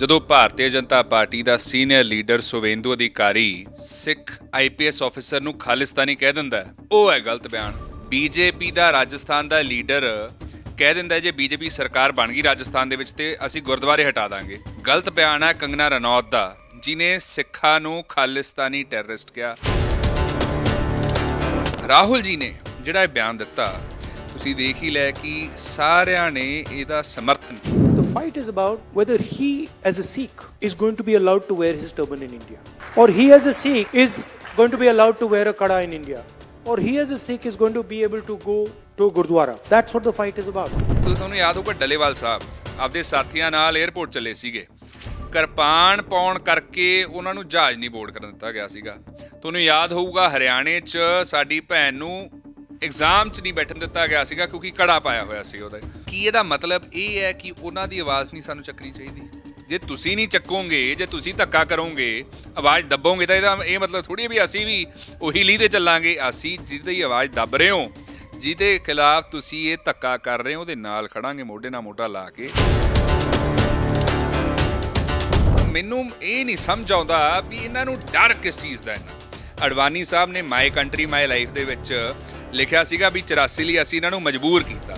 ਜਦੋਂ ਭਾਰਤੀ ਜਨਤਾ ਪਾਰਟੀ ਦਾ senior leader Suvendu Adhikari Sikh IPS ਅਫਸਰ ਨੂੰ ਖਾਲਿਸਤਾਨੀ ਕਹਿ ਦਿੰਦਾ ਉਹ ਹੈ ਗਲਤ ਬਿਆਨ ਬੀਜੇਪੀ ਦਾ ਰਾਜਸਥਾਨ ਦਾ ਲੀਡਰ ਕਹਿ ਦਿੰਦਾ ਜੇ ਬੀਜੇਪੀ ਸਰਕਾਰ ਬਣ ਗਈ ਰਾਜਸਥਾਨ ਦੇ ਵਿੱਚ ਤੇ ਅਸੀਂ ਗੁਰਦੁਆਰੇ ਹਟਾ ਦਾਂਗੇ ਗਲਤ ਬਿਆਨ ਹੈ ਕੰਗਨਾ ਰਣੌਤ ਦਾ ਜਿਨੇ ਸਿੱਖਾਂ ਨੂੰ ਖਾਲਿਸਤਾਨੀ ਟੈਰਰਿਸਟ ਕਿਹਾ ਰਾਹੁਲ ਜੀ ਨੇ ਜਿਹੜਾ ਇਹ ਬਿਆਨ ਦਿੱਤਾ ਤੁਸੀਂ ਦੇਖ ਹੀ ਲੈ ਕਿ ਸਾਰਿਆਂ ਨੇ ਇਹਦਾ ਸਮਰਥਨ ਕੀਤਾ fight is about whether he, as a Sikh, is going to be allowed to wear his turban in India, or he, as a Sikh, is going to be allowed to wear a kada in India, or he, as a Sikh, is going to be able to go to Gurdwara. That's what the fight is about. ਤੁਹਾਨੂੰ ਯਾਦ ਹੋਊਗਾ ਡਲੇਵਾਲ ਸਾਹਿਬ ਆਪਦੇ ਸਾਥੀਆਂ ਨਾਲ airport ਚਲੇ ਸੀਗੇ ਕਿਰਪਾਨ ਪਾਉਣ ਕਰਕੇ ਉਹਨਾਂ ਨੂੰ ਜਹਾਜ਼ ਨਹੀਂ ਬੋਰਡ ਕਰਨ ਦਿੱਤਾ ਗਿਆ ਸੀਗਾ ਤੁਹਾਨੂੰ ਯਾਦ ਹੋਊਗਾ ਹਰਿਆਣੇ 'ਚ ਸਾਡੀ ਭੈਣ ਨੂੰ ਐਗਜ਼ਾਮ 'ਚ ਨਹੀਂ ਬੈਠਣ ਦਿੱਤਾ ਗਿਆ ਸੀਗਾ ਕਿਉਂਕਿ ਕੜਾ ਪਾਇਆ ਹੋਇਆ ਸੀ ਉਹਦਾ ਕੀ ਇਹਦਾ ਮਤਲਬ ਇਹ ਹੈ ਕਿ ਉਹਨਾਂ ਦੀ ਆਵਾਜ਼ ਨਹੀਂ ਸਾਨੂੰ ਚੱਕਣੀ ਚਾਹੀਦੀ ਜੇ ਤੁਸੀਂ ਨਹੀਂ ਚੱਕੋਗੇ ਜੇ ਤੁਸੀਂ ਧੱਕਾ ਕਰੋਗੇ ਆਵਾਜ਼ ਦੱਬੋਗੇ ਤਾਂ ਇਹਦਾ ਇਹ ਮਤਲਬ ਥੋੜੀ ਵੀ ਅਸੀਂ ਵੀ ਉਹੀ ਲੀਹ ਤੇ ਚੱਲਾਂਗੇ ਅਸੀਂ ਜਿਹਦੀ ਆਵਾਜ਼ ਦੱਬ ਰਹੇ ਹਾਂ ਜਿਹਦੇ ਖਿਲਾਫ ਤੁਸੀਂ ਇਹ ਧੱਕਾ ਕਰ ਰਹੇ ਹੋ ਉਹਦੇ ਨਾਲ ਖੜਾਂਗੇ ਮੋਢੇ ਨਾਲ ਮੋਢਾ ਲਾ ਕੇ ਮੈਨੂੰ ਇਹ ਨਹੀਂ ਸਮਝ ਆਉਂਦਾ ਵੀ ਇਹਨਾਂ ਨੂੰ ਡਰ ਕਿਸ ਚੀਜ਼ ਦਾ ਹੈ ਅਡਵਾਨੀ ਸਾਹਿਬ ਨੇ ਮਾਈ ਕੰਟਰੀ ਮਾਈ ਲਾਈਫ ਦੇ ਵਿੱਚ ਲਿਖਿਆ ਸੀਗਾ ਵੀ 84 ਲਈ ਅਸੀਂ ਇਹਨਾਂ ਨੂੰ ਮਜਬੂਰ ਕੀਤਾ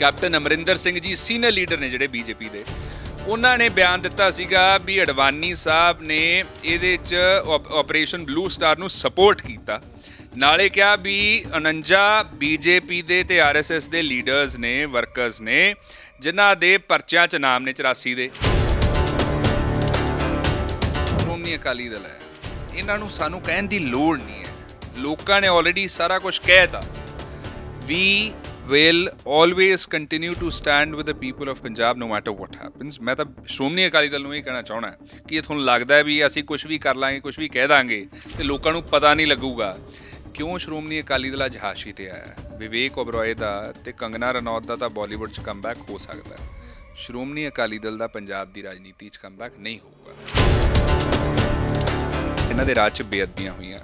ਕੈਪਟਨ ਅਮਰਿੰਦਰ ਸਿੰਘ ਜੀ ਸੀਨੀਅਰ ਲੀਡਰ ਨੇ ਜਿਹੜੇ ਬੀਜੇਪੀ ਦੇ ਉਹਨਾਂ ਨੇ ਬਿਆਨ ਦਿੱਤਾ ਸੀਗਾ ਵੀ ਅਡਵਾਨੀ ਸਾਹਿਬ ਨੇ ਇਹਦੇ 'ਚ ਆਪਰੇਸ਼ਨ ਬਲੂ ਸਟਾਰ ਨੂੰ ਸਪੋਰਟ ਕੀਤਾ ਨਾਲੇ ਕਿਹਾ ਵੀ 49 ਬੀਜੇਪੀ ਦੇ ਤੇ ਆਰਐਸਐਸ ਦੇ ਲੀਡਰਸ ਨੇ ਵਰਕਰਸ ਨੇ ਜਿਨ੍ਹਾਂ ਦੇ ਪਰਚਿਆਂ 'ਚ ਨਾਮ ਨੇ 84 ਦੇ ਸ਼੍ਰੋਮਣੀ ਅਕਾਲੀ ਦਲ ਹੈ ਇਹਨਾਂ ਨੂੰ ਸਾਨੂੰ ਕਹਿਣ ਦੀ ਲੋੜ ਨਹੀਂ ਹੈ ਲੋਕਾਂ ਨੇ ਆਲਰੇਡੀ ਸਾਰਾ ਕੁਝ ਕਹਿਤਾ we will always continue to stand with the people of Punjab no matter what happens ਮੈਂ ਤਾਂ ਸ਼੍ਰੋਮਣੀ ਅਕਾਲੀ ਦਲ ਨੂੰ ਇਹ ਕਹਿਣਾ ਚਾਹੁੰਦਾ ਕਿ ਇਹ ਤੁਹਾਨੂੰ ਲੱਗਦਾ ਹੈ ਵੀ ਅਸੀਂ ਕੁਝ ਵੀ ਕਰ ਲਾਂਗੇ ਕੁਝ ਵੀ ਕਹਿ ਦਾਂਗੇ ਤੇ ਲੋਕਾਂ ਨੂੰ ਪਤਾ ਨਹੀਂ ਲੱਗੂਗਾ ਕਿਉਂ ਸ਼੍ਰੋਮਣੀ ਅਕਾਲੀ ਦਲ ਜਹਾਸ਼ੀ ਤੇ ਆਇਆ ਵਿਵੇਕ ਓਬਰਾਏ ਦਾ ਤੇ ਕੰਗਨਾ ਰਣੌਤ ਦਾ ਤਾਂ ਬਾਲੀਵੁੱਡ 'ਚ ਕਮਬੈਕ ਹੋ ਸਕਦਾ ਹੈ ਸ਼੍ਰੋਮਣੀ ਅਕਾਲੀ ਦਲ ਦਾ ਪੰਜਾਬ ਦੀ ਰਾਜਨੀਤੀ 'ਚ ਕਮਬੈਕ ਨਹੀਂ ਹੋਊਗਾ ਇਹਨਾਂ ਦੇ ਰਾਜ 'ਚ ਬੇਅਦਬੀਆਂ ਹੋਈਆਂ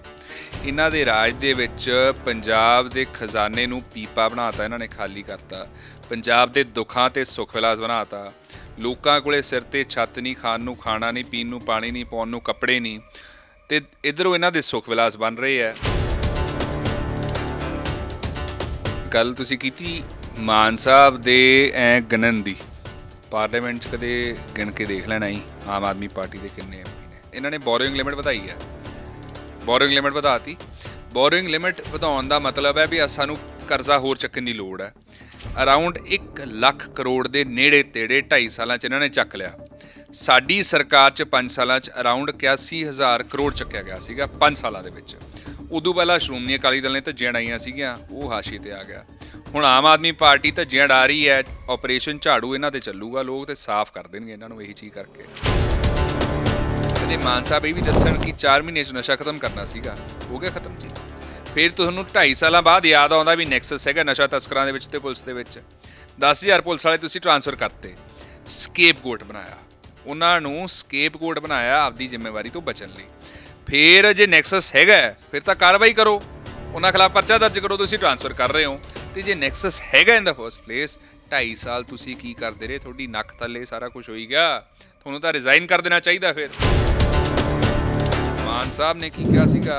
ਇਹਨਾਂ ਦੇ ਰਾਜ ਦੇ ਵਿੱਚ ਪੰਜਾਬ ਦੇ ਖਜ਼ਾਨੇ ਨੂੰ ਪੀਪਾ ਬਣਾਤਾ ਇਹਨਾਂ ਨੇ ਖਾਲੀ ਕਰਤਾ ਪੰਜਾਬ ਦੇ ਦੁੱਖਾਂ ਤੇ ਸੁੱਖ ਵਿਲਾਸ ਬਣਾਤਾ ਲੋਕਾਂ ਕੋਲੇ ਸਿਰ ਤੇ ਛੱਤ ਨਹੀਂ ਖਾਣ ਨੂੰ ਖਾਣਾ ਨਹੀਂ ਪੀਣ ਨੂੰ ਪਾਣੀ ਨਹੀਂ ਪਾਉਣ ਨੂੰ ਕੱਪੜੇ ਨਹੀਂ ਤੇ ਇਧਰੋਂ ਇਹਨਾਂ ਦੇ ਸੁੱਖ ਵਿਲਾਸ ਬਣ ਰਹੇ ਆ ਕੱਲ ਤੁਸੀਂ ਕੀਤੀ ਮਾਨ ਸਾਹਿਬ ਦੇ ਐ ਗਨਨ ਦੀ ਪਾਰਲੀਮੈਂਟ 'ਚ ਕਦੇ ਗਿਣ ਕੇ ਦੇਖ ਲੈਣਾ ਹੀ ਆਮ ਆਦਮੀ ਪਾਰਟੀ ਦੇ ਕਿੰਨੇ ਐਮਪੀ ਨੇ ਇਹਨਾਂ ਨੇ ਬੋਰੋਇੰਗ ਲਿਮਿਟ ਵਧਾਈ ਹੈ ਬੋਰਿੰਗ ਲਿਮਿਟ ਵਧਾਤੀ ਬੋਰਿੰਗ ਲਿਮਿਟ ਵਧਾਉਣ ਦਾ ਮਤਲਬ ਹੈ ਵੀ ਅਸਾਂ ਨੂੰ ਕਰਜ਼ਾ ਹੋਰ ਚੱਕਣ ਦੀ ਲੋੜ ਹੈ ਅਰਾਊਂਡ 1 ਲੱਖ ਕਰੋੜ ਦੇ ਨੇੜੇ ਤੇੜੇ 2.5 ਸਾਲਾਂ 'ਚ ਇਹਨਾਂ ਨੇ ਚੱਕ ਲਿਆ ਸਾਡੀ ਸਰਕਾਰ 'ਚ 5 ਸਾਲਾਂ 'ਚ ਅਰਾਊਂਡ 81000 ਕਰੋੜ ਚੱਕਿਆ ਗਿਆ ਸੀਗਾ 5 ਸਾਲਾਂ ਦੇ ਵਿੱਚ ਉਦੋਂ ਪਹਿਲਾਂ ਸ਼੍ਰੋਮਣੀ ਅਕਾਲੀ ਦਲ ਨੇ ਤਾਂ ਜਿਹੜਾਈਆਂ ਸੀਗੀਆਂ ਉਹ ਹਾਸ਼ੀ ਤੇ ਆ ਗਿਆ ਹੁਣ ਆਮ ਆਦਮੀ ਪਾਰਟੀ ਤਾਂ ਜਿਹੜਾ ਰਹੀ ਹੈ ਆਪਰੇਸ਼ਨ ਝਾੜੂ ਇਹਨਾਂ ਤੇ ਚੱਲੂਗਾ ਲੋਕ ਤੇ ਸਾਫ਼ ਕਰ ਦੇਣਗੇ ਇਹਨਾਂ ਨੂੰ ਇਹੀ ਚੀਜ਼ ਕਰਕੇ ਤੇ ਮਾਨ ਸਾਹਿਬ ਇਹ ਵੀ ਦੱਸਣ ਕਿ 4 ਮਹੀਨੇ ਚ ਨਸ਼ਾ ਖਤਮ ਕਰਨਾ ਸੀਗਾ ਹੋ ਗਿਆ ਖਤਮ ਜੀ ਫਿਰ ਤੁਹਾਨੂੰ 2.5 ਸਾਲਾਂ ਬਾਅਦ ਯਾਦ ਆਉਂਦਾ ਵੀ ਨੈਕਸਸ ਹੈਗਾ ਨਸ਼ਾ ਤਸਕਰਾਂ ਦੇ ਵਿੱਚ ਤੇ ਪੁਲਿਸ ਦੇ ਵਿੱਚ 10000 ਪੁਲਿਸ ਵਾਲੇ ਤੁਸੀਂ ਟ੍ਰਾਂਸਫਰ ਕਰਤੇ ਸਕੇਪਗੋਟ ਬਣਾਇਆ ਉਹਨਾਂ ਨੂੰ ਸਕੇਪਗੋਟ ਬਣਾਇਆ ਆਪਦੀ ਜ਼ਿੰਮੇਵਾਰੀ ਤੋਂ ਬਚਣ ਲਈ ਫਿਰ ਜੇ ਨੈਕਸਸ ਹੈਗਾ ਫਿਰ ਤਾਂ ਕਾਰਵਾਈ ਕਰੋ ਉਹਨਾਂ ਖਿਲਾਫ ਪਰਚਾ ਦਰਜ ਕਰੋ ਤੁਸੀਂ ਟ੍ਰਾਂਸਫਰ ਕਰ ਰਹੇ ਹੋ ਤੇ ਜੇ ਨੈਕਸਸ ਹੈਗਾ ਇਨ ਦਾ ਫਰਸਟ ਪਲੇਸ 2.5 ਸਾਲ ਤੁਸੀਂ ਕੀ ਕਰਦੇ ਰਹੇ ਤੁਹਾਡੀ ਨੱਕ ਥੱਲੇ ਸਾਰਾ ਕੁਝ ਹੋਈ ਗਿਆ ਤੁਹਾਨੂੰ ਤਾਂ ਰਿਜ਼ਾਈਨ ਕਰ ਦੇਣਾ ਚਾਹੀਦਾ ਫਿਰ ਮਾਨ ਸਾਹਿਬ ਨੇ ਕੀ ਕਿਹਾ ਸੀਗਾ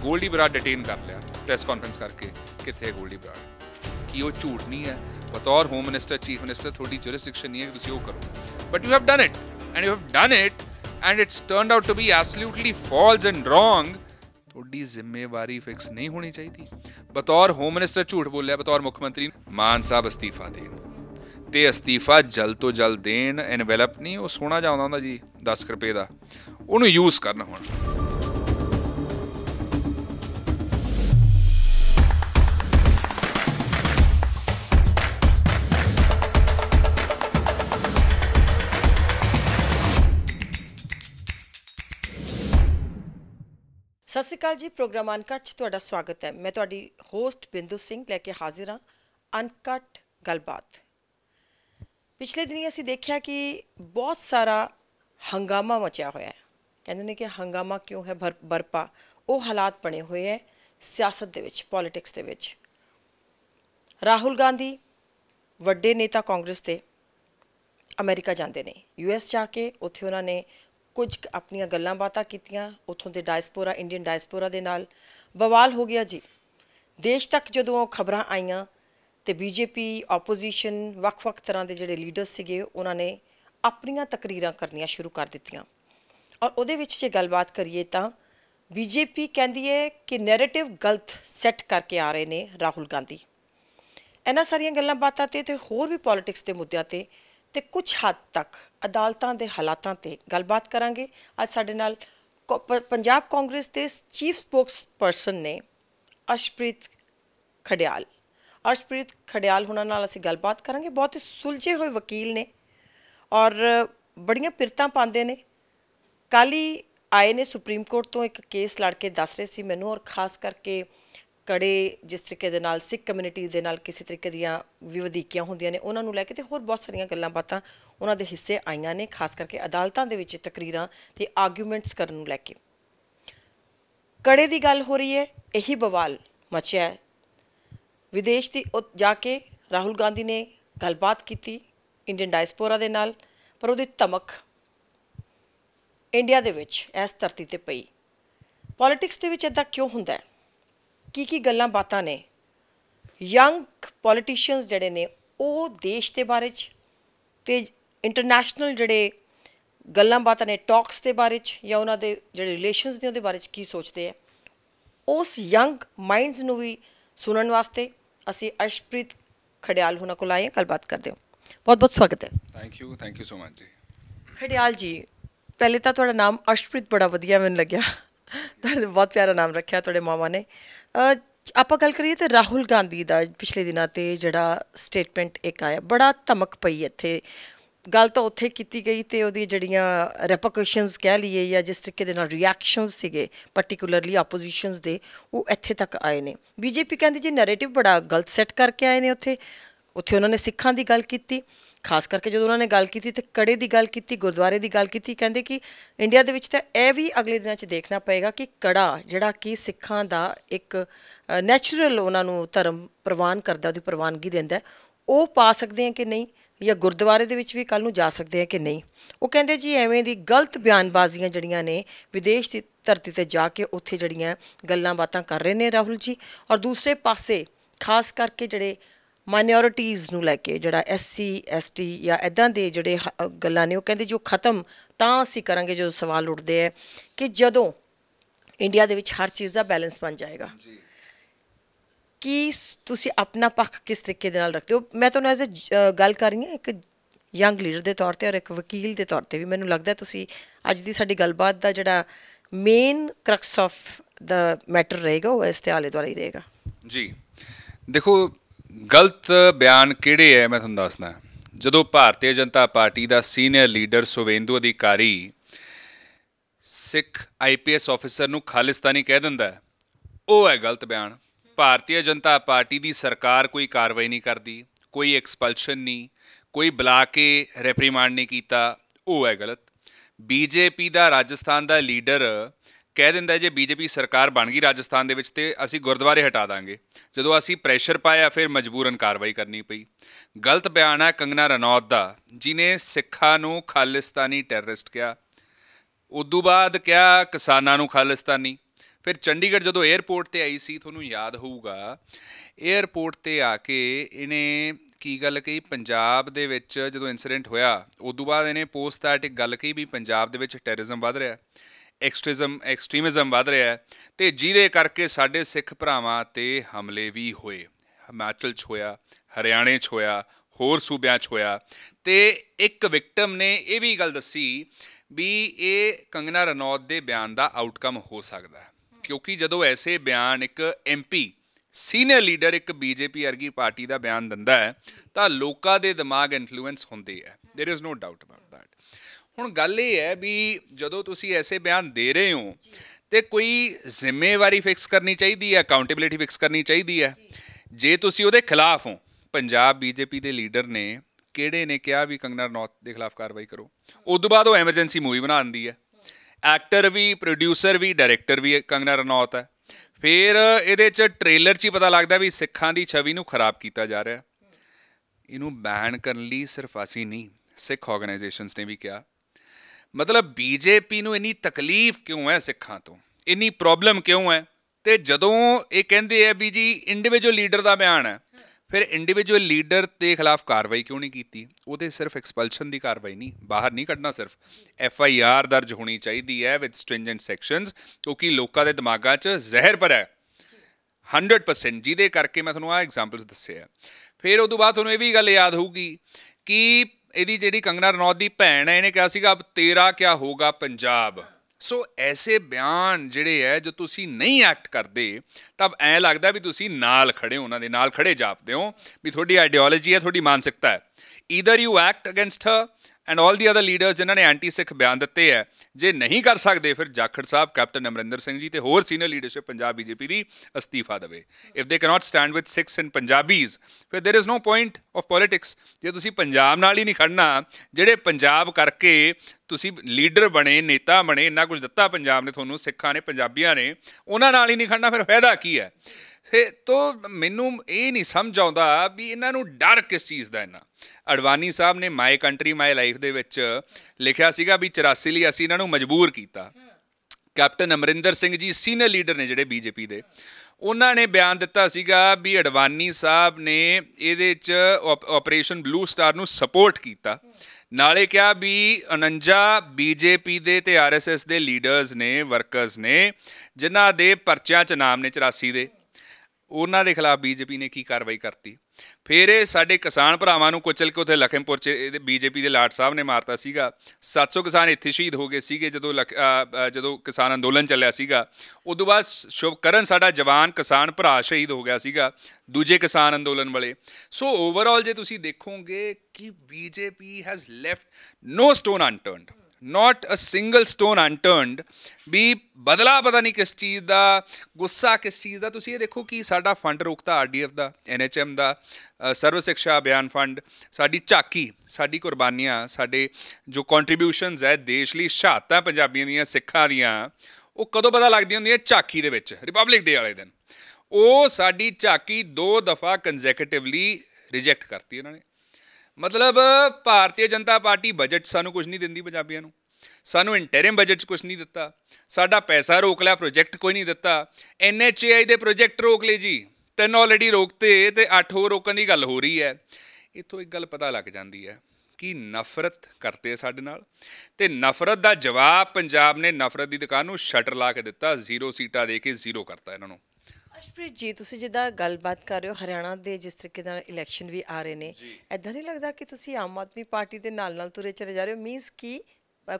ਗੋਲਡੀ ਬਰਾਡ ਡਿਟੇਨ ਕਰ ਲਿਆ ਪ੍ਰੈਸ ਕਾਨਫਰੰਸ ਕਰਕੇ ਕਿੱਥੇ ਗੋਲਡੀ ਬਰਾਡ ਕੀ ਉਹ ਝੂਠ ਨਹੀਂ ਹੈ ਬਤੌਰ ਹੋਮ ਮਿਨਿਸਟਰ ਚੀਫ ਮਿਨਿਸਟਰ ਤੁਹਾਡੀ ਜੁਰਿਸਡਿਕਸ਼ਨ ਨਹੀਂ ਹੈ ਕਿ ਤੁਸੀਂ ਉਹ ਕਰੋ but you have done it and you have done it and it's turned out to be absolutely false and wrong ਤੁਹਾਡੀ ਜ਼ਿੰਮੇਵਾਰੀ ਫਿਕਸ ਨਹੀਂ ਹੋਣੀ ਚਾਹੀਦੀ ਬਤੌਰ ਹੋਮ ਮਿਨਿਸਟਰ ਝੂਠ ਬੋਲਿਆ ਬਤੌਰ ਮੁੱਖ ਮੰਤਰੀ ਮਾਨ ਸਾਹਿਬ ਅਸਤੀਫਾ ਦੇਣ ਤੇ ਅਸਤੀਫਾ ਜਲ ਤੋਂ ਜਲ ਦੇਣ ਐਨਵੈਲਪ ਨਹੀਂ ਉਹ ਸੋਨਾ ਜਾਉਂਦਾ ਹੁੰਦਾ ਜੀ 10 ਰੁਪਏ ਦਾ ਉਹਨੂੰ ਯੂਜ਼ ਕਰਨਾ ਹੁਣ ਸਤਿ ਸ਼੍ਰੀ ਅਕਾਲ ਜੀ ਪ੍ਰੋਗਰਾਮ ਅਨਕਟ 'ਚ ਤੁਹਾਡਾ ਸਵਾਗਤ ਹੈ ਮੈਂ ਤੁਹਾਡੀ ਹੋਸਟ ਬਿੰਦੂ ਸਿੰਘ ਲੈ ਕੇ ਹਾਜ਼ਰ ਹਾਂ ਅਨਕਟ ਗੱਲਬਾਤ ਪਿਛਲੇ ਦਿਨੀ ਅਸੀਂ ਦੇਖਿਆ ਕਿ ਬਹੁਤ ਸਾਰਾ ਹੰਗਾਮਾ ਮਚਿਆ ਹੋਇਆ ਹੈ ਕਹਿੰਦੇ ਨੇ ਕਿ ਹੰਗਾਮਾ ਕਿਉਂ ਹੈ ਬਰਪਾ ਉਹ ਹਾਲਾਤ ਬਣੇ ਹੋਏ ਐ ਸਿਆਸਤ ਦੇ ਵਿੱਚ ਪੋਲਿਟਿਕਸ ਦੇ ਵਿੱਚ ਰਾਹੁਲ ਗਾਂਧੀ ਵੱਡੇ ਨੇਤਾ ਕਾਂਗਰਸ ਦੇ ਅਮਰੀਕਾ ਜਾਂਦੇ ਨੇ ਯੂਐਸ ਜਾ ਕੇ ਉੱਥੇ ਉਹਨਾਂ ਨੇ ਕੁਝ ਆਪਣੀਆਂ ਗੱਲਾਂ ਬਾਤਾਂ ਕੀਤੀਆਂ ਉੱਥੋਂ ਦੇ ਡਾਇਸਪੋਰਾ ਇੰਡੀਅਨ ਡਾਇਸਪੋਰਾ ਦੇ ਨਾਲ ਬਵਾਲ ਹੋ ਗਿਆ ਜੀ ਦੇਸ਼ ਤੱਕ ਜਦੋਂ ਖਬਰਾਂ ਆਈਆਂ ਤੇ ਬੀਜੇਪੀ ਆਪੋਜੀਸ਼ਨ ਵੱਖ-ਵੱਖ ਤਰ੍ਹਾਂ ਦੇ ਜਿਹੜੇ ਲੀਡਰਸ ਸੀਗੇ ਉਹਨਾਂ ਨੇ ਆਪਣੀਆਂ ਤਕਰੀਰਾਂ ਕਰਨੀਆਂ ਸ਼ੁਰੂ ਕਰ ਦਿੱਤੀਆਂ ਔਰ ਉਹਦੇ ਵਿੱਚ ਜੇ ਗੱਲਬਾਤ ਕਰੀਏ ਤਾਂ ਬੀਜੇਪੀ ਕਹਿੰਦੀ ਹੈ ਕਿ ਨੈਰੇਟਿਵ ਗਲਤ ਸੈੱਟ ਕਰਕੇ ਆ ਰਹੇ ਨੇ ਰਾਹੁਲ ਗਾਂਧੀ ਇਹਨਾਂ ਸਾਰੀਆਂ ਗੱਲਾਂ ਬਾਤਾਂ ਤੇ ਤੇ ਹੋਰ ਵੀ ਪੋਲਿਟਿਕਸ ਦੇ ਮੁੱਦਿਆਂ ਤੇ ਤੇ ਕੁਝ ਹੱਦ ਤੱਕ ਅਦਾਲਤਾਂ ਦੇ ਹਾਲਾਤਾਂ ਤੇ ਗੱਲਬਾਤ ਕਰਾਂਗੇ ਅੱਜ ਸਾਡੇ ਨਾਲ ਪੰਜਾਬ ਕਾਂਗਰਸ ਦੇ ਚੀਫ ਸਪੋਕਸਪਰਸਨ ਨੇ ਅਸ਼ਪ੍ਰੀਤ ਖੜਿਆਲ ਅਸ਼ਪ੍ਰੀਤ ਖੜਿਆਲ ਹੁਣਾਂ ਨਾਲ ਅਸੀਂ ਗੱਲਬਾਤ ਕਰਾਂਗੇ ਬਹੁਤ ਹੀ ਸੁਲਝੇ ਹੋਏ ਵਕੀਲ ਨੇ ਔਰ ਬੜੀਆਂ ਪਿਰਤਾਂ ਪਾਉਂਦੇ ਨੇ ਕਾਲੀ ਆਏ ਨੇ ਸੁਪਰੀਮ ਕੋਰਟ ਤੋਂ ਇੱਕ ਕੇਸ ਲੜ ਕੇ ਦੱਸ ਰਹੇ ਸੀ ਮੈਨੂੰ ਔਰ ਖਾਸ ਕਰਕੇ ਕੜੇ ਜਿਸ ਤਰੀਕੇ ਦੇ ਨਾਲ ਸਿੱਖ ਕਮਿਊਨਿਟੀ ਦੇ ਨਾਲ ਕਿਸੇ ਤਰੀਕੇ ਦੀਆਂ ਵਿਵਧੀਕੀਆਂ ਹੁੰਦੀਆਂ ਨੇ ਉਹਨਾਂ ਨੂੰ ਲੈ ਕੇ ਤੇ ਹੋਰ ਬਹੁਤ ਸਾਰੀਆਂ ਗੱਲਾਂ ਬਾਤਾਂ ਉਹਨਾਂ ਦੇ ਹਿੱਸੇ ਆਈਆਂ ਨੇ ਖਾਸ ਕਰਕੇ ਅਦਾਲਤਾਂ ਦੇ ਵਿੱਚ ਤਕਰੀਰਾਂ ਤੇ ਆਰਗੂਮੈਂਟਸ ਕਰਨ ਨੂੰ ਲੈ ਕੇ ਕੜੇ ਦੀ ਗੱਲ ਹੋ ਰਹੀ ਹੈ ਇਹੀ ਬਵਾਲ ਮਚਿਆ ਹੈ ਵਿਦੇਸ਼ ਦੀ ਜਾ ਕੇ ਰਾਹੁਲ ਗਾਂਧੀ ਨੇ ਗੱਲਬਾਤ ਕੀਤੀ ਇੰਡੀਅਨ ਡਾਇਸਪੋਰਾ ਦੇ ਨਾਲ ਪਰ ਉਹਦੀ ਧਮਕ ਇੰਡੀਆ ਦੇ ਵਿੱਚ ਇਸ ਧਰਤੀ ਤੇ ਪਈ ਪੋਲਿਟਿਕਸ ਦੇ ਵਿੱਚ ਇਦਾਂ ਕਿਉਂ ਹੁੰਦਾ ਹੈ ਕੀ ਕੀ ਗੱਲਾਂ ਬਾਤਾਂ ਨੇ ਯੰਗ ਪੋਲਿਟਿਸ਼ੀਅਨਸ ਜਿਹੜੇ ਨੇ ਉਹ ਦੇਸ਼ ਦੇ ਬਾਰੇ 'ਚ ਤੇ ਇੰਟਰਨੈਸ਼ਨਲ ਜਿਹੜੇ ਗੱਲਾਂ ਬਾਤਾਂ ਨੇ ਟਾਕਸ ਦੇ ਬਾਰੇ 'ਚ ਜਾਂ ਉਹਨਾਂ ਦੇ ਜਿਹੜੇ ਰਿਲੇਸ਼ਨਸ ਨੇ ਉਹਦੇ ਬਾਰੇ 'ਚ ਕੀ ਸੋਚਦੇ ਆ ਉਸ ਯੰਗ ਮਾਈਂਡਸ ਨੂੰ ਵੀ ਸੁਣਨ ਵਾਸਤੇ ਅਸੀਂ ਅਸ਼ਪ੍ਰੀਤ ਖੜਿਆਲ ਹੁਣਾਂ ਕੋਲ ਆਏ ਹਾਂ ਗੱਲਬਾਤ ਕਰਦੇ ਹਾਂ ਬਹੁਤ ਬਹੁਤ ਸਵਾਗਤ ਹੈ thank you thank you so much ji Khadial ਜੀ ਪਹਿਲੇ ਤਾਂ ਤੁਹਾਡਾ ਨਾਮ ਅਸ਼ਪ੍ਰਿਤ ਬੜਾ ਵਧੀਆ ਮੈਨੂੰ ਲੱਗਿਆ ਤੁਹਾਡੇ ਬਹੁਤ ਪਿਆਰਾ ਨਾਮ ਰੱਖਿਆ ਤੁਹਾਡੇ ਮਾਮਾ ਨੇ ਆਪਾਂ ਗੱਲ ਕਰੀਏ ਤੇ ਰਾਹੁਲ ਗਾਂਧੀ ਦਾ ਪਿਛਲੇ ਦਿਨਾਂ ਤੇ ਜਿਹੜਾ ਸਟੇਟਮੈਂਟ ਇੱਕ ਆਇਆ ਬੜਾ ਧਮਕ ਪਈ ਇੱਥੇ ਗੱਲ ਤਾਂ ਉੱਥੇ ਕੀਤੀ ਗਈ ਤੇ ਉਹਦੀ ਜਿਹੜੀਆਂ ਰੈਪਰਕਸ਼ਨਸ ਕਹਿ ਲਈਏ ਜਾਂ ਜਿਸ ਤਰੀਕੇ ਦੇ ਨਾਲ ਰਿਐਕਸ਼ਨਸ ਸੀਗੇ ਪਾਰਟਿਕੂਲਰਲੀ ਆਪੋਜੀਸ਼ਨਸ ਦੇ ਉਹ ਇੱਥੇ ਤੱਕ ਆਏ ਨੇ ਬੀਜੇਪੀ ਕਹਿੰਦੀ ਜੀ ਨੈਰੇਟਿਵ ਬੜਾ ਗਲਤ ਸੈੱਟ ਕਰਕੇ ਆਏ ਨੇ ਉੱਥੇ ਉੱਥੇ ਉਹਨਾਂ ਨੇ ਸਿੱਖਾਂ ਦੀ ਗੱਲ ਕੀਤੀ ਖਾਸ ਕਰਕੇ ਜਦੋਂ ਉਹਨਾਂ ਨੇ ਗੱਲ ਕੀਤੀ ਤੇ ਕੜੇ ਦੀ ਗੱਲ ਕੀਤੀ ਗੁਰਦੁਆਰੇ ਦੀ ਗੱਲ ਕੀਤੀ ਕਹਿੰਦੇ ਕਿ ਇੰਡੀਆ ਦੇ ਵਿੱਚ ਤਾਂ ਇਹ ਵੀ ਅਗਲੇ ਦਿਨਾਂ 'ਚ ਦੇਖਣਾ ਪਏਗਾ ਕਿ ਕੜਾ ਜਿਹੜਾ ਕਿ ਸਿੱਖਾਂ ਦਾ ਇੱਕ ਨੇਚਰਲ ਉਹਨਾਂ ਨੂੰ ਧਰਮ ਪ੍ਰਵਾਨ ਕਰਦਾ ਉਹਦੀ ਪ੍ਰਵਾਨਗੀ ਦਿੰਦਾ ਉਹ ਪਾ ਸਕਦੇ ਆ ਕਿ ਨਹੀਂ ਜਾਂ ਗੁਰਦੁਆਰੇ ਦੇ ਵਿੱਚ ਵੀ ਕੱਲ ਨੂੰ ਜਾ ਸਕਦੇ ਆ ਕਿ ਨਹੀਂ ਉਹ ਕਹਿੰਦੇ ਜੀ ਐਵੇਂ ਦੀ ਗਲਤ ਬਿਆਨਬਾਜ਼ੀਆਂ ਜਿਹੜੀਆਂ ਨੇ ਵਿਦੇਸ਼ ਦੀ ਧਰਤੀ ਤੇ ਜਾ ਕੇ ਉੱਥੇ ਜਿਹੜੀਆਂ ਗੱਲਾਂ ਬਾਤਾਂ ਕਰ ਰਹੇ ਨੇ ਰਾਹੁਲ ਜੀ ਔਰ ਦੂਸਰੇ ਪਾਸੇ ਖਾਸ ਕਰਕੇ ਜਿਹੜੇ ਮਾਈਨੋਰਿਟੀਜ਼ ਨੂੰ ਲੈ ਕੇ ਜਿਹੜਾ ਐਸਸੀ ਐਸਟੀ ਜਾਂ ਐਦਾਂ ਦੇ ਜਿਹੜੇ ਗੱਲਾਂ ਨੇ ਉਹ ਕਹਿੰਦੇ ਜੋ ਖਤਮ ਤਾਂ ਅਸੀਂ ਕਰਾਂਗੇ ਜਦੋਂ ਸਵਾਲ ਉੱਠਦੇ ਆ ਕਿ ਜਦੋਂ ਇੰਡੀਆ ਦੇ ਵਿੱਚ ਹਰ ਚੀਜ਼ ਦਾ ਬੈਲੈਂਸ ਬਣ ਜਾਏਗਾ ਜੀ ਕੀ ਤੁਸੀਂ ਆਪਣਾ ਪੱਖ ਕਿਸ ਤਰੀਕੇ ਦੇ ਨਾਲ ਰੱਖਦੇ ਹੋ ਮੈਂ ਤੁਹਾਨੂੰ ਐਜ਼ ਅ ਗੱਲ ਕਰ ਰਹੀ ਹਾਂ ਇੱਕ ਯੰਗ ਲੀਡਰ ਦੇ ਤੌਰ ਤੇ ਔਰ ਇੱਕ ਵਕੀਲ ਦੇ ਤੌਰ ਤੇ ਵੀ ਮੈਨੂੰ ਲੱਗਦਾ ਤੁਸੀਂ ਅੱਜ ਦੀ ਸਾਡੀ ਗੱਲਬਾਤ ਦਾ ਜਿਹੜਾ main crux of the matter ਰਹੇਗਾ ਉਹ ਇਸ ਤੇ ਆਲੇ ਦੁਆਲੇ ਹੀ ਰਹੇਗਾ ਜੀ ਦੇਖੋ ਗਲਤ ਬਿਆਨ ਕਿਹੜੇ ਐ ਮੈਂ ਤੁਹਾਨੂੰ ਦੱਸਦਾ ਜਦੋਂ ਭਾਰਤੀ ਜਨਤਾ ਪਾਰਟੀ ਦਾ senior leader Suvendu Adhikari Sikh IPS ਅਫਸਰ ਨੂੰ ਖਾਲਿਸਤਾਨੀ ਕਹਿ ਦਿੰਦਾ ਉਹ ਹੈ ਗਲਤ ਬਿਆਨ ਭਾਰਤੀ ਜਨਤਾ ਪਾਰਟੀ ਦੀ ਸਰਕਾਰ ਕੋਈ ਕਾਰਵਾਈ ਨਹੀਂ ਕਰਦੀ ਕੋਈ ਐਕਸਪਲਸ਼ਨ ਨਹੀਂ ਕੋਈ ਬੁਲਾ ਕੇ ਰੈਪਰੀਮਾਂਡ ਨਹੀਂ ਕੀਤਾ ਉਹ ਹੈ ਗਲਤ ਬੀਜੇਪੀ ਦਾ ਰਾਜਸਥਾਨ ਦਾ ਲੀਡਰ ਕਹਿ ਦਿੰਦਾ ਜੇ ਬੀਜੇਪੀ ਸਰਕਾਰ ਬਣ ਗਈ ਰਾਜਸਥਾਨ ਦੇ ਵਿੱਚ ਤੇ ਅਸੀਂ ਗੁਰਦੁਆਰੇ ਹਟਾ ਦਾਂਗੇ ਜਦੋਂ ਅਸੀਂ ਪ੍ਰੈਸ਼ਰ ਪਾਇਆ ਫਿਰ ਮਜਬੂਰਨ ਕਾਰਵਾਈ ਕਰਨੀ ਪਈ ਗਲਤ ਬਿਆਨ ਹੈ ਕੰਗਨਾ ਰਣੌਤ ਦਾ ਜਿਨੇ ਸਿੱਖਾਂ ਨੂੰ ਖਾਲਿਸਤਾਨੀ ਟੈਰਰਿਸਟ ਕਿਹਾ ਉਦੋਂ ਬਾਅਦ ਕਿਹਾ ਕਿਸਾਨਾਂ ਨੂੰ ਖਾਲਿਸਤਾਨੀ ਫਿਰ ਚੰਡੀਗੜ੍ਹ ਜਦੋਂ 에ਅਰਪੋਰਟ ਤੇ ਆਈ ਸੀ ਤੁਹਾਨੂੰ ਯਾਦ ਹੋਊਗਾ 에ਅਰਪੋਰਟ ਤੇ ਆ ਕੇ ਇਹਨੇ ਕੀ ਗੱਲ ਕਹੀ ਪੰਜਾਬ ਦੇ ਵਿੱਚ ਜਦੋਂ ਇਨਸੀਡੈਂਟ ਹੋਇਆ ਉਦੋਂ ਬਾਅਦ ਇਹਨੇ ਪੋਸਟ ਆਰਟਿਕ ਗੱਲ ਕਹੀ ਵੀ ਪੰਜਾਬ ਦੇ ਵਿੱਚ ਟੈਰਰਿਜ਼ਮ ਵੱਧ ਰਿਹਾ ਐਕਸਟ੍ਰੀਮਿਜ਼ਮ ਐਕਸਟ੍ਰੀਮਿਜ਼ਮ ਵਧ ਰਿਹਾ ਹੈ ਤੇ ਜਿਹਦੇ ਕਰਕੇ ਸਾਡੇ ਸਿੱਖ ਭਰਾਵਾਂ ਤੇ ਹਮਲੇ ਵੀ ਹੋਏ ਹਿਮਾਚਲ 'ਚ ਹੋਇਆ ਹਰਿਆਣੇ 'ਚ ਹੋਇਆ ਹੋਰ ਸੂਬਿਆਂ 'ਚ ਹੋਇਆ ਤੇ ਇੱਕ ਵਿਕਟਮ ਨੇ ਇਹ ਵੀ ਗੱਲ ਦੱਸੀ ਵੀ ਇਹ ਕੰਗਨਾ ਰਣੌਤ ਦੇ ਬਿਆਨ ਦਾ ਆਊਟਕਮ ਹੋ ਸਕਦਾ ਹੈ ਕਿਉਂਕਿ ਜਦੋਂ ਐਸੇ ਬਿਆਨ ਇੱਕ ਐਮਪੀ ਸੀਨੀਅਰ ਲੀਡਰ ਇੱਕ ਬੀਜੇਪੀ ਵਰਗੀ ਪਾਰਟੀ ਦਾ ਬਿਆਨ ਦਿੰਦਾ ਹੈ ਤਾਂ ਲੋਕਾਂ ਦੇ ਦਿਮਾਗ ਇਨਫਲੂਐਂਸ ਹੁੰਦੇ ਹੈ there is no doubt about that ਹੁਣ ਗੱਲ ਇਹ ਹੈ ਵੀ ਜਦੋਂ ਤੁਸੀਂ ਐਸੇ ਬਿਆਨ ਦੇ ਰਹੇ ਹੋ ਤੇ ਕੋਈ ਜ਼ਿੰਮੇਵਾਰੀ ਫਿਕਸ ਕਰਨੀ ਚਾਹੀਦੀ ਹੈ ਅਕਾਊਂਟੇਬਿਲਟੀ ਫਿਕਸ ਕਰਨੀ ਚਾਹੀਦੀ ਹੈ ਜੇ ਤੁਸੀਂ ਉਹਦੇ ਖਿਲਾਫ ਹੋ ਪੰਜਾਬ ਬੀਜੇਪੀ ਦੇ ਲੀਡਰ ਨੇ ਕਿਹੜੇ ਨੇ ਕਿਹਾ ਵੀ ਕੰਗਨਾ ਰਣੌਤ ਦੇ ਖਿਲਾਫ ਕਾਰਵਾਈ ਕਰੋ ਉਸ ਤੋਂ ਬਾਅਦ ਉਹ ਐਮਰਜੈਂਸੀ ਮੂਵੀ ਬਣਾ ਦਿੰਦੀ ਹੈ ਐਕਟਰ ਵੀ ਪ੍ਰੋਡਿਊਸਰ ਵੀ ਡਾਇਰੈਕਟਰ ਵੀ ਕੰਗਨਾ ਰਣੌਤ ਹੈ ਫਿਰ ਇਹਦੇ ਚ ਟ੍ਰੇਲਰ 'ਚ ਹੀ ਪਤਾ ਲੱਗਦਾ ਵੀ ਸਿੱਖਾਂ ਦੀ ਛਵੀ ਨੂੰ ਖਰਾਬ ਕੀਤਾ ਜਾ ਰਿਹਾ ਇਹਨੂੰ ਬੈਨ ਕਰਨ ਲਈ ਸਿਰਫ ਅਸੀਂ ਨਹੀਂ ਸਿੱਖ ਆਰਗੇਨਾਈਜੇਸ਼ਨਸ ਨੇ ਵੀ ਕਿਹਾ ਮਤਲਬ ਬੀਜੇਪੀ ਨੂੰ ਇਨੀ ਤਕਲੀਫ ਕਿਉਂ ਹੈ ਸਿੱਖਾਂ ਤੋਂ ਇਨੀ ਪ੍ਰੋਬਲਮ ਕਿਉਂ ਹੈ ਤੇ ਜਦੋਂ ਇਹ ਕਹਿੰਦੇ ਆ ਵੀ ਜੀ ਇੰਡੀਵਿਜੂਅਲ ਲੀਡਰ ਦਾ ਬਿਆਨ ਹੈ ਫਿਰ ਇੰਡੀਵਿਜੂਅਲ ਲੀਡਰ ਤੇ ਖਿਲਾਫ ਕਾਰਵਾਈ ਕਿਉਂ ਨਹੀਂ ਕੀਤੀ ਉਹਦੇ ਸਿਰਫ ਐਕਸਪਲਸ਼ਨ ਦੀ ਕਾਰਵਾਈ ਨਹੀਂ ਬਾਹਰ ਨਹੀਂ ਕੱਢਣਾ ਸਿਰਫ ਐਫ ਆਈ ਆਰ ਦਰਜ ਹੋਣੀ ਚਾਹੀਦੀ ਹੈ ਵਿਦ ਸਟ੍ਰਿੰਜੈਂਟ ਸੈਕਸ਼ਨਸ ਕਿਉਂਕਿ ਲੋਕਾਂ ਦੇ ਦਿਮਾਗਾਂ 'ਚ ਜ਼ਹਿਰ ਭਰਿਆ ਹੈ 100% ਜਿਹਦੇ ਕਰਕੇ ਮੈਂ ਤੁਹਾਨੂੰ ਆ ਐਗਜ਼ਾਮਪਲਸ ਦੱਸਿਆ ਫਿਰ ਉਸ ਤੋਂ ਬਾਅਦ ਤੁਹਾਨੂੰ ਇਹ ਵੀ ਗੱਲ ਯਾਦ ਹੋਊਗੀ ਕਿ ਇਹਦੀ ਜਿਹੜੀ ਕੰਗਨਾ ਰਣੌਤ ਦੀ ਭੈਣ ਹੈ ਇਹਨੇ ਕਿਹਾ ਸੀਗਾ ਅਬ ਤੇਰਾ ਕੀ ਹੋਗਾ ਪੰਜਾਬ ਸੋ ਐਸੇ ਬਿਆਨ ਜਿਹੜੇ ਹੈ ਜੋ ਤੁਸੀਂ ਨਹੀਂ ਐਕਟ ਕਰਦੇ ਤਬ ਐ ਲੱਗਦਾ ਵੀ ਤੁਸੀਂ ਨਾਲ ਖੜੇ ਉਹਨਾਂ ਦੇ ਨਾਲ ਖੜੇ ਜਾਪਦੇ ਹੋ ਵੀ ਤੁਹਾਡੀ ਆਈਡੀਓਲੋਜੀ ਹੈ ਤੁਹਾਡੀ ਮਾਨਸਿਕਤਾ ਹੈ either you act against her and 올 the other leaders ਜਿਨ੍ਹਾਂ ਨੇ ਐਂਟੀ ਸਿੱਖ ਬਿਆਨ ਦਿੱਤੇ ਐ ਜੇ ਨਹੀਂ ਕਰ ਸਕਦੇ ਫਿਰ ਜਾਖੜ ਸਾਹਿਬ ਕੈਪਟਨ ਅਮਰਿੰਦਰ ਸਿੰਘ ਜੀ ਤੇ ਹੋਰ ਸੀਨੀਅਰ ਲੀਡਰਸ਼ਿਪ ਪੰਜਾਬ ਬੀਜੇਪੀ ਦੀ ਅਸਤੀਫਾ ਦੇਵੇ if they can't stand with Sikhs and Punjabis ਫਿਰ there is no point of politics ਜੇ ਤੁਸੀਂ ਪੰਜਾਬ ਨਾਲ ਹੀ ਨਹੀਂ ਖੜਨਾ ਜਿਹੜੇ ਪੰਜਾਬ ਕਰਕੇ ਤੁਸੀਂ ਲੀਡਰ ਬਣੇ ਨੇਤਾ ਬਣੇ ਇੰਨਾ ਕੁਝ ਦਿੱਤਾ ਪੰਜਾਬ ਨੇ ਤੁਹਾਨੂੰ ਸਿੱਖਾਂ ਨੇ ਪੰਜਾਬੀਆਂ ਨੇ ਉਹਨਾਂ ਨਾਲ ਹੀ ਨਹੀਂ ਖੜਨਾ ਫਿਰ ਫਾਇਦਾ ਕੀ ਹੈ ਸੇ ਤੋਂ ਮੈਨੂੰ ਇਹ ਨਹੀਂ ਸਮਝ ਆਉਂਦਾ ਵੀ ਇਹਨਾਂ ਨੂੰ ਡਰ ਕਿਸ ਚੀਜ਼ ਦਾ ਇਹਨਾਂ ਅਡਵਾਨੀ ਸਾਹਿਬ ਨੇ ਮਾਈ ਕੰਟਰੀ ਮਾਈ ਲਾਈਫ ਦੇ ਵਿੱਚ ਲਿਖਿਆ ਸੀਗਾ ਵੀ 84 ਲਈ ਅਸੀਂ ਇਹਨਾਂ ਨੂੰ ਮਜਬੂਰ ਕੀਤਾ ਕੈਪਟਨ ਅਮਰਿੰਦਰ ਸਿੰਘ ਜੀ ਸੀਨੀਅਰ ਲੀਡਰ ਨੇ ਜਿਹੜੇ ਬੀਜੇਪੀ ਦੇ ਉਹਨਾਂ ਨੇ ਬਿਆਨ ਦਿੱਤਾ ਸੀਗਾ ਵੀ ਅਡਵਾਨੀ ਸਾਹਿਬ ਨੇ ਇਹਦੇ 'ਚ ਆਪਰੇਸ਼ਨ ਬਲੂ ਸਟਾਰ ਨੂੰ ਸਪੋਰਟ ਕੀਤਾ ਨਾਲੇ ਕਿਹਾ ਵੀ 49 ਬੀਜੇਪੀ ਦੇ ਤੇ ਆਰਐਸਐਸ ਦੇ ਲੀਡਰਸ ਨੇ ਵਰਕਰਸ ਨੇ ਜਿਨ੍ਹਾਂ ਦੇ ਪਰਚਿਆਂ 'ਚ ਨਾਮ ਨੇ 84 ਦੇ ਉਹਨਾਂ ਦੇ ਖਿਲਾਫ ਬੀਜੇਪੀ ਨੇ ਕੀ ਕਾਰਵਾਈ ਕਰਤੀ ਫਿਰ ਇਹ ਸਾਡੇ ਕਿਸਾਨ ਭਰਾਵਾਂ ਨੂੰ ਕੁਚਲ ਕੇ ਉਥੇ ਲਖਨਪੁਰ ਚ ਬੀਜੇਪੀ ਦੇ ਲਾਟ ਸਾਹਿਬ ਨੇ ਮਾਰਤਾ ਸੀਗਾ 700 ਕਿਸਾਨ ਇੱਥੇ ਸ਼ਹੀਦ ਹੋ ਗਏ ਸੀਗੇ ਜਦੋਂ ਜਦੋਂ ਕਿਸਾਨ ਅੰਦੋਲਨ ਚੱਲਿਆ ਸੀਗਾ ਉਸ ਤੋਂ ਬਾਅਦ ਸ਼ੁਭਕਰਨ ਸਾਡਾ ਜਵਾਨ ਕਿਸਾਨ ਭਰਾ ਸ਼ਹੀਦ ਹੋ ਗਿਆ ਸੀਗਾ ਦੂਜੇ ਕਿਸਾਨ ਅੰਦੋਲਨ ਵਾਲੇ ਸੋ ਓਵਰਆਲ ਜੇ ਤੁਸੀਂ ਦੇਖੋਗੇ ਕਿ BJP has left no stone unturned not a single stone unturned ਵੀ ਬਦਲਾ ਪਤਾ ਨਹੀਂ ਕਿਸ ਚੀਜ਼ ਦਾ ਗੁੱਸਾ ਕਿਸ ਚੀਜ਼ ਦਾ ਤੁਸੀਂ ਇਹ ਦੇਖੋ ਕਿ ਸਾਡਾ ਫੰਡ ਰੋਕਤਾ ਆਰਡੀਐਫ ਦਾ ਐਨਐਚਐਮ ਦਾ ਸਰਵ ਸਿੱਖਿਆ ਅਭਿਆਨ ਫੰਡ ਸਾਡੀ ਝਾਕੀ ਸਾਡੀ ਕੁਰਬਾਨੀਆਂ ਸਾਡੇ ਜੋ ਕੰਟਰੀਬਿਊਸ਼ਨਸ ਹੈ ਦੇਸ਼ ਲਈ ਸ਼ਹਾਦਤਾਂ ਪੰਜਾਬੀਆਂ ਦੀਆਂ ਸਿੱਖਾਂ ਦੀਆਂ ਉਹ ਕਦੋਂ ਪਤਾ ਲੱਗਦੀ ਹੁੰਦੀ ਹੈ ਝਾਕੀ ਦੇ ਵਿੱਚ ਰਿਪਬਲਿਕ ਡੇ ਵਾਲੇ ਦਿਨ ਉਹ ਸਾਡੀ ਝਾਕੀ ਦੋ ਦਫਾ ਕੰਜ਼ੈਕਟਿਵਲੀ ਰਿਜੈਕਟ ਕਰਤੀ ਇਹਨਾਂ ਨੇ ਮਤਲਬ ਭਾਰਤੀ ਜਨਤਾ ਪਾਰਟੀ ਬਜਟ ਸਾਨੂੰ ਕੁਝ ਨਹੀਂ ਦਿੰਦੀ ਪੰਜਾਬੀਆਂ ਨੂੰ ਸਾਨੂੰ ਇੰਟਰਮ ਬਜਟ 'ਚ ਕੁਝ ਨਹੀਂ ਦਿੱਤਾ ਸਾਡਾ ਪੈਸਾ ਰੋਕ ਲਿਆ ਪ੍ਰੋਜੈਕਟ ਕੋਈ ਨਹੀਂ ਦਿੱਤਾ ਐਨਐਚਏਆਈ ਦੇ ਪ੍ਰੋਜੈਕਟ ਰੋਕ ਲਏ ਜੀ ਤਿੰਨ ਆਲਰੇਡੀ ਰੋਕਤੇ ਤੇ ਅੱਠ ਹੋਰ ਰੋਕਣ ਦੀ ਗੱਲ ਹੋ ਰਹੀ ਹੈ ਇਥੋਂ ਇੱਕ ਗੱਲ ਪਤਾ ਲੱਗ ਜਾਂਦੀ ਹੈ ਕਿ ਨਫ਼ਰਤ ਕਰਦੇ ਸਾਡੇ ਨਾਲ ਤੇ ਨਫ਼ਰਤ ਦਾ ਜਵਾਬ ਪੰਜਾਬ ਨੇ ਨਫ਼ਰਤ ਦੀ ਦੁਕਾਨ ਨੂੰ ਸ਼ਟਰ ਲਾ ਕੇ ਦਿੱਤਾ ਜ਼ੀਰੋ ਸੀਟਾਂ ਦੇ ਕੇ ਜ਼ੀਰੋ ਕਰਤਾ ਇਹਨਾਂ ਨੂੰ ਅਸ਼ਪ੍ਰੀਤ ਜੀ ਤੁਸੀਂ ਜਿੱਦਾਂ ਗੱਲਬਾਤ ਕਰ ਰਹੇ ਹੋ ਹਰਿਆਣਾ ਦੇ ਜਿਸ ਤਰੀਕੇ ਨਾਲ ਇਲੈਕਸ਼ਨ ਵੀ ਆ ਰਹੇ ਨੇ ਐਦਾਂ ਨਹੀਂ ਲੱਗਦਾ ਕਿ ਤੁਸੀਂ ਆਮ ਆਦਮੀ ਪਾਰਟੀ ਦੇ ਨਾਲ ਨਾਲ ਤੁਰੇ ਚਲੇ ਜਾ ਰਹੇ ਹੋ ਮੀਨਸ ਕਿ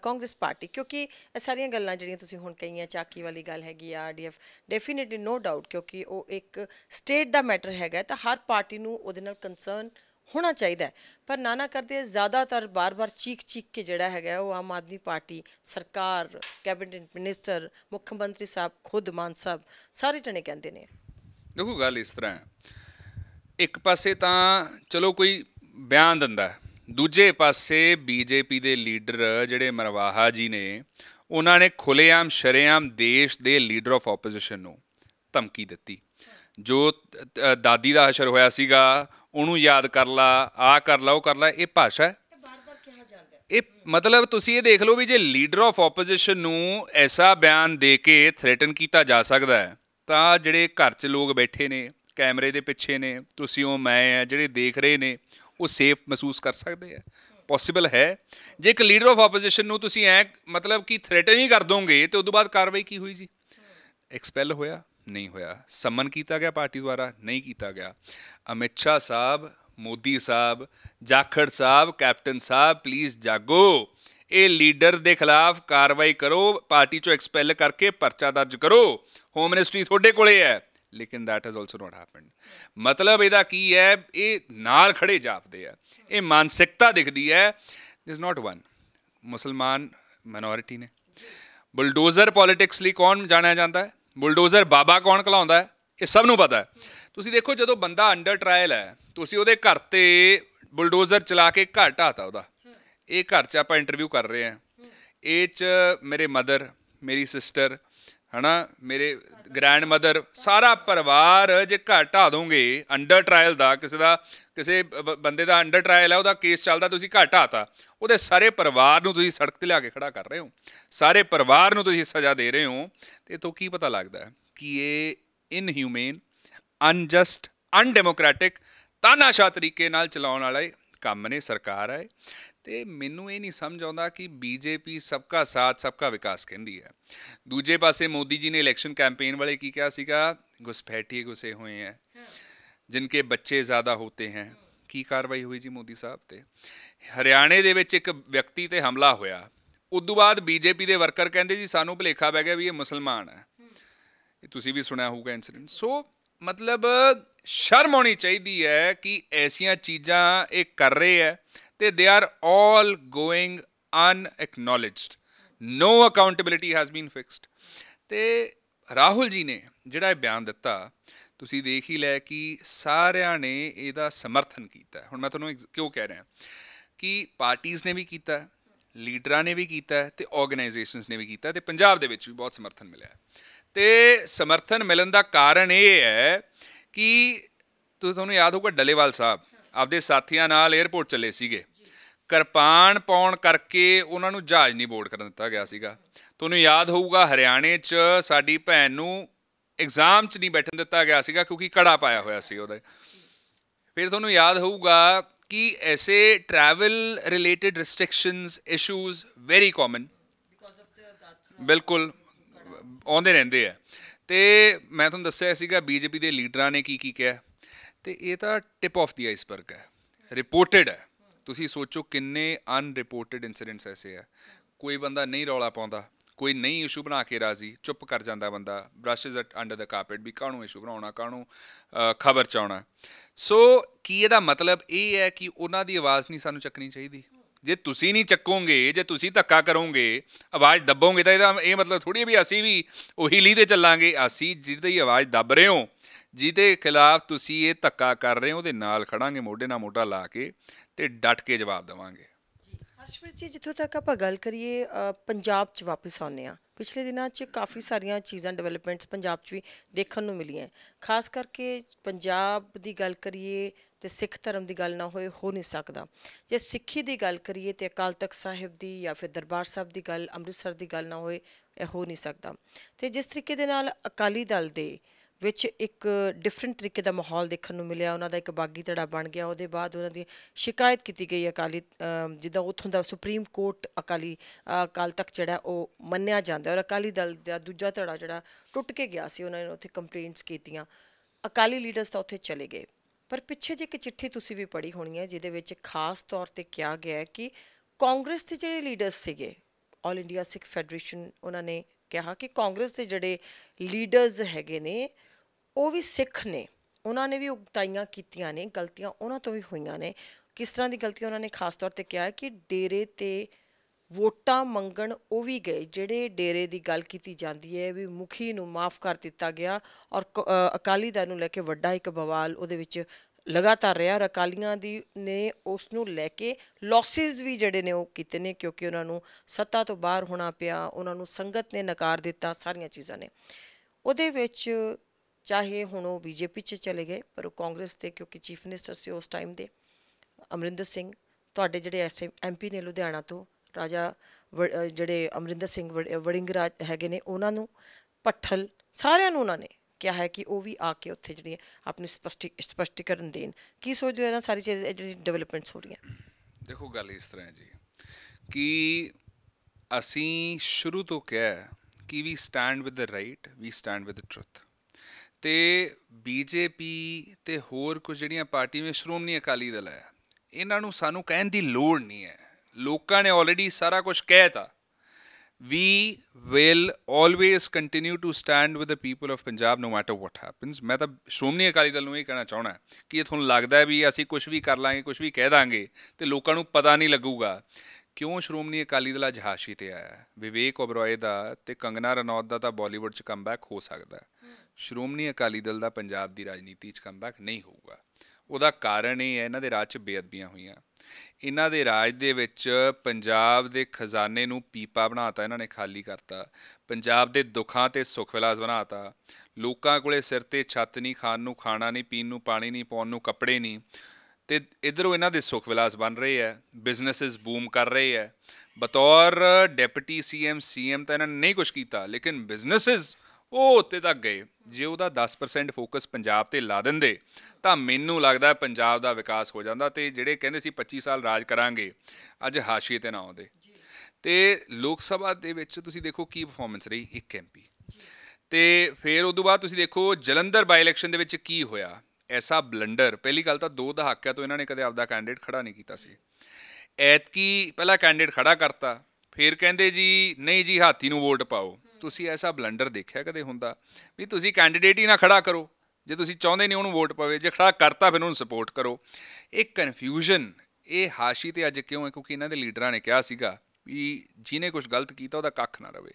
ਕਾਂਗਰਸ ਪਾਰਟੀ ਕਿਉਂਕਿ ਇਹ ਸਾਰੀਆਂ ਗੱਲਾਂ ਜਿਹੜੀਆਂ ਤੁਸੀਂ ਹੁਣ ਕਹੀਆਂ ਚਾਕੀ ਵਾਲੀ ਗੱਲ ਹੈਗੀ ਆ ਆਰਡੀਐਫ ਡੈਫੀਨਿਟਲੀ ਨੋ ਡਾਊਟ ਕਿਉਂਕਿ ਉਹ ਇੱਕ ਸਟੇਟ ਦਾ ਮੈਟਰ ਹੈਗਾ ਤਾਂ ਹਰ ਪਾਰਟੀ ਨੂੰ ਉਹਦੇ ਨਾਲ ਕੰਸਰਨ ਹੋਣਾ ਚਾਹੀਦਾ ਪਰ ਨਾਨਾ ਕਰਦੇ ਜ਼ਿਆਦਾਤਰ ਬਾਰ-ਬਾਰ ਚੀਕ-ਚੀਕ ਕੇ ਜਿਹੜਾ ਹੈਗਾ ਉਹ ਆਮ ਆਦਮੀ ਪਾਰਟੀ ਸਰਕਾਰ ਕੈਬਨਿਟ ਮਿਨਿਸਟਰ ਮੁੱਖ ਮੰਤਰੀ ਸਾਹਿਬ ਖੁਦ ਮਾਨ ਸਾਹਿਬ ਸਾਰੇ ਜਣੇ ਕਹਿੰਦੇ ਨੇ ਦੇਖੋ ਗੱਲ ਇਸ ਤਰ੍ਹਾਂ ਹੈ ਇੱਕ ਪਾਸੇ ਤਾਂ ਚਲੋ ਕੋਈ ਬਿਆਨ ਦਿੰਦਾ ਦੂਜੇ ਪਾਸੇ ਬੀਜੇਪੀ ਦੇ ਲੀਡਰ ਜਿਹੜੇ ਮਰਵਾਹਾ ਜੀ ਨੇ ਉਹਨਾਂ ਨੇ ਖੁੱਲੇਆਮ ਸ਼ਰੇਆਮ ਦੇਸ਼ ਦੇ ਲੀਡਰ ਆਫ ਆਪੋਜੀਸ਼ਨ ਨੂੰ ਧਮਕੀ ਦਿੱਤੀ ਜੋ ਦਾਦੀ ਦਾ ਹਸ਼ਰ ਹੋਇਆ ਸੀਗਾ ਉਹਨੂੰ ਯਾਦ ਕਰ ਲਾ ਆ ਕਰ ਲਾ ਉਹ ਕਰ ਲਾ ਇਹ ਭਾਸ਼ਾ ਇਹ ਮਤਲਬ ਤੁਸੀਂ ਇਹ ਦੇਖ ਲਓ ਵੀ ਜੇ ਲੀਡਰ ਆਫ ਆਪੋਜੀਸ਼ਨ ਨੂੰ ਐਸਾ ਬਿਆਨ ਦੇ ਕੇ ਥ੍ਰੈਟਨ ਕੀਤਾ ਜਾ ਸਕਦਾ ਤਾਂ ਜਿਹੜੇ ਘਰ 'ਚ ਲੋਕ ਬੈਠੇ ਨੇ ਕੈਮਰੇ ਦੇ ਪਿੱਛੇ ਨੇ ਤੁਸੀਂ ਉਹ ਮੈਂ ਆ ਜਿਹੜੇ ਦੇਖ ਰਹੇ ਨੇ ਉਹ ਸੇਫ ਮਹਿਸੂਸ ਕਰ ਸਕਦੇ ਆ ਪੋਸੀਬਲ ਹੈ ਜੇ ਇੱਕ ਲੀਡਰ ਆਫ ਆਪੋਜੀਸ਼ਨ ਨੂੰ ਤੁਸੀਂ ਐ ਮਤਲਬ ਕਿ ਥ੍ਰੈਟਨ ਹੀ ਕਰ ਦੋਗੇ ਤੇ ਉਸ ਤੋਂ ਬਾਅਦ ਕਾਰਵਾਈ ਕੀ ਹੋਈ ਜੀ ਐਕਸਪੈਲ ਹੋਇਆ ਨਹੀਂ ਹੋਇਆ ਸਮਨ ਕੀਤਾ ਗਿਆ ਪਾਰਟੀ ਦੁਆਰਾ ਨਹੀਂ ਕੀਤਾ ਗਿਆ ਅਮਿਤ ਸ਼ਾਹ ਸਾਹਿਬ ਮੋਦੀ ਸਾਹਿਬ ਜਾਖੜ ਸਾਹਿਬ ਕੈਪਟਨ ਸਾਹਿਬ ਪਲੀਜ਼ ਜਾਗੋ ਇਹ ਲੀਡਰ ਦੇ ਖਿਲਾਫ ਕਾਰਵਾਈ ਕਰੋ ਪਾਰਟੀ ਚੋਂ ਐਕਸਪੈਲ ਕਰਕੇ ਪਰਚਾ ਦਰਜ ਕਰੋ ਹੋਮ ਮਿਨਿਸਟਰੀ ਤੁਹਾਡੇ ਕੋਲੇ ਹੈ ਲੇਕਿਨ that has also not happened ਮਤਲਬ ਇਹਦਾ ਕੀ ਹੈ ਇਹ ਨਾਲ ਖੜੇ ਜਾਪਦੇ ਆ ਇਹ ਮਾਨਸਿਕਤਾ ਦਿਖਦੀ ਹੈ ਦਿਸ ਨਾਟ ਵਨ ਮੁਸਲਮਾਨ ਮਿਨੋਰਿਟੀ ਨੇ ਬੁਲਡੋਜ਼ਰ ਪੋਲਿਟਿਕਸ ਲਈ ਕੌਣ ਜਾਣਿਆ ਜਾਂਦਾ ਹੈ ਬੁਲਡੋਜ਼ਰ ਬਾਬਾ ਕੌਣ ਕਲਾਉਂਦਾ ਹੈ ਇਹ ਸਭ ਨੂੰ ਪਤਾ ਹੈ ਤੁਸੀਂ ਦੇਖੋ ਜਦੋਂ ਬੰਦਾ ਅੰਡਰ ਟ੍ਰਾਇਲ ਹੈ ਤੁਸੀਂ ਉਹਦੇ ਘਰ ਤੇ ਬੁਲਡੋਜ਼ਰ ਚਲਾ ਕੇ ਘਰ ਢਾਤਾ ਉਹਦਾ ਇਹ ਘਰ 'ਚ ਆਪਾਂ ਇੰਟਰਵਿਊ ਕਰ ਰਹੇ ਆ ਇਹ 'ਚ ਮੇਰੇ ਮਦਰ ਮੇਰੀ ਸਿਸਟਰ ਹਨਾ ਮੇਰੇ ਗ੍ਰੈਂਡ ਮਦਰ ਸਾਰਾ ਪਰਿਵਾਰ ਜੇ ਘਟਾ ਦੋਗੇ ਅੰਡਰ ਟ੍ਰਾਇਲ ਦਾ ਕਿਸੇ ਦਾ ਕਿਸੇ ਬੰਦੇ ਦਾ ਅੰਡਰ ਟ੍ਰਾਇਲ ਹੈ ਉਹਦਾ ਕੇਸ ਚੱਲਦਾ ਤੁਸੀਂ ਘਟਾਤਾ ਉਹਦੇ ਸਾਰੇ ਪਰਿਵਾਰ ਨੂੰ ਤੁਸੀਂ ਸੜਕ ਤੇ ਲਿਆ ਕੇ ਖੜਾ ਕਰ ਰਹੇ ਹੋ ਸਾਰੇ ਪਰਿਵਾਰ ਨੂੰ ਤੁਸੀਂ ਸਜ਼ਾ ਦੇ ਰਹੇ ਹੋ ਤੇ ਤੋਂ ਕੀ ਪਤਾ ਲੱਗਦਾ ਕਿ ਇਹ ਇਨਹਿਊਮਨ ਅਨਜਸਟ ਅਨਡੈਮੋਕ੍ਰੈਟਿਕ ਤਾਨਾਸ਼ਾਹ ਤਰੀਕੇ ਨਾਲ ਚਲਾਉਣ ਵਾਲੇ ਕੰਮ ਨੇ ਸਰਕਾਰ ਹੈ ਤੇ ਮੈਨੂੰ ਇਹ ਨਹੀਂ ਸਮਝ ਆਉਂਦਾ ਕਿ ਬੀਜੇਪੀ ਸਭ ਦਾ ਸਾਥ ਸਭ ਦਾ ਵਿਕਾਸ ਕਹਿੰਦੀ ਹੈ ਦੂਜੇ ਪਾਸੇ ਮੋਦੀ ਜੀ ਨੇ ਇਲੈਕਸ਼ਨ ਕੈਂਪੇਨ ਵਾਲੇ ਕੀ ਕਿਹਾ ਸੀਗਾ ਗੁਸਪੈਟੀ ਗੁਸੇ ਹੋਏ ਹੈ ਜਿਨਕੇ ਬੱਚੇ ਜ਼ਿਆਦਾ ਹੋਤੇ ਹੈ ਕੀ ਕਾਰਵਾਈ ਹੋਈ ਜੀ ਮੋਦੀ ਸਾਹਿਬ ਤੇ ਹਰਿਆਣੇ ਦੇ ਵਿੱਚ ਇੱਕ ਵਿਅਕਤੀ ਤੇ ਹਮਲਾ ਹੋਇਆ ਉਸ ਤੋਂ ਬਾਅਦ ਬੀਜੇਪੀ ਦੇ ਵਰਕਰ ਕਹਿੰਦੇ ਜੀ ਸਾਨੂੰ ਭਲੇਖਾ ਪੈ ਗਿਆ ਵੀ ਇਹ ਮੁਸਲਮਾਨ ਹੈ ਇਹ ਤੁਸੀਂ ਵੀ ਸੁਣਿਆ ਹੋਊਗਾ ਇਨਸੀਡੈਂਟ ਸੋ ਮਤਲਬ ਸ਼ਰਮ ਹੋਣੀ ਚਾਹੀਦੀ ਹੈ ਕਿ ਐਸੀਆਂ ਚੀਜ਼ਾਂ ਇਹ ਕਰ ਰਹੇ ਹੈ ਤੇ they are all going unacknowledged no accountability has been fixed ਤੇ ਰਾਹੁਲ ਜੀ ਨੇ ਜਿਹੜਾ ਇਹ ਬਿਆਨ ਦਿੱਤਾ ਤੁਸੀਂ ਦੇਖ ਹੀ ਲੈ ਕਿ ਸਾਰਿਆਂ ਨੇ ਇਹਦਾ ਸਮਰਥਨ ਕੀਤਾ ਹੁਣ ਮੈਂ ਤੁਹਾਨੂੰ ਕਿਉਂ ਕਹਿ ਰਿਹਾ ਕਿ ਪਾਰਟੀਆਂ ਨੇ ਵੀ ਕੀਤਾ ਲੀਡਰਾਂ ਨੇ ਵੀ ਕੀਤਾ ਤੇ ਆਰਗੇਨਾਈਜੇਸ਼ਨਸ ਨੇ ਵੀ ਕੀਤਾ ਤੇ ਪੰਜਾਬ ਦੇ ਵਿੱਚ ਵੀ ਬਹੁਤ ਸਮਰਥਨ ਮਿਲਿਆ ਤੇ ਸਮਰਥਨ ਮਿਲਣ ਦਾ ਕਾਰਨ ਇਹ ਹੈ ਕਿ ਤੁਹਾਨੂੰ ਯਾਦ ਹੋਊਗਾ ਡਲੇਵਾਲ ਸਾਹਿਬ ਆਪਦੇ ਸਾਥੀਆਂ ਨਾਲ 에어ਪੋਰਟ ਚੱਲੇ ਸੀਗੇ ਕਿਰਪਾਨ ਪਾਉਣ ਕਰਕੇ ਉਹਨਾਂ ਨੂੰ ਜਹਾਜ਼ ਨਹੀਂ ਬੋਰਡ ਕਰਨ ਦਿੱਤਾ ਗਿਆ ਸੀਗਾ ਤੁਹਾਨੂੰ ਯਾਦ ਹੋਊਗਾ ਹਰਿਆਣੇ 'ਚ ਸਾਡੀ ਭੈਣ ਨੂੰ ਐਗਜ਼ਾਮ 'ਚ ਨਹੀਂ ਬੈਠਣ ਦਿੱਤਾ ਗਿਆ ਸੀਗਾ ਕਿਉਂਕਿ ਕੜਾ ਪਾਇਆ ਹੋਇਆ ਸੀ ਉਹਦੇ ਫਿਰ ਤੁਹਾਨੂੰ ਯਾਦ ਹੋਊਗਾ ਕਿ ਐਸੇ travel related restrictions issues very common ਬਿਲਕੁਲ ਆਉਂਦੇ ਰਹਿੰਦੇ ਆ ਤੇ ਮੈਂ ਤੁਹਾਨੂੰ ਦੱਸਿਆ ਸੀਗਾ ਬੀਜੇਪੀ ਦੇ ਲੀਡਰਾਂ ਨੇ ਕੀ ਕੀ ਕਿਹਾ ਤੇ ਇਹ ਤਾਂ ਟਿਪ ਆਫ ਦੀ ਆਈਸਬਰਗ ਹੈ ਰਿਪੋਰਟਡ ਹੈ ਤੁਸੀਂ ਸੋਚੋ ਕਿੰਨੇ ਅਨਰਿਪੋਰਟਡ ਇਨਸੀਡੈਂਟਸ ਐਸੇ ਆ ਕੋਈ ਬੰਦਾ ਨਹੀਂ ਰੌਲਾ ਪਾਉਂਦਾ ਕੋਈ ਨਹੀਂ ਇਸ਼ੂ ਬਣਾ ਕੇ ਰਾਜ਼ੀ ਚੁੱਪ ਕਰ ਜਾਂਦਾ ਬੰਦਾ ਬ੍ਰਸ਼ਸ ਅੰਡਰ ਦਾ ਕਾਰਪਟ ਵੀ ਕਾਣੂ ਇਸ਼ੂ ਬਣਾਉਣਾ ਕਾਣੂ ਖਬਰ ਚਾਉਣਾ ਸੋ ਕੀ ਇਹਦਾ ਮਤਲਬ ਇਹ ਹੈ ਕਿ ਉਹਨਾਂ ਦੀ ਆਵਾਜ਼ ਨਹੀਂ ਸਾਨੂੰ ਚੱਕਣੀ ਚਾਹੀਦੀ ਜੇ ਤੁਸੀਂ ਨਹੀਂ ਚੱਕੋਗੇ ਜੇ ਤੁਸੀਂ ਧੱਕਾ ਕਰੋਗੇ ਆਵਾਜ਼ ਦੱਬੋਗੇ ਤਾਂ ਇਹਦਾ ਇਹ ਮਤਲਬ ਥੋੜੀ ਵੀ ਅਸੀਂ ਵੀ ਉਹੀ ਲੀਦੇ ਚੱਲਾਂਗੇ ਅਸੀਂ ਜਿਹਦੀ ਆਵਾਜ਼ ਦੱਬ ਰਹੇ ਹੋ ਜਿਹਦੇ ਖਿਲਾਫ ਤੁਸੀਂ ਇਹ ਧੱਕਾ ਕਰ ਰਹੇ ਹੋ ਉਹਦੇ ਨਾਲ ਖੜਾਂਗੇ ਮੋਢੇ ਨਾਲ ਮੋਢਾ ਲਾ ਕੇ ਤੇ ਡਟ ਕੇ ਜਵਾਬ ਦੇਵਾਂਗੇ ਹਰਸ਼ਪ੍ਰੀਤ ਜੀ ਜਿੱਥੋਂ ਤੱਕ ਆਪਾਂ ਗੱਲ ਕਰੀਏ ਪੰਜਾਬ 'ਚ ਵਾਪਸ ਆਉਨੇ ਆ ਪਿਛਲੇ ਦਿਨਾਂ 'ਚ ਕਾਫੀ ਸਾਰੀਆਂ ਚੀਜ਼ਾਂ ਡਿਵੈਲਪਮੈਂਟਸ ਪੰਜਾਬ 'ਚ ਵੀ ਦੇਖਣ ਨੂੰ ਮਿਲੀਆਂ ਖਾਸ ਕਰਕੇ ਪੰਜਾਬ ਦੀ ਗੱਲ ਕਰੀਏ ਤੇ ਸਿੱਖ ਧਰਮ ਦੀ ਗੱਲ ਨਾ ਹੋਏ ਹੋ ਨਹੀਂ ਸਕਦਾ ਜੇ ਸਿੱਖੀ ਦੀ ਗੱਲ ਕਰੀਏ ਤੇ ਅਕਾਲ ਤਖਤ ਸਾਹਿਬ ਦੀ ਜਾਂ ਫਿਰ ਦਰਬਾਰ ਸਾਹਿਬ ਦੀ ਗੱਲ ਅੰਮ੍ਰਿਤਸਰ ਦੀ ਗੱਲ ਨਾ ਹੋਏ ਇਹ ਹੋ ਨਹੀਂ ਸਕਦਾ ਤੇ ਜਿਸ ਤਰੀਕੇ ਦੇ ਨਾਲ ਅਕਾਲੀ ਦਲ ਦੇ ਵਿੱਚ ਇੱਕ ਡਿਫਰੈਂਟ ਤਰੀਕੇ ਦਾ ਮਾਹੌਲ ਦੇਖਣ ਨੂੰ ਮਿਲਿਆ ਉਹਨਾਂ ਦਾ ਇੱਕ ਬਾਗੀ ਧੜਾ ਬਣ ਗਿਆ ਉਹਦੇ ਬਾਅਦ ਉਹਨਾਂ ਦੀ ਸ਼ਿਕਾਇਤ ਕੀਤੀ ਗਈ ਅਕਾਲੀ ਜਿੱਦਾਂ ਉੱਥੋਂ ਦਾ ਸੁਪਰੀਮ ਕੋਰਟ ਅਕਾਲੀ ਅਕਾਲ ਤੱਕ ਜਿਹੜਾ ਉਹ ਮੰਨਿਆ ਜਾਂਦਾ ਔਰ ਅਕਾਲੀ ਦਲ ਦਾ ਦੂਜਾ ਧੜਾ ਜਿਹੜਾ ਟੁੱਟ ਕੇ ਗਿਆ ਸੀ ਉਹਨਾਂ ਨੇ ਉੱਥੇ ਕੰਪਲੇਂਟਸ ਕੀਤੀਆਂ ਅਕਾਲੀ ਲੀਡਰਸ ਤਾਂ ਉੱਥੇ ਚਲੇ ਗਏ ਪਰ ਪਿੱਛੇ ਜੇ ਇੱਕ ਚਿੱਠੀ ਤੁਸੀਂ ਵੀ ਪੜ੍ਹੀ ਹੋਣੀ ਹੈ ਜਿਹਦੇ ਵਿੱਚ ਖਾਸ ਤੌਰ ਤੇ ਕਿਹਾ ਗਿਆ ਹੈ ਕਿ ਕਾਂਗਰਸ ਦੇ ਜਿਹੜੇ ਲੀਡਰਸ ਸੀਗੇ ਆਲ ਇੰਡੀਆ ਸਿੱਖ ਫੈਡਰੇਸ਼ਨ ਉਹਨਾਂ ਨੇ ਕਿਹਾ ਕਿ ਕਾਂਗਰਸ ਦੇ ਜਿਹੜੇ ਲੀਡਰਸ ਹੈਗੇ ਨੇ ਉਹ ਵੀ ਸਿੱਖ ਨੇ ਉਹਨਾਂ ਨੇ ਵੀ ਉਗਤਾਈਆਂ ਕੀਤੀਆਂ ਨੇ ਗਲਤੀਆਂ ਉਹਨਾਂ ਤੋਂ ਵੀ ਹੋਈਆਂ ਨੇ ਕਿਸ ਤਰ੍ਹਾਂ ਦੀ ਗਲਤੀ ਉਹਨਾਂ ਨੇ ਖਾਸ ਤੌਰ ਤੇ ਕਿਹਾ ਕਿ ਡੇਰੇ ਤੇ ਵੋਟਾਂ ਮੰਗਣ ਉਹ ਵੀ ਗਏ ਜਿਹੜੇ ਡੇਰੇ ਦੀ ਗੱਲ ਕੀਤੀ ਜਾਂਦੀ ਹੈ ਵੀ ਮੁਖੀ ਨੂੰ ਮਾਫ ਕਰ ਦਿੱਤਾ ਗਿਆ ਔਰ ਅਕਾਲੀ ਦਲ ਨੂੰ ਲੈ ਕੇ ਵੱਡਾ ਇੱਕ ਬਵਾਲ ਉਹਦੇ ਵਿੱਚ ਲਗਾਤਾਰ ਰਿਹਾ ਔਰ ਅਕਾਲੀਆਂ ਦੀ ਨੇ ਉਸ ਨੂੰ ਲੈ ਕੇ ਲਾਸਸ ਵੀ ਜਿਹੜੇ ਨੇ ਉਹ ਕੀਤੇ ਨੇ ਕਿਉਂਕਿ ਉਹਨਾਂ ਨੂੰ ਸੱਤਾ ਤੋਂ ਬਾਹਰ ਹੋਣਾ ਪਿਆ ਉਹਨਾਂ ਨੂੰ ਸੰਗਤ ਨੇ ਨਕਾਰ ਦਿੱਤਾ ਸਾਰੀਆਂ ਚੀਜ਼ਾਂ ਨੇ ਉਹਦੇ ਵਿੱਚ ਚਾਹੇ ਹੁਣ ਉਹ ਬੀਜੇਪੀ 'ਚ ਚਲੇ ਗਏ ਪਰ ਉਹ ਕਾਂਗਰਸ ਦੇ ਕਿਉਂਕਿ ਚੀਫ ਮਿਨਿਸਟਰ ਸੀ ਉਸ ਟਾਈਮ ਦੇ ਅਮਰਿੰਦਰ ਸਿੰਘ ਤੁਹਾਡੇ ਜਿਹੜੇ ਐਸ ਐਮਪੀ ਨੇ ਲੁਧਿਆਣਾ ਤੋਂ ਰਾਜਾ ਜਿਹੜੇ ਅਮਰਿੰਦਰ ਸਿੰਘ ਵੜਿੰਗਰਾਜ ਹੈਗੇ ਨੇ ਉਹਨਾਂ ਨੂੰ ਪੱਠਲ ਸਾਰਿਆਂ ਨੂੰ ਉਹਨਾਂ ਨੇ ਕਿਹਾ ਹੈ ਕਿ ਉਹ ਵੀ ਆ ਕੇ ਉੱਥੇ ਜਿਹੜੀ ਆਪਣੀ ਸਪਸ਼ਟੀ ਸਪਸ਼ਟੀਕਰਨ ਦੇਣ ਕੀ ਸੋਚਦੇ ਹੋ ਇਹਨਾਂ ਸਾਰੀ ਚੀਜ਼ ਜਿਹੜੀ ਡਿਵੈਲਪਮੈਂਟਸ ਹੋ ਰਹੀਆਂ ਦੇਖੋ ਗੱਲ ਇਸ ਤਰ੍ਹਾਂ ਹੈ ਜੀ ਕਿ ਅਸੀਂ ਸ਼ੁਰੂ ਤੋਂ ਕਿਹਾ ਕਿ we stand with the right we stand with the truth ਤੇ ਬੀਜੇਪੀ ਤੇ ਹੋਰ ਕੁਝ ਜਿਹੜੀਆਂ ਪਾਰਟੀਆਂ ਸ਼੍ਰੋਮਣੀ ਅਕਾਲੀ ਦਲ ਹੈ ਇਹਨਾਂ ਨੂੰ ਸਾਨੂੰ ਕਹਿਣ ਦੀ ਲੋੜ ਨਹੀਂ ਹੈ ਲੋਕਾਂ ਨੇ ਆਲਰੇਡੀ ਸਾਰਾ ਕੁਝ ਕਹਿਤਾ we will always continue to stand with the people of Punjab no matter what happens ਮੈਂ ਤਾਂ ਸ਼੍ਰੋਮਣੀ ਅਕਾਲੀ ਦਲ ਨੂੰ ਇਹ ਕਹਿਣਾ ਚਾਹਣਾ ਕਿ ਇਹ ਤੁਹਾਨੂੰ ਲੱਗਦਾ ਹੈ ਵੀ ਅਸੀਂ ਕੁਝ ਵੀ ਕਰ ਲਾਂਗੇ ਕੁਝ ਵੀ ਕਹਿ ਦਾਂਗੇ ਤੇ ਲੋਕਾਂ ਨੂੰ ਪਤਾ ਨਹੀਂ ਲੱਗੂਗਾ ਕਿਉਂ ਸ਼੍ਰੋਮਣੀ ਅਕਾਲੀ ਦਲ ਅੱਜ ਤੇ ਆਇਆ ਵਿਵੇਕ ਓਬਰੋਏ ਦਾ ਤੇ ਕੰਗਨਾ ਰਣੌਤ ਦਾ ਤਾਂ ਬਾਲੀਵੁੱਡ 'ਚ ਕਮਬੈਕ ਹੋ ਸਕਦਾ ਹੈ ਸ਼੍ਰੋਮਣੀ ਅਕਾਲੀ ਦਲ ਦਾ ਪੰਜਾਬ ਦੀ ਰਾਜਨੀਤੀ 'ਚ ਕਮਬੈਕ ਨਹੀਂ ਹੋਊਗਾ ਉਹਦਾ ਕਾਰਨ ਇਹ ਹੈ ਇਹਨਾਂ ਦੇ ਰਾਜ 'ਚ ਬੇਅਦਬੀਆਂ ਹੋਈਆਂ ਇਹਨਾਂ ਦੇ ਰਾਜ ਦੇ ਵਿੱਚ ਪੰਜਾਬ ਦੇ ਖਜ਼ਾਨੇ ਨੂੰ ਪੀਪਾ ਬਣਾਤਾ ਇਹਨਾਂ ਨੇ ਖਾਲੀ ਕਰਤਾ ਪੰਜਾਬ ਦੇ ਦੁੱਖਾਂ ਤੇ ਸੁੱਖ ਵਿਲਾਸ ਬਣਾਤਾ ਲੋਕਾਂ ਕੋਲੇ ਸਿਰ ਤੇ ਛੱਤ ਨਹੀਂ ਖਾਣ ਨੂੰ ਖਾਣਾ ਨਹੀਂ ਪੀਣ ਨੂੰ ਪਾਣੀ ਨਹੀਂ ਪਾਉਣ ਨੂੰ ਕੱਪੜੇ ਨਹੀਂ ਤੇ ਇਧਰੋਂ ਇਹਨਾਂ ਦੇ ਸੁੱਖ ਵਿਲਾਸ ਬਣ ਰਹੇ ਆ ਬਿਜ਼ਨੈਸਸ ਬੂਮ ਕਰ ਰਹੇ ਆ ਬਤੌਰ ਡਿਪਟੀ ਸੀਐਮ ਸੀਐਮ ਤਾਂ ਇਹਨਾਂ ਨੇ ਨਹੀਂ ਕੁਝ ਕੀਤਾ ਲੇਕਿਨ ਬਿਜ਼ਨੈਸਸ ਉਹ ਉੱਤੇ ਤੱਕ ਗਏ ਜੇ ਉਹਦਾ 10% ਫੋਕਸ ਪੰਜਾਬ ਤੇ ਲਾ ਦਿੰਦੇ ਤਾਂ ਮੈਨੂੰ ਲੱਗਦਾ ਪੰਜਾਬ ਦਾ ਵਿਕਾਸ ਹੋ ਜਾਂਦਾ ਤੇ ਜਿਹੜੇ ਕਹਿੰਦੇ ਸੀ 25 ਸਾਲ ਰਾਜ ਕਰਾਂਗੇ ਅੱਜ ਹਾਸ਼ੀਏ ਤੇ ਨਾ ਆਉਂਦੇ ਤੇ ਲੋਕ ਸਭਾ ਦੇ ਵਿੱਚ ਤੁਸੀਂ ਦੇਖੋ ਕੀ ਪਰਫਾਰਮੈਂਸ ਰਹੀ ਇੱਕ ਐਮਪੀ ਤੇ ਫਿਰ ਉਸ ਤੋਂ ਬਾਅਦ ਤੁਸੀਂ ਦੇਖੋ ਜਲੰਧਰ ਬਾਈ ਇਲੈਕਸ਼ਨ ਦੇ ਵਿੱਚ ਕੀ ਹੋਇਆ ਐਸਾ ਬਲੰਡਰ ਪਹਿਲੀ ਗੱਲ ਤਾਂ ਦੋ ਦਹਾਕਿਆਂ ਤੋਂ ਇਹਨਾਂ ਨੇ ਕਦੇ ਆਪਦਾ ਕੈਂਡੀਡੇਟ ਖੜਾ ਨਹੀਂ ਕੀਤਾ ਸੀ ਐਤਕੀ ਪਹਿਲਾ ਕੈਂਡੀਡੇਟ ਖੜਾ ਕਰਤਾ ਫਿਰ ਕਹਿੰਦੇ ਜੀ ਨਹੀਂ ਜੀ ਹਾਥੀ ਨੂੰ ਵੋਟ ਪਾਓ ਤੁਸੀਂ ਐਸਾ ਬਲੰਡਰ ਦੇਖਿਆ ਕਦੇ ਹੁੰਦਾ ਵੀ ਤੁਸੀਂ ਕੈਂਡੀਡੇਟ ਹੀ ਨਾ ਖੜਾ ਕਰੋ ਜੇ ਤੁਸੀਂ ਚਾਹੁੰਦੇ ਨਹੀਂ ਉਹਨੂੰ ਵੋਟ ਪਵੇ ਜੇ ਖੜਾ ਕਰਤਾ ਫਿਰ ਉਹਨੂੰ ਸਪੋਰਟ ਕਰੋ ਇਹ ਕਨਫਿਊਜ਼ਨ ਇਹ ਹਾਸ਼ੀ ਤੇ ਅੱਜ ਕਿਉਂ ਹੈ ਕਿਉਂਕਿ ਇਹਨਾਂ ਦੇ ਲੀਡਰਾਂ ਨੇ ਕਿਹਾ ਸੀਗਾ ਵੀ ਜਿਹਨੇ ਕੁਝ ਗਲਤ ਕੀਤਾ ਉਹਦਾ ਕੱਖ ਨਾ ਰਵੇ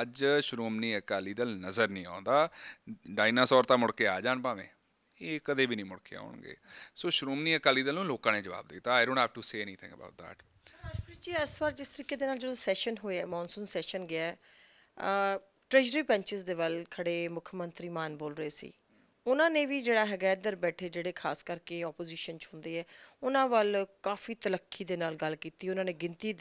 ਅੱਜ ਸ਼੍ਰੋਮਣੀ ਅਕਾਲੀ ਦਲ ਨਜ਼ਰ ਨਹੀਂ ਆਉਂਦਾ ਡਾਇਨਾਸੌਰ ਤਾਂ ਮੁੜ ਕੇ ਆ ਜਾਣ ਭਾਵੇਂ ਇਹ ਕਦੇ ਵੀ ਨਹੀਂ ਮੁੜ ਕੇ ਆਉਣਗੇ ਸੋ ਸ਼੍ਰੋਮਣੀ ਅਕਾਲੀ ਦਲ ਨੂੰ ਲੋਕਾਂ ਨੇ ਜਵਾਬ ਦਿੱਤਾ I don't have to say anything about that ji ਅਸਵਰ ਜਿਸ ਤਰੀਕੇ ਦੇ ਨਾਲ ਜਦੋਂ ਸੈਸ਼ਨ ਹੋਇਆ ਮੌਨਸੂਨ ਸੈਸ਼ਨ ਗਿਆ ਟ੍ਰੈਜਰੀ ਬੈਂਚਸ ਦੇ ਵੱਲ ਖੜੇ ਮੁੱਖ ਮੰਤਰੀ ਮਾਨ ਬੋਲ ਰਹੇ ਸੀ ਉਹਨਾਂ ਨੇ ਵੀ ਜਿਹੜਾ ਹੈਗਾ ਇੱਧਰ ਬੈਠੇ ਜਿਹੜੇ ਖਾਸ ਕਰਕੇ ਆਪੋਜੀਸ਼ਨ 'ਚ ਹੁੰਦੇ ਆ ਉਹਨਾਂ ਵੱਲ ਕਾਫੀ ਤਲਖੀ ਦੇ ਨਾਲ ਗੱਲ ਕੀਤੀ ਉਹਨਾਂ ਨੇ ਗਿਣਤੀ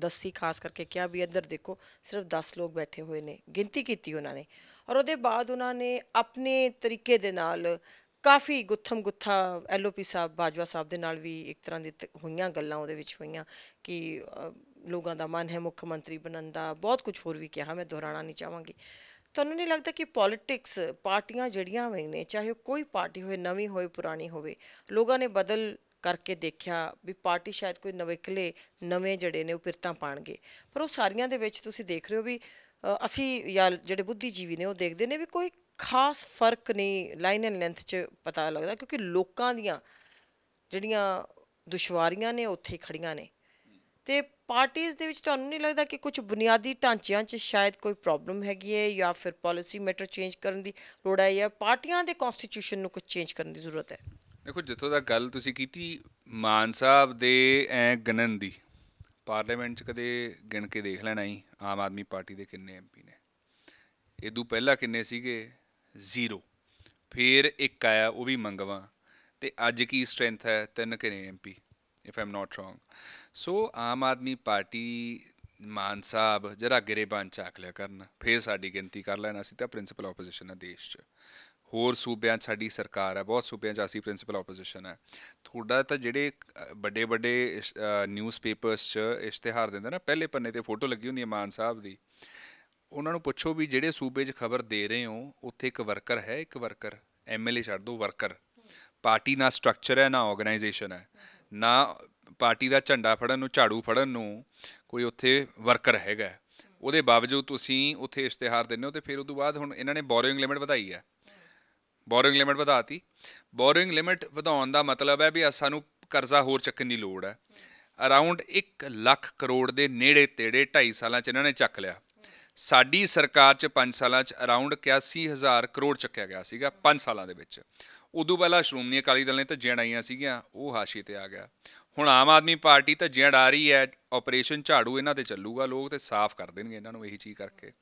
ਦੱਸੀ ਖਾਸ ਕਰਕੇ ਕਿਹਾ ਵੀ ਇੱਧਰ ਦੇਖੋ ਸਿਰਫ 10 ਲੋਕ ਬੈਠੇ ਹੋਏ ਨੇ ਗਿਣਤੀ ਕੀਤੀ ਉਹਨਾਂ ਨੇ ਔਰ ਉਹਦੇ ਬਾਅਦ ਉਹਨਾਂ ਨੇ ਆਪਣੇ ਤਰੀਕੇ ਦੇ ਨਾਲ ਕਾਫੀ ਗੁੱਥਮ ਗੁੱਥਾ ਐਲਓਪੀ ਸਾਹਿਬ ਬਾਜਵਾ ਸਾਹਿਬ ਦੇ ਨਾਲ ਵੀ ਇੱਕ ਤਰ੍ਹਾਂ ਦੀ ਹੋਈਆਂ ਗੱਲਾਂ ਉਹਦੇ ਵਿੱਚ ਹੋਈਆਂ ਕਿ ਲੋਕਾਂ ਦਾ ਮਨ ਹੈ ਮੁੱਖ ਮੰਤਰੀ ਬਣਨ ਦਾ ਬਹੁਤ ਕੁਝ ਹੋਰ ਵੀ ਕਿਹਾ ਮੈਂ ਦੁਹਰਾਣਾ ਨਹੀਂ ਚਾਹਾਂਗੀ ਤੁਹਾਨੂੰ ਨਹੀਂ ਲੱਗਦਾ ਕਿ ਪੋਲਿਟਿਕਸ ਪਾਰਟੀਆਂ ਜਿਹੜੀਆਂ ਵੀ ਨੇ ਚਾਹੇ ਕੋਈ ਪਾਰਟੀ ਹੋਵੇ ਨਵੀਂ ਹੋਵੇ ਪੁਰਾਣੀ ਹੋਵੇ ਲੋਕਾਂ ਨੇ ਬਦਲ ਕਰਕੇ ਦੇਖਿਆ ਵੀ ਪਾਰਟੀ ਸ਼ਾਇਦ ਕੋਈ ਨਵੇਕਲੇ ਨਵੇਂ ਜੜੇ ਨੇ ਉਹ ਤਾਂ ਪਾਣਗੇ ਪਰ ਉਹ ਸਾਰੀਆਂ ਦੇ ਵਿੱਚ ਤੁਸੀਂ ਦੇਖ ਰਹੇ ਹੋ ਵੀ ਅਸੀਂ ਜਾਂ ਜਿਹੜੇ ਬੁੱਧੀਜੀਵੀ ਨੇ ਉਹ ਦੇਖਦੇ ਨੇ ਵੀ ਕੋਈ ਖਾਸ ਫਰਕ ਨਹੀਂ ਲਾਈਨ ਐਂਡ ਲੈਂਥ 'ਚ ਪਤਾ ਲੱਗਦਾ ਕਿਉਂਕਿ ਲੋਕਾਂ ਦੀਆਂ ਜਿਹੜੀਆਂ ਦੁਸ਼ਵਾਰੀਆਂ ਨੇ ਉੱਥੇ ਖੜੀਆਂ ਨੇ ਤੇ ਪਾਰਟੀਆਂ ਦੇ ਵਿੱਚ ਤੁਹਾਨੂੰ ਨਹੀਂ ਲੱਗਦਾ ਕਿ ਕੁਝ ਬੁਨਿਆਦੀ ਢਾਂਚਿਆਂ 'ਚ ਸ਼ਾਇਦ ਕੋਈ ਪ੍ਰੋਬਲਮ ਹੈਗੀ ਹੈ ਜਾਂ ਫਿਰ ਪਾਲਿਸੀ ਮੈਟਰ ਚੇਂਜ ਕਰਨ ਦੀ ਲੋੜ ਹੈ ਜਾਂ ਪਾਰਟੀਆਂ ਦੇ ਕਨਸਟੀਟਿਊਸ਼ਨ ਨੂੰ ਕੁਝ ਚੇਂਜ ਕਰਨ ਦੀ ਜ਼ਰੂਰਤ ਹੈ ਦੇਖੋ ਜਿੱਥੋਂ ਤੱਕ ਗੱਲ ਤੁਸੀਂ ਕੀਤੀ ਮਾਨ ਸਾਹਿਬ ਦੇ ਐ ਗਨਨ ਦੀ ਪਾਰਲੀਮੈਂਟ 'ਚ ਕਦੇ ਗਿਣ ਕੇ ਦੇਖ ਲੈਣਾ ਹੀ ਆਮ ਆਦਮੀ ਪਾਰਟੀ ਦੇ ਕਿੰਨੇ ਐਮਪੀ ਨੇ ਇਦੋਂ ਪਹਿਲਾਂ ਕਿੰਨੇ ਸੀਗੇ ਜ਼ੀਰੋ ਫਿਰ ਇੱਕ ਆਇਆ ਉਹ ਵੀ ਮੰਗਵਾ ਤੇ ਅੱਜ ਕੀ ਸਟਰੈਂਥ ਹੈ ਤਿੰਨ ਕਿੰਨੇ MP if I'm not wrong so Aam Aadmi Party Mann sahib ਜਰਾ ਚ ਆਖ ਲਿਆ ਕਰਨ ਫੇਰ ਸਾਡੀ ਗਿਣਤੀ ਕਰ ਲੈਣਾ ਸੀ ਤਾਂ ਪ੍ਰਿੰਸੀਪਲ ਆਪੋਜੀਸ਼ਨ ਹੈ ਦੇਸ਼ 'ਚ ਹੋਰ ਸੂਬਿਆਂ 'ਚ ਸਾਡੀ ਸਰਕਾਰ ਹੈ ਬਹੁਤ ਸੂਬਿਆਂ 'ਚ ਅਸੀਂ ਪ੍ਰਿੰਸੀਪਲ ਆਪੋਜੀਸ਼ਨ ਹੈ ਥੋੜਾ ਤਾਂ ਜਿਹੜੇ ਵੱਡੇ ਵੱਡੇ ਨਿਊਜ਼ਪੇਪਰਸ 'ਚ ਇਸ਼ਤਿਹਾਰ ਦਿੰਦੇ ਨਾ ਪਹਿਲੇ ਪੰਨੇ ਤੇ ਫੋਟੋ ਲੱਗੀ ਹੁੰਦੀ ਹੈ ਮਾਨ ਸਾਹਿਬ ਦੀ ਉਹਨਾਂ ਨੂੰ ਪੁੱਛੋ ਵੀ ਜਿਹੜੇ ਸੂਬੇ 'ਚ ਖਬਰ ਦੇ ਰਹੇ ਹੋ ਉੱਥੇ ਇੱਕ ਵਰਕਰ ਹੈ ਇੱਕ ਵਰਕਰ ਐਮਐਲਏ ਛੱਡ ਦੋ ਵਰਕਰ ਪਾਰਟੀ ਨਾ ਸਟਰਕਚਰ ਹੈ ਨਾ ਆਰਗੇਨਾਈਜੇਸ਼ਨ ਹੈ ਨਾ ਪਾਰਟੀ ਦਾ ਝੰਡਾ ਫੜਨ ਨੂੰ ਝਾੜੂ ਫੜਨ ਨੂੰ ਕੋਈ ਉੱਥੇ ਵਰਕਰ ਹੈਗਾ ਉਹਦੇ ਬਾਵਜੂਦ ਤੁਸੀਂ ਉੱਥੇ ਇਸ਼ਤਿਹਾਰ ਦਿੰਦੇ ਹੋ ਤੇ ਫਿਰ ਉਸ ਤੋਂ ਬਾਅਦ ਹੁਣ ਇਹਨਾਂ ਨੇ ਬੋਰੋਇੰਗ ਲਿਮਿਟ ਵਧਾਈ ਹੈ ਬੋਰੋਇੰਗ ਲਿਮਿਟ ਵਧਾਤੀ ਬੋਰੋਇੰਗ ਲਿਮਿਟ ਵਧਾਉਣ ਦਾ ਮਤਲਬ ਹੈ ਵੀ ਸਾਨੂੰ ਕਰਜ਼ਾ ਹੋਰ ਚੱਕਣ ਦੀ ਲੋੜ ਹੈ ਅਰਾਊਂਡ 1 ਲੱਖ ਕਰੋੜ ਦੇ ਨੇੜੇ ਤੇੜੇ 2.5 ਸਾਲਾਂ 'ਚ ਇਹਨਾਂ ਨੇ ਚੱਕ ਲਿਆ ਸਾਡੀ ਸਰਕਾਰ 'ਚ 5 ਸਾਲਾਂ 'ਚ ਅਰਾਊਂਡ 81000 ਕਰੋੜ ਚੱਕਿਆ ਗਿਆ ਸੀਗਾ 5 ਸਾਲਾਂ ਦੇ ਵਿੱਚ ਉਦੋਂ ਪਹਿਲਾਂ ਸ਼੍ਰੋਮਣੀ ਅਕਾਲੀ ਦਲ ਨੇ ਤਾਂ ਜਿਹੜਾਈਆਂ ਸੀਗੀਆਂ ਉਹ ਹਾਸ਼ੀ ਤੇ ਆ ਗਿਆ ਹੁਣ ਆਮ ਆਦਮੀ ਪਾਰਟੀ ਤਾਂ ਜਿਹੜਾ ਆ ਰਹੀ ਹੈ ਆਪਰੇਸ਼ਨ ਝਾੜੂ ਇਹਨਾਂ ਤੇ ਚੱਲੂਗਾ ਲੋਕ ਤੇ ਸਾਫ਼ ਕਰ ਦੇਣਗੇ ਇਹਨਾਂ ਨੂੰ ਇਹੀ ਚੀਜ਼ ਕਰਕੇ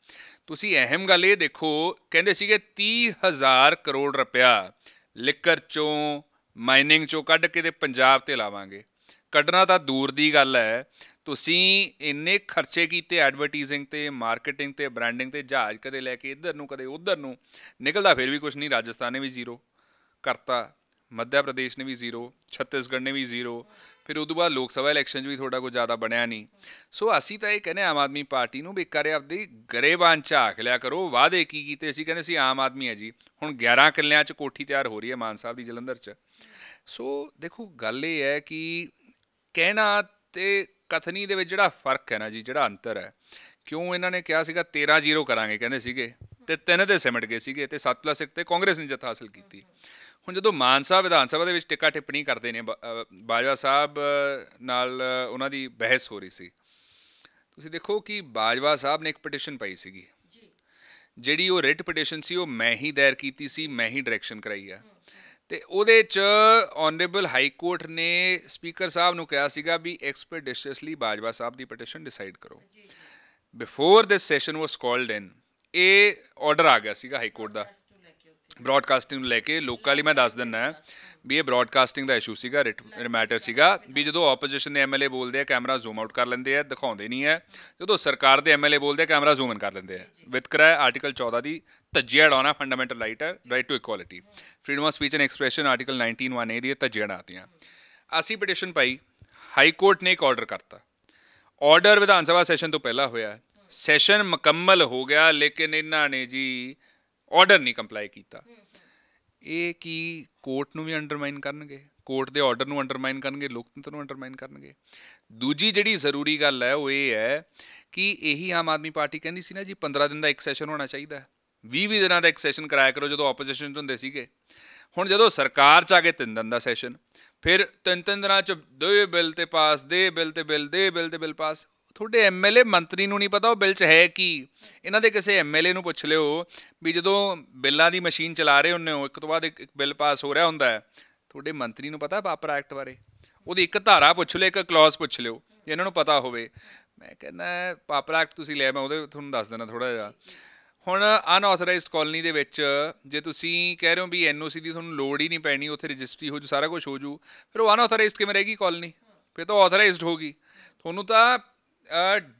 ਤੁਸੀਂ ਅਹਿਮ ਗੱਲ ਇਹ ਦੇਖੋ ਕਹਿੰਦੇ ਸੀਗੇ 30000 ਕਰੋੜ ਰੁਪਇਆ ਲਿਕਰ ਚੋਂ ਮਾਈਨਿੰਗ ਚੋਂ ਕੱਢ ਕੇ ਤੇ ਪੰਜਾਬ ਤੇ ਲਾਵਾਂਗੇ ਕੱਢਣਾ ਤਾਂ ਦੂਰ ਦੀ ਗੱਲ ਹੈ ਤੁਸੀਂ ਇੰਨੇ ਖਰਚੇ ਕੀਤੇ ਐਡਵਰਟਾਈਜ਼ਿੰਗ ਤੇ ਮਾਰਕੀਟਿੰਗ ਤੇ ਬ੍ਰਾਂਡਿੰਗ ਤੇ ਜਹਾਜ਼ ਕਦੇ ਲੈ ਕੇ ਇੱਧਰ ਨੂੰ ਕਦੇ ਉੱਧਰ ਨੂੰ ਨਿਕਲਦਾ ਫਿਰ ਵੀ ਕੁਝ ਨਹੀਂ ਰਾਜਸਥਾਨ ਨੇ ਵੀ ਜ਼ੀਰੋ ਕਰਤਾ ਮੱਧ ਪ੍ਰਦੇਸ਼ ਨੇ ਵੀ ਜ਼ੀਰੋ ਛੱਤੀਸਗੜ੍ਹ ਨੇ ਵੀ ਜ਼ੀਰੋ ਫਿਰ ਤੋਂ ਬਾਅਦ ਲੋਕ ਸਭਾ ਇਲੈਕਸ਼ਨ 'ਚ ਵੀ ਥੋੜਾ ਕੁ ਜ਼ਿਆਦਾ ਬਣਿਆ ਨਹੀਂ ਸੋ ਅਸੀਂ ਤਾਂ ਇਹ ਕਹਿੰਦੇ ਆਮ ਆਦਮੀ ਪਾਰਟੀ ਨੂੰ ਵੀ ਕਰੇ ਆਪਦੀ ਗਰੇਬਾਂ ਝਾਕ ਲਿਆ ਕਰੋ ਵਾਅਦੇ ਕੀ ਕੀਤੇ ਸੀ ਕਹਿੰਦੇ ਸੀ ਆਮ ਆਦਮੀ ਹੈ ਜੀ ਹੁਣ 11 ਕਿੱਲਿਆਂ 'ਚ ਕੋਠੀ ਤਿਆਰ ਹੋ ਰਹੀ ਹੈ ਮਾਨ ਸਾਹਿਬ ਦੀ ਜਲੰਧਰ 'ਚ ਸੋ ਦੇਖੋ ਗੱਲ ਇਹ ਹੈ ਕਿ ਕਹਿਣਾ ਤੇ ਕਥਨੀ ਦੇ ਵਿੱਚ ਜਿਹੜਾ ਫਰਕ ਹੈ ਨਾ ਜੀ ਜਿਹੜਾ ਅੰਤਰ ਹੈ ਕਿਉਂ ਇਹਨਾਂ ਨੇ ਕਿਹਾ ਸੀਗਾ 13 ਜ਼ੀਰੋ ਕਰਾਂਗੇ ਕਹਿੰਦੇ ਸੀਗੇ ਤੇ ਤਿੰਨ ਦੇ ਸਿਮਟ ਗਏ ਸੀਗੇ ਤੇ 7 1 ਤੇ ਕਾਂਗਰਸ ਨੇ ਜਿੱਤ ਹਾਸਲ ਕੀਤੀ ਹੁਣ ਜਦੋਂ ਮਾਨਸਾ ਵਿਧਾਨ ਸਭਾ ਦੇ ਵਿੱਚ ਟਿੱਕਾ ਟਿੱਪਣੀ ਕਰਦੇ ਨੇ ਬਾਜਵਾ ਸਾਹਿਬ ਨਾਲ ਉਹਨਾਂ ਦੀ ਬਹਿਸ ਹੋ ਰਹੀ ਸੀ ਤੁਸੀਂ ਦੇਖੋ ਕਿ ਬਾਜਵਾ ਸਾਹਿਬ ਨੇ ਇੱਕ ਪਟੀਸ਼ਨ ਪਾਈ ਸੀਗੀ ਜਿਹੜੀ ਉਹ ਰਿਟ ਪਟੀਸ਼ਨ ਸੀ ਉਹ ਮੈਂ ਹੀ ਦਾਇਰ ਕੀਤੀ ਸੀ ਮੈਂ ਹੀ ਡਾਇਰੈਕਸ਼ਨ ਕਰਾਈ ਆ ਤੇ ਉਹਦੇ ਚ ਆਨਰੇਬਲ ਹਾਈ ਕੋਰਟ ਨੇ ਸਪੀਕਰ ਸਾਹਿਬ ਨੂੰ ਕਿਹਾ ਸੀਗਾ ਵੀ ਐਕਸਪੈਡੀਸ਼ੀਅਸਲੀ ਬਾਜਵਾ ਸਾਹਿਬ ਦੀ ਪਟੀਸ਼ਨ ਡਿਸਾਈਡ ਕਰੋ before this session was called in ਇਹ ਆਰਡਰ ਆ ਗਿਆ ਸੀਗਾ ਹਾਈ ਕੋਰਟ ਦਾ ਬ੍ਰਾਡਕਾਸਟਿੰਗ ਨੂੰ ਲੈ ਕੇ ਲੋਕਾਂ ਲਈ ਮੈਂ ਦੱਸ ਦਿੰਦਾ ਵੀ ਇਹ ਬ੍ਰਾਡਕਾਸਟਿੰਗ ਦਾ ਇਸ਼ੂ ਸੀਗਾ ਮੈਟਰ ਸੀਗਾ ਵੀ ਜਦੋਂ ਆਪੋਜੀਸ਼ਨ ਦੇ ਐਮਐਲਏ ਬੋਲਦੇ ਆ ਕੈਮਰਾ ਜ਼ੂਮ ਆਊਟ ਕਰ ਲੈਂਦੇ ਆ ਦਿਖਾਉਂਦੇ ਨਹੀਂ ਆ ਜਦੋਂ ਸਰਕਾਰ ਦੇ ਐਮਐਲਏ ਬੋਲਦੇ ਆ ਕੈਮਰਾ ਜ਼ੂਮ ਇਨ ਕਰ ਲੈਂਦੇ ਆ ਵਿਤਕਰਾ ਆਰਟੀਕਲ 14 ਦੀ ਤਜਿਹੜ ਆਉਣਾ ਫੰਡਾਮੈਂਟਲ ਰਾਈਟ ਹੈ right to equality freedom of speech and expression article 19 1A ਦੀ ਤਜਿਹੜ ਆਤੀਆਂ ਅਸੀਂ ਪਟੀਸ਼ਨ ਪਾਈ ਹਾਈ ਕੋਰਟ ਨੇ ਇੱਕ ਆਰਡਰ ਕਰਤਾ ਆਰਡਰ ਵਿਧਾਨ ਸਭਾ ਸੈਸ਼ਨ ਤੋਂ ਪਹਿਲਾਂ ਹੋਇਆ ਸੈਸ਼ਨ ਮੁਕੰਮਲ ਹੋ ਗਿਆ ਲੇਕਿਨ ਇਹਨਾਂ ਨੇ ਜੀ ਆਰਡਰ ਨਹੀਂ ਕੰਪਲਾਈ ਕੀਤਾ ਇਹ ਕੀ ਕੋਰਟ ਨੂੰ ਵੀ ਅੰਡਰਮਾਈਨ ਕਰਨਗੇ ਕੋਰਟ ਦੇ ਆਰਡਰ ਨੂੰ ਅੰਡਰਮਾਈਨ ਕਰਨਗੇ ਲੋਕਤੰਤਰ ਨੂੰ ਅੰਡਰਮਾਈਨ ਕਰਨਗੇ ਦੂਜੀ ਜਿਹੜੀ ਜ਼ਰੂਰੀ ਗੱਲ ਹੈ ਉਹ ਇਹ ਹੈ ਕਿ ਇਹੀ ਆਮ ਆਦਮੀ ਪਾਰਟੀ ਕਹਿੰਦੀ ਸੀ ਨਾ ਜੀ 15 ਦਿਨ ਦਾ ਇੱਕ ਸੈਸ਼ਨ ਹੋਣਾ ਚਾਹੀਦਾ 20-20 ਦਿਨਾਂ ਦਾ ਇੱਕ ਸੈਸ਼ਨ ਕਰਾਇਆ ਕਰੋ ਜਦੋਂ ਆਪੋਜੀਸ਼ਨ ਹੁੰਦੇ ਸੀਗੇ ਹੁਣ ਜਦੋਂ ਸਰਕਾਰ ਚ ਆ ਕੇ 3 ਦਿਨ ਦਾ ਸੈਸ਼ਨ ਫਿਰ 3-3 ਦਿਨਾਂ ਚ ਦੋਏ ਬਿੱਲ ਤੇ ਪਾਸ ਦੇ ਬਿੱਲ ਤੇ ਬਿੱਲ ਦੇ ਬਿੱਲ ਤੇ ਬਿੱਲ ਪਾਸ ਤੁਹਾਡੇ ਐਮਐਲਏ ਮੰਤਰੀ ਨੂੰ ਨਹੀਂ ਪਤਾ ਉਹ ਬਿੱਲ 'ਚ ਹੈ ਕੀ ਇਹਨਾਂ ਦੇ ਕਿਸੇ ਐਮਐਲਏ ਨੂੰ ਪੁੱਛ ਲਿਓ ਵੀ ਜਦੋਂ ਬਿੱਲਾਂ ਦੀ ਮਸ਼ੀਨ ਚਲਾ ਰਹੇ ਹੁੰਨੇ ਹੋ ਇੱਕ ਤੋਂ ਬਾਅਦ ਇੱਕ ਬਿੱਲ ਪਾਸ ਹੋ ਰਿਹਾ ਹੁੰਦਾ ਹੈ ਤੁਹਾਡੇ ਮੰਤਰੀ ਨੂੰ ਪਤਾ ਪਾਪਰ ਐਕਟ ਬਾਰੇ ਉਹਦੀ ਇੱਕ ਧਾਰਾ ਪੁੱਛ ਲਿਓ ਇੱਕ ਕਲੌਜ਼ ਪੁੱਛ ਲਿਓ ਜੇ ਇਹਨਾਂ ਨੂੰ ਪਤਾ ਹੋਵੇ ਮੈਂ ਕਹਿੰਦਾ ਪਾਪਰ ਐਕਟ ਤੁਸੀਂ ਲੈ ਮੈਂ ਉਹਦੇ ਤੁਹਾਨੂੰ ਦੱਸ ਦੇਣਾ ਥੋੜਾ ਜਿਹਾ ਹੁਣ ਅਨਆਥੋਰਾਈਜ਼ਡ ਕਲੋਨੀ ਦੇ ਵਿੱਚ ਜੇ ਤੁਸੀਂ ਕਹਿ ਰਹੇ ਹੋ ਵੀ ਐਨਓਸੀ ਦੀ ਤੁਹਾਨੂੰ ਲੋੜ ਹੀ ਨਹੀਂ ਪੈਣੀ ਉੱਥੇ ਰਜਿਸਟਰੀ ਹੋ ਜੂ ਸਾਰਾ ਕੁਝ ਹੋ ਜੂ ਫਿਰ ਉਹ ਅਨਆਥੋਰਾਈਜ਼ਡ ਕਿਵੇਂ ਰਹੇਗੀ ਕਲੋਨੀ ਫਿਰ ਤਾਂ ਆਥੋਰਾਈਜ਼ਡ ਹੋਗੀ ਤੁਹਾਨੂੰ ਤਾਂ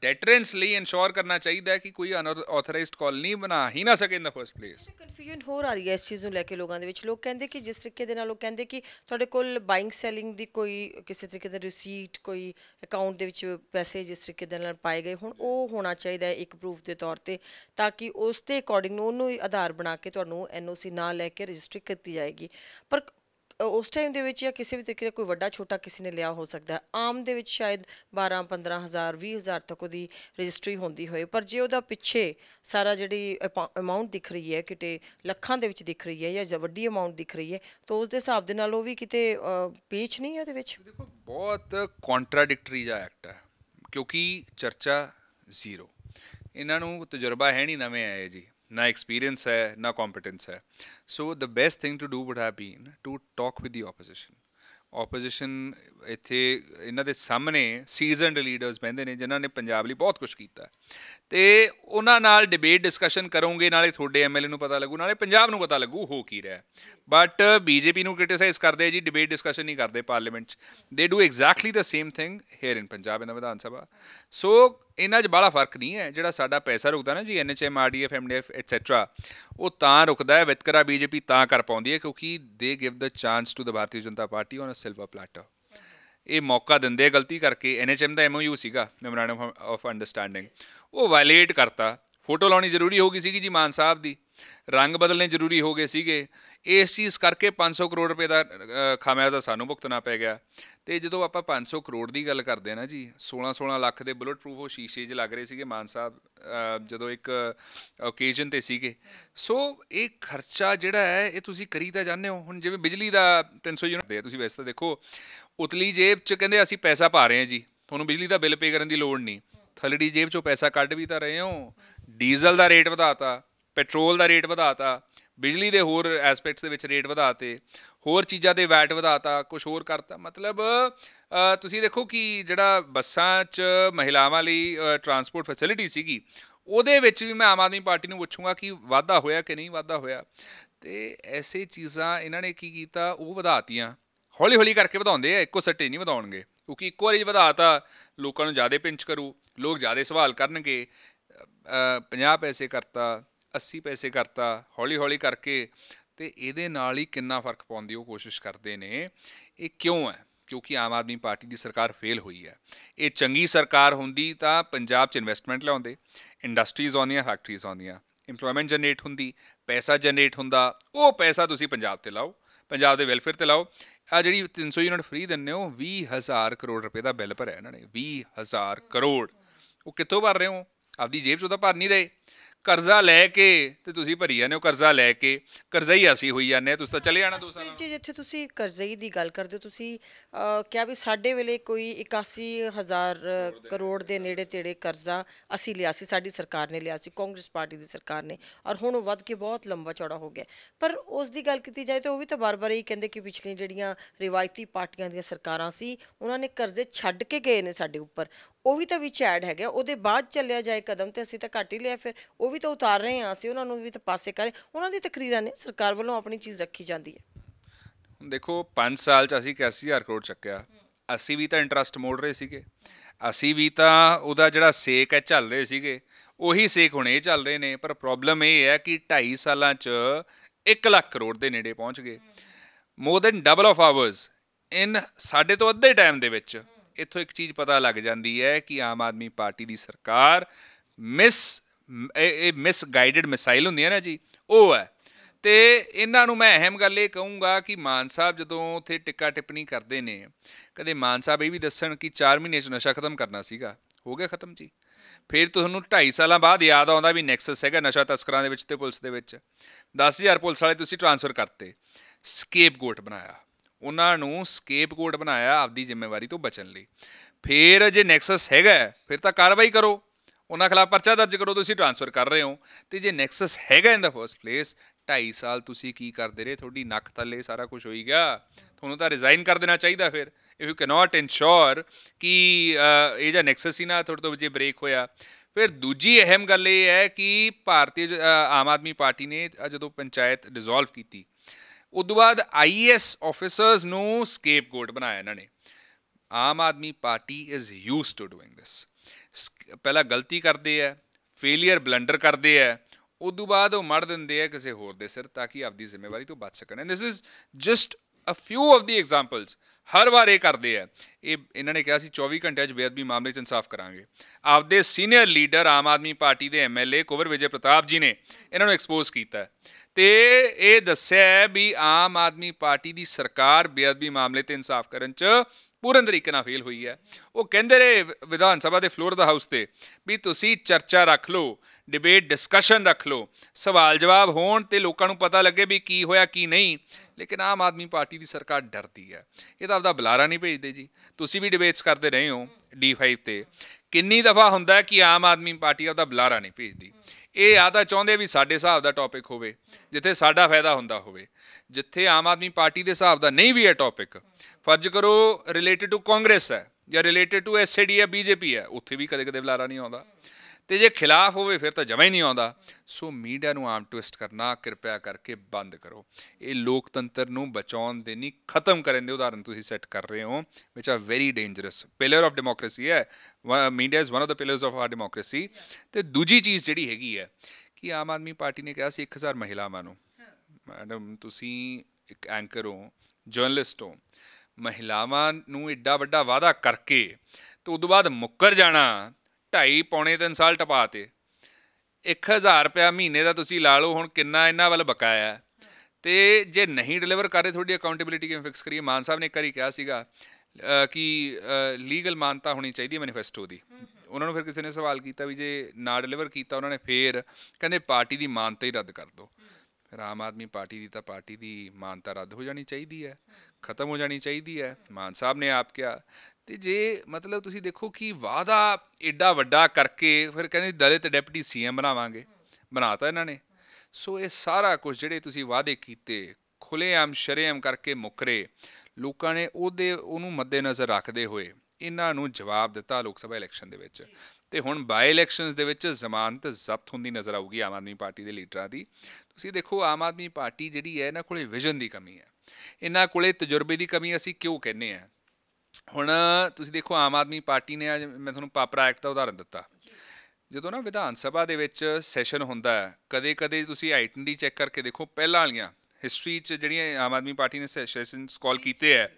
ਡੈਟਰੈਂਸ ਲਈ ਇਨਸ਼ੋਰ ਕਰਨਾ ਚਾਹੀਦਾ ਹੈ ਕਿ ਕੋਈ ਅਨਆਥੋਰਾਈਜ਼ਡ ਕਾਲ ਬਣਾ ਹੀ ਨਾ ਸਕੇ in the first place confusion ਹੋ ਰਹੀ ਹੈ ਇਸ ਚੀਜ਼ ਨੂੰ ਲੈ ਕੇ ਲੋਕਾਂ ਦੇ ਵਿੱਚ ਲੋਕ ਕਹਿੰਦੇ ਕਿ ਜਿਸ ਤਰੀਕੇ ਦੇ ਨਾਲ ਲੋਕ ਕਹਿੰਦੇ ਕਿ ਤੁਹਾਡੇ ਕੋਲ ਬਾਇੰਗ ਸੈਲਿੰਗ ਦੀ ਕੋਈ ਕਿਸੇ ਤਰੀਕੇ ਦਾ ਰਿਸੀਟ ਕੋਈ ਅਕਾਊਂਟ ਦੇ ਵਿੱਚ ਪੈਸੇ ਜਿਸ ਤਰੀਕੇ ਦੇ ਨਾਲ ਪਾਏ ਗਏ ਹੁਣ ਉਹ ਹੋਣਾ ਚਾਹੀਦਾ ਹੈ ਇੱਕ ਪ੍ਰੂਫ ਦੇ ਤੌਰ ਤੇ ਤਾਂ ਕਿ ਉਸ ਦੇ ਅਕੋਰਡਿੰਗ ਉਹਨੂੰ ਆਧਾਰ ਬਣਾ ਕੇ ਤੁਹਾਨੂੰ ਐਨਓਸੀ ਨਾਲ ਲੈ ਕੇ ਰਜਿਸਟਰ ਕੀਤੀ ਜਾਏਗੀ ਪਰ ਉਸ ਟਾਈਮ ਦੇ ਵਿੱਚ ਜਾਂ ਕਿਸੇ ਵੀ ਤਰੀਕੇ ਦਾ ਕੋਈ ਵੱਡਾ ਛੋਟਾ ਕਿਸੇ ਨੇ ਲਿਆ ਹੋ ਸਕਦਾ ਆਮ ਦੇ ਵਿੱਚ ਸ਼ਾਇਦ 12 15000 20000 ਤੱਕ ਉਹਦੀ ਰਜਿਸਟਰੀ ਹੁੰਦੀ ਹੋਏ ਪਰ ਜੇ ਉਹਦਾ ਪਿੱਛੇ ਸਾਰਾ ਜਿਹੜੀ ਅਮਾਉਂਟ ਦਿਖ ਰਹੀ ਹੈ ਕਿਤੇ ਲੱਖਾਂ ਦੇ ਵਿੱਚ ਦਿਖ ਰਹੀ ਹੈ ਜਾਂ ਵੱਡੀ ਅਮਾਉਂਟ ਦਿਖ ਰਹੀ ਹੈ ਤਾਂ ਉਸ ਦੇ ਹਿਸਾਬ ਦੇ ਨਾਲ ਉਹ ਵੀ ਕਿਤੇ ਪੇਚ ਨਹੀਂ ਹੈ ਉਹਦੇ ਵਿੱਚ ਦੇਖੋ ਬਹੁਤ ਕੰਟਰਡਿਕਟਰੀ ਜਿਹਾ ਐਕਟ ਹੈ ਕਿਉਂਕਿ ਚਰਚਾ ਜ਼ੀਰੋ ਇਹਨਾਂ ਨੂੰ ਤਜਰਬਾ ਹੈ ਨਹੀਂ ਨਵੇਂ ਆਏ ਜੀ ना एक्सपीरियंस है ना कॉम्पिटेंस है so the best thing to do would have been to talk with the opposition opposition ਇੱਥੇ ਇਹਨਾਂ ਦੇ ਸਾਹਮਣੇ ਸੀਜ਼ਨਡ ਲੀਡਰਸ ਬੈਂਦੇ ਨੇ ਜਿਨ੍ਹਾਂ ਨੇ ਪੰਜਾਬ ਲਈ ਬਹੁਤ ਕੁਝ ਕੀਤਾ ਤੇ ਉਹਨਾਂ ਨਾਲ ਡਿਬੇਟ ਡਿਸਕਸ਼ਨ ਕਰੋਗੇ ਨਾਲੇ ਤੁਹਾਡੇ ਐਮਐਲਏ ਨੂੰ ਪਤਾ ਲੱਗੂ ਨਾਲੇ ਪੰਜਾਬ ਨੂੰ ਪਤਾ ਲੱਗੂ ਹੋ ਕੀ ਰਿਹਾ ਬਟ ਬੀਜੇਪੀ ਨੂੰ ਕ੍ਰਿਟਿਸਾਈਜ਼ ਕਰਦੇ ਆ ਜੀ ਡਿਬੇਟ ਡਿਸਕਸ਼ਨ ਨਹੀਂ ਕਰਦੇ ਪਾਰਲੀਮੈਂਟ 'ਚ they do exactly the same thing here in Punjab in Vidhan Sabha ਸੋ ਇਹਨਾਂ 'ਚ ਬੜਾ ਫਰਕ ਨਹੀਂ ਹੈ ਜਿਹੜਾ ਸਾਡਾ ਪੈਸਾ ਰੁਕਦਾ ਨਾ ਜੀ ਐਨਐਚਐਮ ਆਰਡੀਐਫ ਐਮਡੀਐਫ ਐਟਸੈਟਰਾ ਉਹ ਤਾਂ ਰੁਕਦਾ ਹੈ ਵਿਤਕਰਾ ਬੀਜੇਪੀ ਤਾਂ ਕਰ ਪਾਉਂਦੀ ਹੈ ਕਿਉਂਕਿ they give the chance to the Bharatiya Janata party on a silver platter ਇਹ ਮੌਕਾ ਦਿੰਦੇ ਗਲਤੀ ਕਰਕੇ ਐਨਐਚਐਮ ਦਾ ਐਮਓਯੂ ਸੀਗਾ ਮੈਮੋਰੰਡਮ ਆਫ ਅੰਡਰਸਟੈਂਡਿੰਗ ਉਹ ਵਾਇਲੇਟ ਕਰਤਾ ਫੋਟੋ ਲਾਉਣੀ ਜ਼ਰੂਰੀ ਹੋ ਗਈ ਸੀਗੀ ਜੀ ਮਾਨ ਸਾਹਿਬ ਦੀ ਰੰਗ ਬਦਲਨੇ ਜ਼ਰੂਰੀ ਹੋ ਗਏ ਸੀਗੇ ਇਸ ਚੀਜ਼ ਕਰਕੇ 500 ਕਰੋੜ ਰੁਪਏ ਦਾ ਖਾਮਿਆਜ਼ਾ ਸਾਨੂੰ ਭੁਗਤਣਾ ਪੈ ਗਿਆ ਤੇ ਜਦੋਂ ਆਪਾਂ 500 ਕਰੋੜ ਦੀ ਗੱਲ ਕਰਦੇ ਨਾ ਜੀ 16 16 ਲੱਖ ਦੇ ਬੁਲਟ ਪ੍ਰੂਫ ਉਹ ਸ਼ੀਸ਼ੇ 'ਚ ਲੱਗ ਰਹੇ ਸੀਗੇ ਮਾਨ ਸਾਹਿਬ ਜਦੋਂ ਇੱਕ ਓਕੇਜ਼ਨ ਤੇ ਸੀਗੇ ਸੋ ਇਹ ਖਰਚਾ ਜਿਹੜਾ ਹੈ ਇਹ ਤੁਸੀਂ ਕਰੀ ਤਾਂ ਜਾਣਦੇ ਹੋ ਹੁਣ ਜਿਵੇਂ ਬਿਜਲੀ ਦਾ 300 ਯੂਨਿਟ ਦੇ ਤੁਸੀਂ ਵੈਸੇ ਤਾਂ ਦੇਖੋ ਉਤਲੀ ਜੇਬ 'ਚ ਕਹਿੰਦੇ ਅਸੀਂ ਪੈਸਾ ਪਾ ਰਹੇ ਹਾਂ ਜੀ ਤੁਹਾਨੂੰ ਬਿਜਲੀ ਦਾ ਬਿੱਲ ਪੇ ਕਰਨ ਦੀ ਲੋੜ ਨਹੀਂ ਥਲੜੀ ਜੇਬ 'ਚੋਂ ਪੈਸਾ ਕੱਢ ਵੀ ਤਾਂ ਰਹੇ ਹੋ ਡੀਜ਼ਲ ਦਾ ਰੇਟ ਵਧਾਤਾ ਪੈਟਰੋਲ ਦਾ ਰੇਟ ਵਧਾਤਾ ਬਿਜਲੀ ਦੇ ਹੋਰ ਐਸਪੈਕਟਸ ਦੇ ਵਿੱਚ ਰੇਟ ਵਧਾਤੇ ਹੋਰ ਚੀਜ਼ਾਂ ਦੇ ਵੈਟ ਵਧਾਤਾ ਕੁਝ ਹੋਰ ਕਰਤਾ ਮਤਲਬ ਤੁਸੀਂ ਦੇਖੋ ਕਿ ਜਿਹੜਾ ਬੱਸਾਂ 'ਚ ਮਹਿਲਾਵਾਂ ਲਈ ਟਰਾਂਸਪੋਰਟ ਫੈਸਿਲਿਟੀ ਸੀਗੀ ਉਹਦੇ ਵਿੱਚ ਵੀ ਮੈਂ ਆਮ ਆਦਮੀ ਪਾਰਟੀ ਨੂੰ ਪੁੱਛੂੰਗਾ ਕਿ ਵਾਧਾ ਹੋਇਆ ਕਿ ਨਹੀਂ ਵਾਧਾ ਹੋਇਆ ਤੇ ਐਸੇ ਚੀਜ਼ਾਂ ਇਹਨਾਂ ਨੇ ਕੀ ਕੀਤਾ ਉਹ ਵਧਾਤੀਆਂ ਹੌਲੀ ਹੌਲੀ ਕਰਕੇ ਵਧਾਉਂਦੇ ਆ ਇੱਕੋ ਸੱਟੇ ਨਹੀਂ ਵਧਾਉਣਗੇ ਕਿਉਂਕਿ ਇੱਕ ਵਾਰੀ ਵਧਾਤਾ ਲੋਕਾਂ ਨੂੰ ਜ਼ਿਆਦਾ ਪਿੰਚ ਕਰੂ ਲੋਕ ਜ਼ਿਆਦਾ ਸਵਾਲ ਕਰਨਗੇ 50 ਪੈਸੇ ਕਰਤਾ 80 ਪੈਸੇ ਕਰਤਾ ਹੌਲੀ ਹੌਲੀ ਕਰਕੇ ਤੇ ਇਹਦੇ ਨਾਲ ਹੀ ਕਿੰਨਾ ਫਰਕ ਪਾਉਣ ਦੀ ਉਹ ਕੋਸ਼ਿਸ਼ ਕਰਦੇ ਨੇ ਇਹ ਕਿਉਂ ਹੈ ਕਿਉਂਕਿ ਆਮ ਆਦਮੀ ਪਾਰਟੀ ਦੀ ਸਰਕਾਰ ਫੇਲ ਹੋਈ ਹੈ ਇਹ ਚੰਗੀ ਸਰਕਾਰ ਹੁੰਦੀ ਤਾਂ ਪੰਜਾਬ 'ਚ ਇਨਵੈਸਟਮੈਂਟ ਲਿਆਉਂਦੇ ਇੰਡਸਟਰੀਜ਼ ਆਉਂਦੀਆਂ ਫੈਕਟਰੀਜ਼ ਆਉਂਦੀਆਂ ਇੰਪਲੋਇਮੈਂਟ ਜਨਰੇਟ ਹੁੰਦੀ ਪੈਸਾ ਜਨਰੇਟ ਹੁੰਦਾ ਉਹ ਪੈਸਾ ਤੁਸੀਂ ਪੰਜਾਬ ਤੇ ਲਾਓ ਪੰਜਾਬ ਦੇ ਵੈਲਫੇਅਰ ਤੇ ਲਾਓ ਆ ਜਿਹੜੀ 300 ਯੂਨਿਟ ਫ੍ਰੀ ਦਿੰਨੇ ਹੋ 20000 ਕਰੋੜ ਰੁਪਏ ਦਾ ਬਿੱਲ ਭਰਿਆ ਇਹਨਾਂ ਨੇ 20000 ਕਰੋੜ ਉਹ ਕਿੱਥੋਂ ਭਰ ਰਹੇ ਹੋ ਆਪਦੀ ਜੇਬ ਚੋਂ ਤਾਂ ਭਰ ਨਹੀਂ ਰਹੇ ਕਰਜ਼ਾ ਲੈ ਕੇ ਤੇ ਤੁਸੀਂ ਭਰੀ ਜਾਂਦੇ ਹੋ ਕਰਜ਼ਾ ਲੈ ਕੇ ਕਰਜ਼ਾ ਹੀ ਅਸੀਂ ਹੋਈ ਜਾਂਦੇ ਤੁਸੀਂ ਤਾਂ ਚਲੇ ਜਾਣਾ ਦੋਸਤਾਂ ਨਾਲ ਜਿੱਥੇ ਤੁਸੀਂ ਕਰਜ਼ੇ ਦੀ ਗੱਲ ਕਰਦੇ ਹੋ ਤੁਸੀਂ ਕਿਹਾ ਵੀ ਸਾਡੇ ਵੇਲੇ ਕੋਈ 81000 ਕਰੋੜ ਦੇ ਨੇੜੇ ਤੇੜੇ ਕਰਜ਼ਾ ਅਸੀਂ ਲਿਆ ਸੀ ਸਾਡੀ ਸਰਕਾਰ ਨੇ ਲਿਆ ਸੀ ਕਾਂਗਰਸ ਪਾਰਟੀ ਦੀ ਸਰਕਾਰ ਨੇ ਔਰ ਹੁਣ ਉਹ ਵੱਧ ਕੇ ਬਹੁਤ ਲੰਬਾ ਚੌੜਾ ਹੋ ਗਿਆ ਪਰ ਉਸ ਦੀ ਗੱਲ ਕੀਤੀ ਜਾਏ ਤਾਂ ਉਹ ਵੀ ਤਾਂ ਬਾਰ-ਬਾਰ ਇਹ ਕਹਿੰਦੇ ਕਿ ਪਿਛਲੀਆਂ ਜਿਹੜੀਆਂ ਰਿਵਾਇਤੀ ਪਾਰਟੀਆਂ ਦੀਆਂ ਸਰਕਾਰਾਂ ਸੀ ਉਹਨਾਂ ਨੇ ਕਰਜ਼ੇ ਛੱਡ ਕੇ ਗਏ ਨੇ ਸਾਡੇ ਉੱਪਰ ਉਹ ਵੀ ਤਾਂ ਵਿੱਚ ਐਡ ਹੈਗਾ ਉਹਦੇ ਬਾਅਦ ਚੱਲਿਆ ਜਾਏ ਕਦਮ ਤੇ ਅਸੀਂ ਤਾਂ ਘੱਟ ਹੀ ਲਿਆ ਫਿਰ ਉਹ ਵੀ ਤਾਂ ਉਤਾਰ ਰਹੇ ਹਾਂ ਅਸੀਂ ਉਹਨਾਂ ਨੂੰ ਵੀ ਤਾਂ ਪਾਸੇ ਕਰੇ ਉਹਨਾਂ ਦੀ ਤਕਰੀਰਾਂ ਨੇ ਸਰਕਾਰ ਵੱਲੋਂ ਆਪਣੀ ਚੀਜ਼ ਰੱਖੀ ਜਾਂਦੀ ਹੈ ਦੇਖੋ 5 ਸਾਲ ਚ ਅਸੀਂ 81000 ਕਰੋੜ ਚੱਕਿਆ ਅਸੀਂ ਵੀ ਤਾਂ ਇੰਟਰਸਟ ਮੋੜ ਰਹੇ ਸੀਗੇ ਅਸੀਂ ਵੀ ਤਾਂ ਉਹਦਾ ਜਿਹੜਾ ਸੇਕ ਹੈ ਚੱਲ ਰਹੇ ਸੀਗੇ ਉਹੀ ਸੇਕ ਹੁਣ ਇਹ ਚੱਲ ਰਹੇ ਨੇ ਪਰ ਪ੍ਰੋਬਲਮ ਇਹ ਹੈ ਕਿ 2.5 ਸਾਲਾਂ ਚ 1 ਲੱਖ ਕਰੋੜ ਦੇ ਨੇੜੇ ਪਹੁੰਚ ਗਏ more than double of hours in ਸਾਡੇ ਤੋਂ ਅੱਧੇ ਟਾਈਮ ਦੇ ਵਿੱਚ ਇੱਥੋਂ ਇੱਕ ਚੀਜ਼ ਪਤਾ ਲੱਗ ਜਾਂਦੀ ਹੈ ਕਿ ਆਮ ਆਦਮੀ ਪਾਰਟੀ ਦੀ ਸਰਕਾਰ ਮਿਸ ਇਹ ਮਿਸ ਗਾਈਡਡ ਮਿਸਾਈਲ ਹੁੰਦੀ ਹੈ ਨਾ ਜੀ ਉਹ ਹੈ ਤੇ ਇਹਨਾਂ ਨੂੰ ਮੈਂ ਅਹਿਮ ਗੱਲ ਇਹ ਕਹੂੰਗਾ ਕਿ ਮਾਨ ਸਾਹਿਬ ਜਦੋਂ ਉਥੇ ਟਿੱਕਾ ਟਿੱਪਣੀ ਕਰਦੇ ਨੇ ਕਦੇ ਮਾਨ ਸਾਹਿਬ ਇਹ ਵੀ ਦੱਸਣ ਕਿ 4 ਮਹੀਨੇ 'ਚ ਨਸ਼ਾ ਖਤਮ ਕਰਨਾ ਸੀਗਾ ਹੋ ਗਿਆ ਖਤਮ ਜੀ ਫਿਰ ਤੁਹਾਨੂੰ 2.5 ਸਾਲਾਂ ਬਾਅਦ ਯਾਦ ਆਉਂਦਾ ਵੀ ਨੈਕਸਸ ਹੈਗਾ ਨਸ਼ਾ ਤਸਕਰਾਂ ਦੇ ਵਿੱਚ ਤੇ ਪੁਲਿਸ ਦੇ ਵਿੱਚ 10000 ਪੁਲਿਸ ਵਾਲੇ ਤੁਸੀਂ ਟ੍ਰਾਂਸਫਰ ਕਰਤੇ ਸਕੇਪ ਗੋਟ ਬਣਾਇਆ ਉਹਨਾਂ ਨੂੰ ਸਕੇਪ ਕੋਡ ਬਣਾਇਆ ਆਪਦੀ ਜ਼ਿੰਮੇਵਾਰੀ ਤੋਂ ਬਚਣ ਲਈ ਫੇਰ ਜੇ ਨੈਕਸਸ ਹੈਗਾ ਫਿਰ ਤਾਂ ਕਾਰਵਾਈ ਕਰੋ ਉਹਨਾਂ ਖਿਲਾਫ ਪਰਚਾ ਦਰਜ ਕਰੋ ਤੁਸੀਂ ਟ੍ਰਾਂਸਫਰ ਕਰ ਰਹੇ ਹੋ ਤੇ ਜੇ ਨੈਕਸਸ ਹੈਗਾ ਇਨ ਦਾ ਫਰਸਟ ਪਲੇਸ 2.5 ਸਾਲ ਤੁਸੀਂ ਕੀ ਕਰਦੇ ਰਹੇ ਤੁਹਾਡੀ ਨੱਕ ਥੱਲੇ ਸਾਰਾ ਕੁਝ ਹੋਈ ਗਿਆ ਤੁਹਾਨੂੰ ਤਾਂ ਰਿਜ਼ਾਈਨ ਕਰ ਦੇਣਾ ਚਾਹੀਦਾ ਫਿਰ ਇਫ ਯੂ ਕੈਨੋਟ ਇਨਸ਼ੋਰ ਕਿ ਇਹ ਜਾਂ ਨੈਕਸਸ ਹੀ ਨਾ ਤੁਹਾਡੇ ਤੋਂ ਜੇ ਬ੍ਰੇਕ ਹੋਇਆ ਫਿਰ ਦੂਜੀ ਅਹਿਮ ਗੱਲ ਇਹ ਹੈ ਕਿ ਭਾਰਤੀ ਆਮ ਆਦਮੀ ਪਾਰਟੀ ਨੇ ਜਦੋਂ ਪੰਚਾਇਤ ਡਿਸੋਲਵ ਕੀਤੀ ਉਦੋਂ ਬਾਅਦ ਆਈਐਸ ਆਫੀਸਰਸ ਨੂੰ ਸਕੇਪਗੋਟ ਬਣਾਇਆ ਇਹਨਾਂ ਨੇ Aam Aadmi party is used to doing this ਪਹਿਲਾਂ ਗਲਤੀ ਕਰਦੇ ਆ ਫੇਲਿਅਰ ਬਲੰਡਰ ਕਰਦੇ ਆ ਉਦੋਂ ਬਾਅਦ ਉਹ ਮੜ ਦਿੰਦੇ ਆ ਕਿਸੇ ਹੋਰ ਦੇ ਸਿਰ ਤਾਂ ਕਿ ਆਪਦੀ ਜ਼ਿੰਮੇਵਾਰੀ ਤੋਂ ਬਚ ਸਕਣ and this is just a few of the examples ਹਰ ਵਾਰ ਇਹ ਕਰਦੇ ਆ ਇਹ ਇਹਨਾਂ ਨੇ ਕਿਹਾ ਸੀ 24 ਘੰਟਿਆਂ 'ਚ ਬੇਅਦਬੀ ਮਾਮਲੇ 'ਚ ਇਨਸਾਫ ਕਰਾਂਗੇ ਆਪਦੇ senior leader Aam Aadmi party ਦੇ ਐਮਐਲਏ ਕੁਵਰ ਵਿਜੇ ਪ੍ਰਤਾਪ ਜੀ ਨੇ ਇਹਨਾਂ ਨੂੰ ਐਕਸਪੋਜ਼ ਕੀਤਾ ਤੇ ਇਹ ਦੱਸਿਆ ਵੀ ਆਮ ਆਦਮੀ ਪਾਰਟੀ ਦੀ ਸਰਕਾਰ ਬੇਅਦਬੀ ਮਾਮਲੇ ਤੇ ਇਨਸਾਫ ਕਰਨ 'ਚ ਪੂਰਨ ਤਰੀਕੇ ਨਾਲ ਫੇਲ ਹੋਈ ਹੈ ਉਹ ਕਹਿੰਦੇ ਰਹੇ ਵਿਧਾਨ ਸਭਾ ਦੇ ਫਲੋਰ ਦਾ ਹਾਊਸ ਤੇ ਵੀ ਤੁਸੀਂ ਚਰਚਾ ਰੱਖ ਲਓ ਡਿਬੇਟ ਡਿਸਕਸ਼ਨ ਰੱਖ ਲਓ ਸਵਾਲ ਜਵਾਬ ਹੋਣ ਤੇ ਲੋਕਾਂ ਨੂੰ ਪਤਾ ਲੱਗੇ ਵੀ ਕੀ ਹੋਇਆ ਕੀ ਨਹੀਂ ਲੇਕਿਨ ਆਮ ਆਦਮੀ ਪਾਰਟੀ ਦੀ ਸਰਕਾਰ ਡਰਦੀ ਹੈ ਇਹ ਤਾਂ ਆਪਦਾ ਬੁਲਾਰਾ ਨਹੀਂ ਭੇਜਦੇ ਜੀ ਤੁਸੀਂ ਵੀ ਡਿਬੇਟਸ ਕਰਦੇ ਰਹੇ ਹੋ D5 ਤੇ ਕਿੰਨੀ ਦਫਾ ਹੁੰਦਾ ਕਿ ਆਮ ਆਦਮੀ ਪਾਰਟੀ ਆਪਦਾ ਬੁਲਾਰਾ ਨਹੀਂ ਭੇਜਦੀ ਇਹ ਆ ਤਾਂ ਚਾਹੁੰਦੇ ਵੀ ਸਾਡੇ ਹਿਸਾਬ ਦਾ ਟੌਪਿਕ ਹੋਵੇ ਜਿੱਥੇ ਸਾਡਾ ਫਾਇਦਾ ਹੁੰਦਾ ਹੋਵੇ ਜਿੱਥੇ ਆਮ ਆਦਮੀ ਪਾਰਟੀ ਦੇ ਹਿਸਾਬ ਦਾ ਨਹੀਂ ਵੀ ਹੈ ਟੌਪਿਕ ਫਰਜ਼ ਕਰੋ ਰਿਲੇਟਡ ਟੂ ਕਾਂਗਰਸ ਹੈ ਜਾਂ ਰਿਲੇਟਡ ਟੂ ਐਸਏਡੀ ਹੈ ਬੀਜੇਪੀ ਹੈ ਉੱਥੇ ਵੀ ਕਦੇ ਕਦੇ ਬੁਲਾਰਾ ਨਹੀਂ ਆਉਂਦਾ ਤੇ ਜੇ ਖਿਲਾਫ ਹੋਵੇ ਫਿਰ ਤਾਂ ਜਮਾ ਹੀ ਨਹੀਂ ਆਉਂਦਾ ਸੋ ਮੀਡੀਆ ਨੂੰ ਆਮ ਟਵਿਸਟ ਕਰਨਾ ਕਿਰਪਾ ਕਰਕੇ ਬੰਦ ਕਰੋ ਇਹ ਲੋਕਤੰਤਰ ਨੂੰ ਬਚਾਉਣ ਦੇ ਨਹੀਂ ਖਤਮ ਕਰਨ ਦੇ ਉਦਾਹਰਨ ਤੁਸੀਂ ਸੈੱਟ ਕਰ ਰਹੇ ਹੋ which are very dangerous pillar of democracy ਹੈ media is one of the pillars of our democracy ਤੇ ਦੂਜੀ ਚੀਜ਼ ਜਿਹੜੀ ਹੈਗੀ ਹੈ ਕਿ ਆਮ ਆਦਮੀ ਪਾਰਟੀ ਨੇ ਕਿਹਾ ਸੀ 1000 ਮਹਿਲਾਵਾਂ ਨੂੰ ਮੈਡਮ ਤੁਸੀਂ ਇੱਕ ਐਂਕਰ ਹੋ ਜਰਨਲਿਸਟ ਹੋ ਮਹਿਲਾਵਾਂ ਨੂੰ ਇੱਡਾ ਵੱਡਾ ਵਾਅਦਾ ਕਰਕੇ ਤੇ ਉਦੋਂ ਬਾਅਦ ਮੁੱਕਰ ਜਾਣਾ ਢਾਈ ਪੌਣੇ 3 ਸਾਲ ਟਪਾਤੇ 1000 ਰੁਪਿਆ ਮਹੀਨੇ ਦਾ ਤੁਸੀਂ ਲਾ ਲਓ ਹੁਣ ਕਿੰਨਾ ਇਹਨਾਂ ਵੱਲ ਬਕਾਇਆ ਤੇ ਜੇ ਨਹੀਂ ਡਿਲੀਵਰ ਕਰ ਰਹੇ ਤੁਹਾਡੀ ਅਕਾਊਂਟੇਬਿਲਟੀ ਕਿਵੇਂ ਫਿਕਸ ਕਰੀਏ ਮਾਨ ਸਾਹਿਬ ਨੇ ਇੱਕ ਵਾਰੀ ਕਿਹਾ ਸੀਗਾ ਕਿ ਲੀਗਲ ਮਾਨਤਾ ਹੋਣੀ ਚਾਹੀਦੀ ਹੈ ਮੈਨੀਫੈਸਟੋ ਦੀ ਉਹਨਾਂ ਨੂੰ ਫਿਰ ਕਿਸੇ ਨੇ ਸਵਾਲ ਕੀਤਾ ਵੀ ਜੇ ਨਾ ਡਿਲੀਵਰ ਕੀਤਾ ਉਹਨਾਂ ਨੇ ਫੇਰ ਕਹਿੰਦੇ ਪਾਰਟੀ ਦੀ ਮਾਨਤਾ ਹੀ ਰੱਦ ਕਰ ਦਿਓ ਫਿਰ ਆਮ ਆਦਮੀ ਪਾਰਟੀ ਦੀ ਤਾਂ ਪਾਰਟੀ ਦੀ ਮਾਨਤਾ ਰੱਦ ਹੋ ਜਾਣੀ ਚਾਹੀਦੀ ਹੈ ਖਤਮ ਹੋ ਜਾਣੀ ਚਾਹੀਦੀ ਹੈ ਮਾਨ ਸਾਹਿਬ ਨੇ ਆਪ ਕਿਹਾ ਤੇ ਜੇ ਮਤਲਬ ਤੁਸੀਂ ਦੇਖੋ ਕਿ ਵਾਦਾ ਏਡਾ ਵੱਡਾ ਕਰਕੇ ਫਿਰ ਕਹਿੰਦੇ ਦਲਿਤ ਡਿਪਟੀ ਸੀਐਮ ਬਣਾਵਾਂਗੇ ਬਣਾਤਾ ਇਹਨਾਂ ਨੇ ਸੋ ਇਹ ਸਾਰਾ ਕੁਝ ਜਿਹੜੇ ਤੁਸੀਂ ਵਾਅਦੇ ਕੀਤੇ ਖੁੱਲੇਆਮ ਸ਼ਰੇਆਮ ਕਰਕੇ ਮੁਕਰੇ ਲੋਕਾਂ ਨੇ ਉਹਦੇ ਉਹਨੂੰ ਮੱਦੇਨਜ਼ਰ ਰੱਖਦੇ ਹੋਏ ਇਹਨਾਂ ਨੂੰ ਜਵਾਬ ਦਿੱਤਾ ਲੋਕ ਸਭਾ ਇਲੈਕਸ਼ਨ ਦੇ ਵਿੱਚ ਤੇ ਹੁਣ ਬਾਈ ਇਲੈਕਸ਼ਨਸ ਦੇ ਵਿੱਚ ਜ਼ਮਾਨਤ ਜ਼ਬਤ ਹੁੰਦੀ ਨਜ਼ਰ ਆਊਗੀ ਆਮ ਆਦਮੀ ਪਾਰਟੀ ਦੇ ਲੀਡਰਾਂ ਦੀ ਤੁਸੀਂ ਦੇਖੋ ਆਮ ਆਦਮੀ ਪਾਰਟੀ ਜਿਹੜੀ ਹੈ ਇਹਨਾਂ ਕੋਲੇ ਵਿਜ਼ਨ ਦੀ ਕਮੀ ਹੈ ਇਹਨਾਂ ਕੋਲੇ ਤਜਰਬੇ ਦੀ ਕਮੀ ਅਸੀਂ ਕਿਉਂ ਕਹਿੰਨੇ ਆ ਹੁਣ ਤੁਸੀਂ ਦੇਖੋ ਆਮ ਆਦਮੀ ਪਾਰਟੀ ਨੇ ਅੱਜ ਮੈਂ ਤੁਹਾਨੂੰ ਪਾਪਰਾ ਐਕਟ ਦਾ ਉਦਾਹਰਨ ਦਿੱਤਾ ਜਦੋਂ ਨਾ ਵਿਧਾਨ ਸਭਾ ਦੇ ਵਿੱਚ ਸੈਸ਼ਨ ਹੁੰਦਾ ਹੈ ਕਦੇ-ਕਦੇ ਤੁਸੀਂ ਆਈਡੈਂਟੀ ਚੈੱਕ ਕਰਕੇ ਦੇਖੋ ਪਹਿਲਾਂ ਵਾਲੀਆਂ ਹਿਸਟਰੀ 'ਚ ਜਿਹੜੀਆਂ ਆਮ ਆਦਮੀ ਪਾਰਟੀ ਨੇ ਸੈਸ਼ਨਸ ਕਾਲ ਕੀਤੇ ਹੈ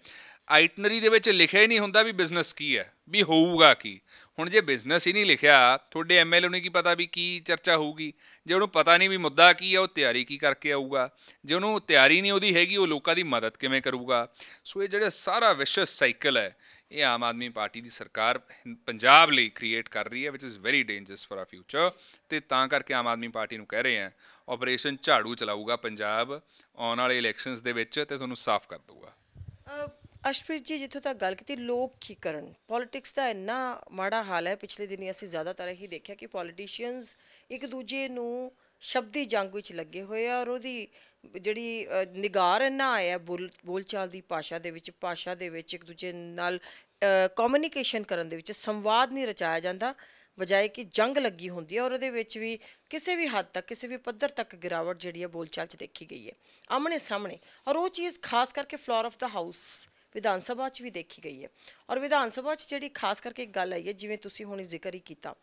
ਆਈਟਨਰੀ ਦੇ ਵਿੱਚ ਲਿਖਿਆ ਹੀ ਨਹੀਂ ਹੁੰਦਾ ਵੀ ਬਿਜ਼ਨਸ ਕੀ ਹੈ ਵੀ ਹੋਊਗਾ ਕੀ ਹੁਣ ਜੇ ਬਿਜ਼ਨਸ ਹੀ ਨਹੀਂ ਲਿਖਿਆ ਤੁਹਾਡੇ ਐਮਐਲਏ ਨੂੰ ਕੀ ਪਤਾ ਵੀ ਕੀ ਚਰਚਾ ਹੋਊਗੀ ਜੇ ਉਹਨੂੰ ਪਤਾ ਨਹੀਂ ਵੀ ਮੁੱਦਾ ਕੀ ਹੈ ਉਹ ਤਿਆਰੀ ਕੀ ਕਰਕੇ ਆਊਗਾ ਜੇ ਉਹਨੂੰ ਤਿਆਰੀ ਨਹੀਂ ਉਹਦੀ ਹੈਗੀ ਉਹ ਲੋਕਾਂ ਦੀ ਮਦਦ ਕਿਵੇਂ ਕਰੂਗਾ ਸੋ ਇਹ ਜਿਹੜਾ ਸਾਰਾ ਵਿਸ਼ਸ ਸਾਈਕਲ ਹੈ ਇਹ ਆਮ ਆਦਮੀ ਪਾਰਟੀ ਦੀ ਸਰਕਾਰ ਪੰਜਾਬ ਲਈ ਕ੍ਰੀਏਟ ਕਰ ਰਹੀ ਹੈ which is very dangerous for our future ਤੇ ਤਾਂ ਕਰਕੇ ਆਮ ਆਦਮੀ ਪਾਰਟੀ ਨੂੰ ਕਹਿ ਰਹੇ ਆ ਆਪਰੇਸ਼ਨ ਝਾੜੂ ਚਲਾਊਗਾ ਪੰਜਾਬ ਆਉਣ ਵਾਲੇ ਇਲੈਕਸ਼ਨਸ ਦੇ ਵਿੱਚ ਤੇ ਤੁਹਾਨੂੰ ਸਾਫ਼ ਕਰ ਦਊਗਾ ਅਸ਼ਪ੍ਰੀਤ ਜੀ ਜਿੱਥੋਂ ਤੱਕ ਗੱਲ ਕੀਤੀ ਲੋਕ ਕੀ ਕਰਨ ਪੋਲਿਟਿਕਸ ਦਾ ਇੰਨਾ ਮਾੜਾ ਹਾਲ ਹੈ ਪਿਛਲੇ ਦਿਨੀ ਅਸੀਂ ਜ਼ਿਆਦਾਤਰ ਹੀ ਦੇਖਿਆ ਕਿ ਪੋਲਿਟਿਸ਼ੀਅਨਸ ਇੱਕ ਦੂਜੇ ਨੂੰ ਸ਼ਬਦੀ ਜੰਗ ਵਿੱਚ ਲੱਗੇ ਹੋਏ ਆ ਔਰ ਉਹਦੀ ਜਿਹੜੀ ਨਿਗਾਰ ਇੰਨਾ ਆਇਆ ਬੋਲਚਾਲ ਦੀ ਭਾਸ਼ਾ ਦੇ ਵਿੱਚ ਭਾਸ਼ਾ ਦੇ ਵਿੱਚ ਇੱਕ ਦੂਜੇ ਨਾਲ ਕਮਿਊਨੀਕੇਸ਼ਨ ਕਰਨ ਦੇ ਵਿੱਚ ਸੰਵਾਦ ਨਹੀਂ ਰਚਾਇਆ ਜਾਂਦਾ ਬਜਾਏ ਕਿ ਜੰਗ ਲੱਗੀ ਹੁੰਦੀ ਹੈ ਔਰ ਉਹਦੇ ਵਿੱਚ ਵੀ ਕਿਸੇ ਵੀ ਹੱਦ ਤੱਕ ਕਿਸੇ ਵੀ ਪੱਧਰ ਤੱਕ ਗਿਰਾਵਟ ਜਿਹੜੀ ਹੈ ਬੋਲਚਾਲ 'ਚ ਦੇਖੀ ਗਈ ਹੈ ਆਮਣੇ ਸਾਹਮਣੇ ਔਰ ਉਹ ਚੀਜ਼ ਖਾਸ ਕਰਕੇ ਫਲੋਰ ਆਫ ਦਾ ਹਾਊਸ ਵਿਧਾਨ ਸਭਾ 'ਚ ਵੀ ਦੇਖੀ ਗਈ ਹੈ ਔਰ ਵਿਧਾਨ ਸਭਾ 'ਚ ਜਿਹੜੀ ਖਾਸ ਕਰਕੇ ਇੱਕ ਗੱਲ ਆਈ ਹੈ ਜਿਵੇਂ ਤੁਸੀਂ ਹੁਣ ਜ਼ਿਕਰ ਹੀ ਕੀਤਾ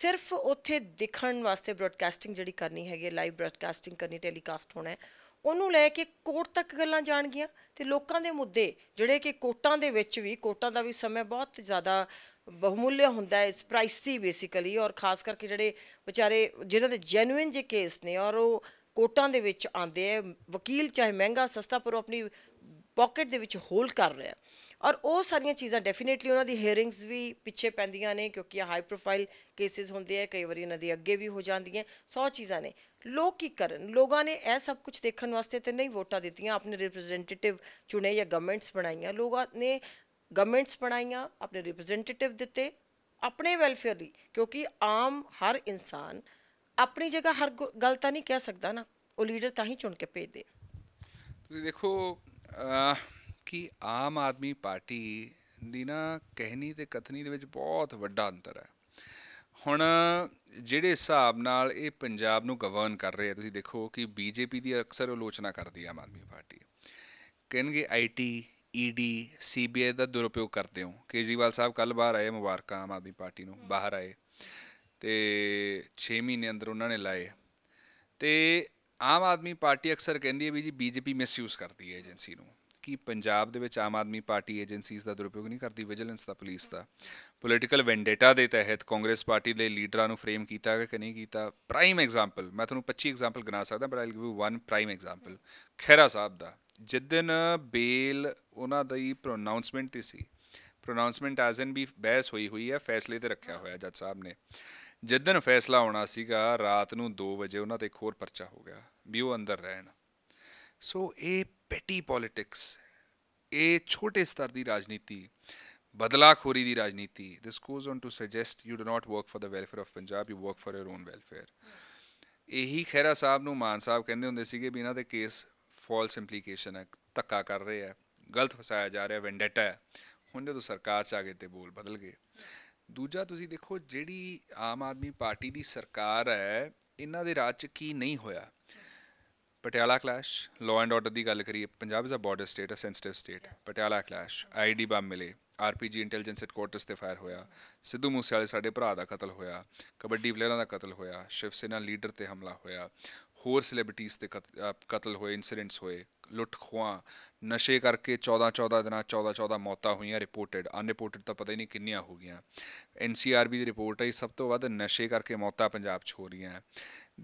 ਸਿਰਫ ਉੱਥੇ ਦਿਖਣ ਵਾਸਤੇ ਬ੍ਰਾਡਕਾਸਟਿੰਗ ਜਿਹੜੀ ਕਰਨੀ ਹੈਗੀ ਲਾਈਵ ਬ੍ਰਾਡਕਾਸਟਿੰਗ ਕਰਨੀ ਟੈਲੀਕਾਸਟ ਹੋਣਾ ਉਹਨੂੰ ਲੈ ਕੇ ਕੋਰਟ ਤੱਕ ਗੱਲਾਂ ਜਾਣਗੀਆਂ ਤੇ ਲੋਕਾਂ ਦੇ ਮੁੱਦੇ ਜਿਹੜੇ ਕਿ ਕੋਟਾਂ ਦੇ ਵਿੱਚ ਵੀ ਕੋਟਾਂ ਦਾ ਵੀ ਸਮਾਂ ਬਹੁਤ ਜ਼ਿਆਦਾ ਬਹੁਮੁੱਲਿਆ ਹੁੰਦਾ ਹੈ ਇਸ ਪ੍ਰਾਈਸੀ ਬੇਸਿਕਲੀ ਔਰ ਖਾਸ ਕਰਕੇ ਜਿਹੜੇ ਵਿਚਾਰੇ ਜਿਨ੍ਹਾਂ ਦੇ ਜੈਨੂਇਨ ਜੇ ਕੇਸ ਨੇ ਔਰ ਉਹ ਕੋਟਾਂ ਦੇ ਵਿੱਚ ਆਉਂਦੇ ਆ ਵਕੀਲ ਚਾਹੇ ਮਹਿੰਗਾ ਸਸਤਾ ਪਰ ਉਹ ਆਪਣੀ ਪਾਕਟ ਦੇ ਵਿੱਚ ਹੋਲ ਕਰ ਰਿਹਾ ਔਰ ਉਹ ਸਾਰੀਆਂ ਚੀਜ਼ਾਂ ਡੈਫੀਨਿਟਲੀ ਉਹਨਾਂ ਦੀ ਹੀਅਰਿੰਗਸ ਵੀ ਪਿੱਛੇ ਪੈਂਦੀਆਂ ਨੇ ਕਿਉਂਕਿ ਹਾਈ ਪ੍ਰੋਫਾਈਲ ਕੇਸਿਸ ਹੁੰਦੇ ਆ ਕਈ ਵਾਰੀ ਉਹਨਾਂ ਦੇ ਅੱਗੇ ਵੀ ਹੋ ਜਾਂਦੀਆਂ ਸੌ ਚੀਜ਼ਾਂ ਨੇ ਲੋਕ ਕੀ ਕਰਨ ਲੋਕਾਂ ਨੇ ਇਹ ਸਭ ਕੁਝ ਦੇਖਣ ਵਾਸਤੇ ਤੇ ਨਹੀਂ ਵੋਟਾਂ ਦਿੱਤੀਆਂ ਆਪਣੇ ਰਿਪਰੈਜ਼ੈਂਟੇਟਿਵ ਚੁਣੇ ਜਾਂ ਗਵਰਨਮੈਂਟਸ ਬਣਾਈਆਂ ਲੋਕਾਂ ਨੇ ਗਵਰਨਮੈਂਟਸ ਬਣਾਈਆਂ ਆਪਣੇ ਰਿਪਰੈਜ਼ੈਂਟੇਟਿਵ ਦਿੱਤੇ ਆਪਣੇ ਵੈਲਫੇਅਰ ਲਈ ਕਿਉਂਕਿ ਆਮ ਹਰ ਇਨਸਾਨ ਆਪਣੀ ਜਗ੍ਹਾ ਹਰ ਗਲਤ ਤਾਂ ਨਹੀਂ ਕਹਿ ਸਕਦਾ ਨਾ ਉਹ ਲੀਡਰ ਤਾਂ ਹੀ ਚੁਣ ਕੇ ਭੇਜਦੇ ਤੁਸੀਂ ਦੇਖੋ ਕਿ ਆਮ ਆਦਮੀ ਪਾਰਟੀ ਦੀ ਨਾ ਕਹਿਣੀ ਤੇ ਕਥਨੀ ਦੇ ਵਿੱਚ ਬਹੁਤ ਵੱਡਾ ਅੰਤਰ ਹੈ ਹੁਣ ਜਿਹੜੇ ਹਿਸਾਬ ਨਾਲ ਇਹ ਪੰਜਾਬ ਨੂੰ ਗਵਰਨ ਕਰ ਰਹੇ ਆ ਤੁਸੀਂ ਦੇਖੋ ਕਿ ਬੀਜੇਪੀ ਦੀ ਅਕਸਰ ਆਲੋਚਨਾ ਕਰਦੀ ਆ ਆਮ ਆਦਮੀ ਪਾਰਟੀ ਕਹਿੰਗੇ ਆਈਟੀ ਈਡੀ ਸੀਬੀਆਈ ਦਾ ਦੁਰਉਪਯੋਗ ਕਰਦੇ ਹੋ ਕੇਜਰੀਵਾਲ ਸਾਹਿਬ ਕੱਲ ਬਾਹਰ ਆਏ ਮੁਬਾਰਕਾਂ ਆਮ ਆਦਮੀ ਪਾਰਟੀ ਨੂੰ ਬਾਹਰ ਆਏ ਤੇ 6 ਮਹੀਨੇ ਅੰਦਰ ਉਹਨਾਂ ਨੇ ਲਾਏ ਤੇ ਆਮ ਆਦਮੀ ਪਾਰਟੀ ਅਕਸਰ ਕਹਿੰਦੀ ਹੈ ਵੀ ਜੀ ਬੀਜੇਪੀ ਮਿਸਯੂਜ਼ ਕਰਦੀ ਹੈ ਏਜੰਸੀ ਨੂੰ ਕਿ ਪੰਜਾਬ ਦੇ ਵਿੱਚ ਆਮ ਆਦਮੀ ਪਾਰਟੀ ਏਜੰਸੀਜ਼ ਦਾ ਦੁਰਉਪਯੋਗ ਨਹੀਂ ਕਰਦੀ ਵਿਜੀਲੈਂਸ ਦਾ ਪੁਲਿਸ ਦਾ ਪੋਲੀਟੀਕਲ ਵੈਂਡੇਟਾ ਦੇ ਤਹਿਤ ਕਾਂਗਰਸ ਪਾਰਟੀ ਦੇ ਲੀਡਰਾਂ ਨੂੰ ਫਰੇਮ ਕੀਤਾ ਹੈ ਕਿ ਨਹੀਂ ਕੀਤਾ ਪ੍ਰਾਈਮ ਐਗਜ਼ਾਮਪਲ ਮੈਂ ਤੁਹਾਨੂੰ 25 ਐਗਜ਼ਾਮਪਲ ਗਿਣਾ ਸਕਦਾ but I give you one prime example Khaira sahib ਦਾ ਜਿੱਦਨ ਬੇਲ ਉਹਨਾਂ ਹੀ ਪ੍ਰੋਨਾਉਂਸਮੈਂਟ ਸੀ ਪ੍ਰੋਨਾਉਂਸਮੈਂਟ ਐਜ਼ ਇਨ ਵੀ ਬੈਸ ਹੋਈ ਹੋਈ ਹੈ ਫੈਸਲੇ ਤੇ ਰੱਖਿਆ ਹੋਇਆ ਜੱਜ ਸਾਹਿਬ ਨੇ ਜਿੱਦਨ ਫੈਸਲਾ ਹੋਣਾ ਸੀਗਾ ਰਾਤ ਨੂੰ 2 ਵਜੇ ਉਹਨਾਂ ਤੇ ਇੱਕ ਹੋਰ ਪਰਚਾ ਹੋ ਗਿਆ ਵੀ ਉਹ ਅੰਦਰ ਰਹਿਣ ਸੋ ਇਹ ਪੈਟੀ ਪੋਲਿਟਿਕਸ ਇਹ ਛੋਟੇ ਸਤਰ ਦੀ ਰਾਜਨੀਤੀ ਬਦਲਾਖੋਰੀ ਦੀ ਰਾਜਨੀਤੀ this goes on to suggest you do not work for the welfare of Punjab you work for your own welfare ਇਹੀ ਖੈਰਾ ਸਾਹਿਬ ਨੂੰ ਮਾਨ ਸਾਹਿਬ ਕਹਿੰਦੇ ਹੁੰਦੇ ਸੀਗੇ ਵੀ ਇਹਨਾਂ ਦੇ ਕੇਸ ਫਾਲਸ ਇੰਪਲੀਕੇਸ਼ਨ ਹੈ ਤੱਕਾ ਕਰ ਰਹੇ ਆ ਗਲਤ ਫਸਾਇਆ ਜਾ ਰਿਹਾ ਵੈਂਡੇਟਾ ਹੈ ਹੁਣ ਜਦੋਂ ਸਰਕਾਰ ਚ ਆ ਗਏ ਤੇ ਬੋਲ ਬਦਲ ਗਏ ਦੂਜਾ ਤੁਸੀਂ ਦੇਖੋ ਜਿਹੜੀ ਆਮ ਆਦਮੀ ਪਾਰਟੀ ਦੀ ਸਰਕਾਰ ਹੈ ਇਹਨਾਂ ਦੇ ਰਾਜ 'ਚ ਕੀ ਨਹੀਂ ਹੋਇਆ Patiala clash law and order ਦੀ ਗੱਲ ਕਰੀਏ Punjab is a border state a sensitive state Patiala clash IED bomb ਮਿਲੇ ਆਰਪੀਜੀ ਇੰਟੈਲੀਜੈਂਸ ਕੋਰਟਸ ਤੇ ਫਾਇਰ ਹੋਇਆ ਸਿੱਧੂ ਮੂਸੇ ਵਾਲੇ ਸਾਡੇ ਭਰਾ ਦਾ ਕਤਲ ਹੋਇਆ ਕਬੱਡੀ ਪਲੇਅਰਾਂ ਦਾ ਕਤਲ ਹੋਇਆ ਸ਼ਿਵ ਸੈਨਾ ਲੀਡਰ ਤੇ ਹਮਲਾ ਹੋਇਆ ਹੋਰ ਸੈਲੀਬ੍ਰਿਟੀਜ਼ ਦੇ ਕਤਲ ਹੋਏ ਇਨਸੀਡੈਂਟਸ ਹੋਏ ਲੁੱਟ ਖੋਆ ਨਸ਼ੇ ਕਰਕੇ 14 14 ਦਿਨਾਂ 14 14 ਮੌਤਾਂ ਹੋਈਆਂ ਰਿਪੋਰਟਡ ਅਨਰਿਪੋਰਟਡ ਤਾਂ ਪਤਾ ਹੀ ਨਹੀਂ ਕਿੰਨੀਆਂ ਹੋ ਗਈਆਂ ਐਨਸੀਆਰਬੀ ਦੀ ਰਿਪੋਰਟ ਹੈ ਸਭ ਤੋਂ ਵੱਧ ਨਸ਼ੇ ਕਰਕੇ ਮੌਤਾਂ ਪੰਜਾਬ 'ਚ ਹੋ ਰਹੀਆਂ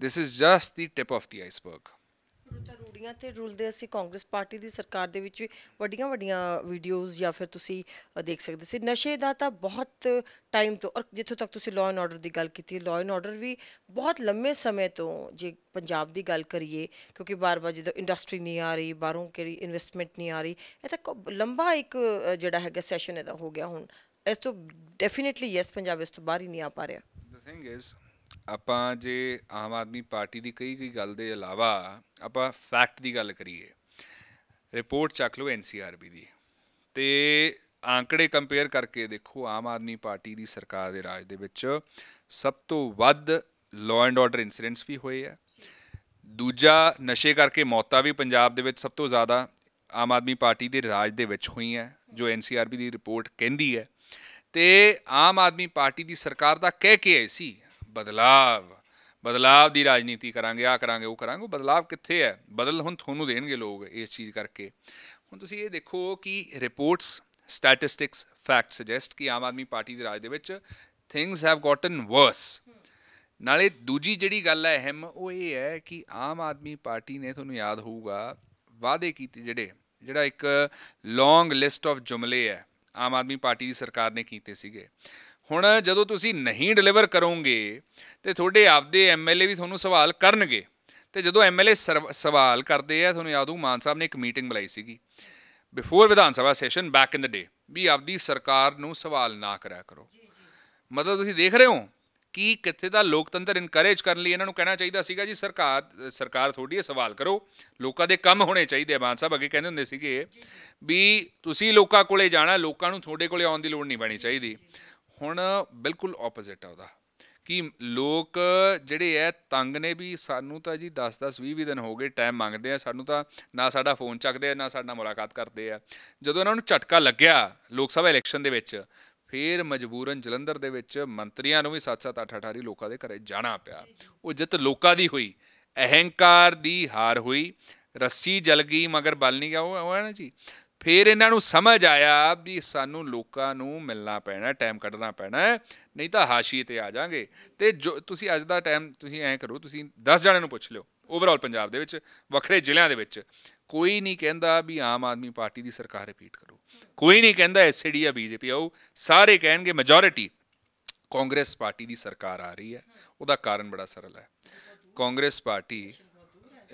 this is just the tip of the iceberg ਤਾਂ ਰੂੜੀਆਂ ਤੇ ਰੁਲਦੇ ਅਸੀਂ ਕਾਂਗਰਸ ਪਾਰਟੀ ਦੀ ਸਰਕਾਰ ਦੇ ਵਿੱਚ ਵੱਡੀਆਂ ਵੱਡੀਆਂ ਵੀਡੀਓਜ਼ ਜਾਂ ਫਿਰ ਤੁਸੀਂ ਦੇਖ ਸਕਦੇ ਸੀ ਨਸ਼ੇ ਦਾ ਤਾਂ ਬਹੁਤ ਟਾਈਮ ਤੋਂ ਔਰ ਜਿੱਥੋਂ ਤੱਕ ਤੁਸੀਂ ਲਾਅ ਐਂਡ ਆਰਡਰ ਦੀ ਗੱਲ ਕੀਤੀ ਲਾਅ ਐਂਡ ਆਰਡਰ ਵੀ ਬਹੁਤ ਲੰਮੇ ਸਮੇਂ ਤੋਂ ਜੇ ਪੰਜਾਬ ਦੀ ਗੱਲ ਕਰੀਏ ਕਿਉਂਕਿ ਬਾਰ-ਬਾਰ ਜਦੋਂ ਇੰਡਸਟਰੀ ਨਹੀਂ ਆ ਰਹੀ ਬਾਹਰੋਂ ਕਿਹੜੀ ਇਨਵੈਸਟਮੈਂਟ ਨਹੀਂ ਆ ਰਹੀ ਇਹ ਤਾਂ ਲੰਬਾ ਇੱਕ ਜਿਹੜਾ ਹੈਗਾ ਸੈਸ਼ਨ ਇਹਦਾ ਹੋ ਗਿਆ ਹੁਣ ਇਸ ਤੋਂ ਡੈਫੀਨਿਟਲੀ ਯੈਸ ਪੰਜਾਬ ਇਸ ਤੋਂ ਬਾਹਰ ਹੀ ਨਹੀਂ ਆ ਪਾ ਰਿਹਾ ਦ ਥਿੰਗ ਇਜ਼ ਆਪਾਂ ਜੇ ਆਮ ਆਦਮੀ ਪਾਰਟੀ ਦੀ ਕਈ ਕਈ ਗੱਲ ਦੇ ਇਲਾਵਾ ਆਪਾਂ ਫੈਕਟ ਦੀ ਗੱਲ ਕਰੀਏ ਰਿਪੋਰਟ ਚੱਕ ਲਓ ਐਨਸੀਆਰਬੀ ਦੀ ਤੇ ਆંકੜੇ ਕੰਪੇਅਰ ਕਰਕੇ ਦੇਖੋ ਆਮ ਆਦਮੀ ਪਾਰਟੀ ਦੀ ਸਰਕਾਰ ਦੇ ਰਾਜ ਦੇ ਵਿੱਚ ਸਭ ਤੋਂ ਵੱਧ ਲਾਅ ਐਂਡ ਆਰਡਰ ਇਨਸੀਡੈਂਟਸ ਵੀ ਹੋਏ ਆ ਦੂਜਾ ਨਸ਼ੇ ਕਰਕੇ ਮੌਤਾਂ ਵੀ ਪੰਜਾਬ ਦੇ ਵਿੱਚ ਸਭ ਤੋਂ ਜ਼ਿਆਦਾ ਆਮ ਆਦਮੀ ਪਾਰਟੀ ਦੇ ਰਾਜ ਦੇ ਵਿੱਚ ਹੋਈਆਂ ਜੋ ਐਨਸੀਆਰਬੀ ਦੀ ਰਿਪੋਰਟ ਕਹਿੰਦੀ ਹੈ ਤੇ ਆਮ ਆਦਮੀ ਪਾਰਟੀ ਦੀ ਸਰਕਾਰ ਦਾ ਕਹਿ ਕੇ ਆਈ ਸੀ ਬਦਲਾਵ ਬਦਲਾਵ ਦੀ ਰਾਜਨੀਤੀ ਕਰਾਂਗੇ ਆ ਕਰਾਂਗੇ ਉਹ ਕਰਾਂਗੇ ਉਹ ਬਦਲਾਵ ਕਿੱਥੇ ਹੈ ਬਦਲ ਹੁਣ ਤੁਹਾਨੂੰ ਦੇਣਗੇ ਲੋਕ ਇਸ ਚੀਜ਼ ਕਰਕੇ ਹੁਣ ਤੁਸੀਂ ਇਹ ਦੇਖੋ ਕਿ ਰਿਪੋਰਟਸ ਸਟੈਟਿਸਟਿਕਸ ਫੈਕਟ ਸੁਜੈਸਟ ਕਿ ਆਮ ਆਦਮੀ ਪਾਰਟੀ ਦੇ ਰਾਜ ਦੇ ਵਿੱਚ ਥਿੰਗਸ ਹੈਵ ਗਾਟਨ ਵਰਸ ਨਾਲੇ ਦੂਜੀ ਜਿਹੜੀ ਗੱਲ ਹੈ ਅਹਿਮ ਉਹ ਇਹ ਹੈ ਕਿ ਆਮ ਆਦਮੀ ਪਾਰਟੀ ਨੇ ਤੁਹਾਨੂੰ ਯਾਦ ਹੋਊਗਾ ਵਾਅਦੇ ਕੀਤੇ ਜਿਹੜੇ ਜਿਹੜਾ ਇੱਕ ਲੌਂਗ ਲਿਸਟ ਆਫ ਜੁਮਲੇ ਹੈ ਆਮ ਆਦਮੀ ਪਾਰਟੀ ਦੀ ਸਰਕਾਰ ਨੇ ਕੀਤੇ ਸੀਗੇ ਹੁਣ ਜਦੋਂ ਤੁਸੀਂ ਨਹੀਂ ਡਿਲੀਵਰ ਕਰੋਗੇ ਤੇ ਤੁਹਾਡੇ ਆਪਦੇ ਐਮਐਲਏ ਵੀ ਤੁਹਾਨੂੰ ਸਵਾਲ ਕਰਨਗੇ ਤੇ ਜਦੋਂ ਐਮਐਲਏ ਸਵਾਲ ਕਰਦੇ ਆ ਤੁਹਾਨੂੰ ਯਾਦ ਹੋ ਮਾਨ ਸਾਹਿਬ ਨੇ ਇੱਕ ਮੀਟਿੰਗ ਬੁਲਾਈ ਸੀਗੀ ਬਿਫੋਰ ਵਿਧਾਨ ਸਭਾ ਸੈਸ਼ਨ ਬੈਕ ਇਨ ਦ ਡੇ ਵੀ ਆਪਦੀ ਸਰਕਾਰ ਨੂੰ ਸਵਾਲ ਨਾ ਕਰਿਆ ਕਰੋ ਮਤਲਬ ਤੁਸੀਂ ਦੇਖ ਰਹੇ ਹੋ ਕਿ ਕਿੱਥੇ ਦਾ ਲੋਕਤੰਤਰ ਇਨਕਰੇਜ ਕਰਨ ਲਈ ਇਹਨਾਂ ਨੂੰ ਕਹਿਣਾ ਚਾਹੀਦਾ ਸੀਗਾ ਜੀ ਸਰਕਾਰ ਸਰਕਾਰ ਥੋੜੀ ਇਹ ਸਵਾਲ ਕਰੋ ਲੋਕਾਂ ਦੇ ਕੰਮ ਹੋਣੇ ਚਾਹੀਦੇ ਆ ਮਾਨ ਸਾਹਿਬ ਅੱਗੇ ਕਹਿੰਦੇ ਹੁੰਦੇ ਸੀਗੇ ਵੀ ਤੁਸੀਂ ਲੋਕਾਂ ਕੋਲੇ ਜਾਣਾ ਲੋਕਾਂ ਨੂੰ ਤੁਹਾਡੇ ਕੋਲੇ ਆਉਣ ਦੀ ਲੋੜ ਨਹੀਂ ਪੈਣੀ ਚਾਹੀਦੀ ਹੁਣ ਬਿਲਕੁਲ ਆਪੋਜ਼ਿਟ ਆ ਉਹਦਾ ਕਿ ਲੋਕ ਜਿਹੜੇ ਐ ਤੰਗ ਨੇ ਵੀ ਸਾਨੂੰ ਤਾਂ ਜੀ 10-10 20-20 ਦਿਨ ਹੋ ਗਏ ਟਾਈਮ ਮੰਗਦੇ ਆ ਸਾਨੂੰ ਤਾਂ ਨਾ ਸਾਡਾ ਫੋਨ ਚੱਕਦੇ ਆ ਨਾ ਸਾਡਾ ਮੁਲਾਕਾਤ ਕਰਦੇ ਆ ਜਦੋਂ ਇਹਨਾਂ ਨੂੰ ਝਟਕਾ ਲੱਗਿਆ ਲੋਕ ਸਭਾ ਇਲੈਕਸ਼ਨ ਦੇ ਵਿੱਚ ਫੇਰ ਮਜਬੂਰਨ ਜਲੰਧਰ ਦੇ ਵਿੱਚ ਮੰਤਰੀਆਂ ਨੂੰ ਵੀ 7-7 8-8 ਹਾਰੀ ਲੋਕਾਂ ਦੇ ਘਰੇ ਜਾਣਾ ਪਿਆ ਉਹ ਜਿੱਤ ਲੋਕਾਂ ਦੀ ਹੋਈ ਅਹੰਕਾਰ ਦੀ ਹਾਰ ਹੋਈ ਰੱਸੀ ਜਲ ਗਈ ਮਗਰ ਬਲ ਨਹੀਂ ਗਿਆ ਉਹ ਹੈ ਨਾ ਜੀ ਫਿਰ ਇਹਨਾਂ ਨੂੰ ਸਮਝ ਆਇਆ ਵੀ ਸਾਨੂੰ ਲੋਕਾਂ ਨੂੰ ਮਿਲਣਾ ਪੈਣਾ ਟਾਈਮ ਕੱਢਣਾ ਪੈਣਾ ਨਹੀਂ ਤਾਂ ਹਾਸ਼ੀਏ ਤੇ ਆ ਜਾਾਂਗੇ ਤੇ ਜੋ ਤੁਸੀਂ ਅੱਜ ਦਾ ਟਾਈਮ ਤੁਸੀਂ ਐਂ ਕਰੋ ਤੁਸੀਂ 10 ਜਣਿਆਂ ਨੂੰ ਪੁੱਛ ਲਿਓ ਓਵਰਆਲ ਪੰਜਾਬ ਦੇ ਵਿੱਚ ਵੱਖਰੇ ਜ਼ਿਲ੍ਹਿਆਂ ਦੇ ਵਿੱਚ ਕੋਈ ਨਹੀਂ ਕਹਿੰਦਾ ਵੀ ਆਮ ਆਦਮੀ ਪਾਰਟੀ ਦੀ ਸਰਕਾਰ ਰਿਪੀਟ ਕਰੋ ਕੋਈ ਨਹੀਂ ਕਹਿੰਦਾ ਐਸਡੀ ਆ ਬੀਜੇਪੀ ਆਓ ਸਾਰੇ ਕਹਿਣਗੇ ਮੈਜੋਰਿਟੀ ਕਾਂਗਰਸ ਪਾਰਟੀ ਦੀ ਸਰਕਾਰ ਆ ਰਹੀ ਹੈ ਉਹਦਾ ਕਾਰਨ ਬੜਾ ਸਰਲ ਹੈ ਕਾਂਗਰਸ ਪਾਰਟੀ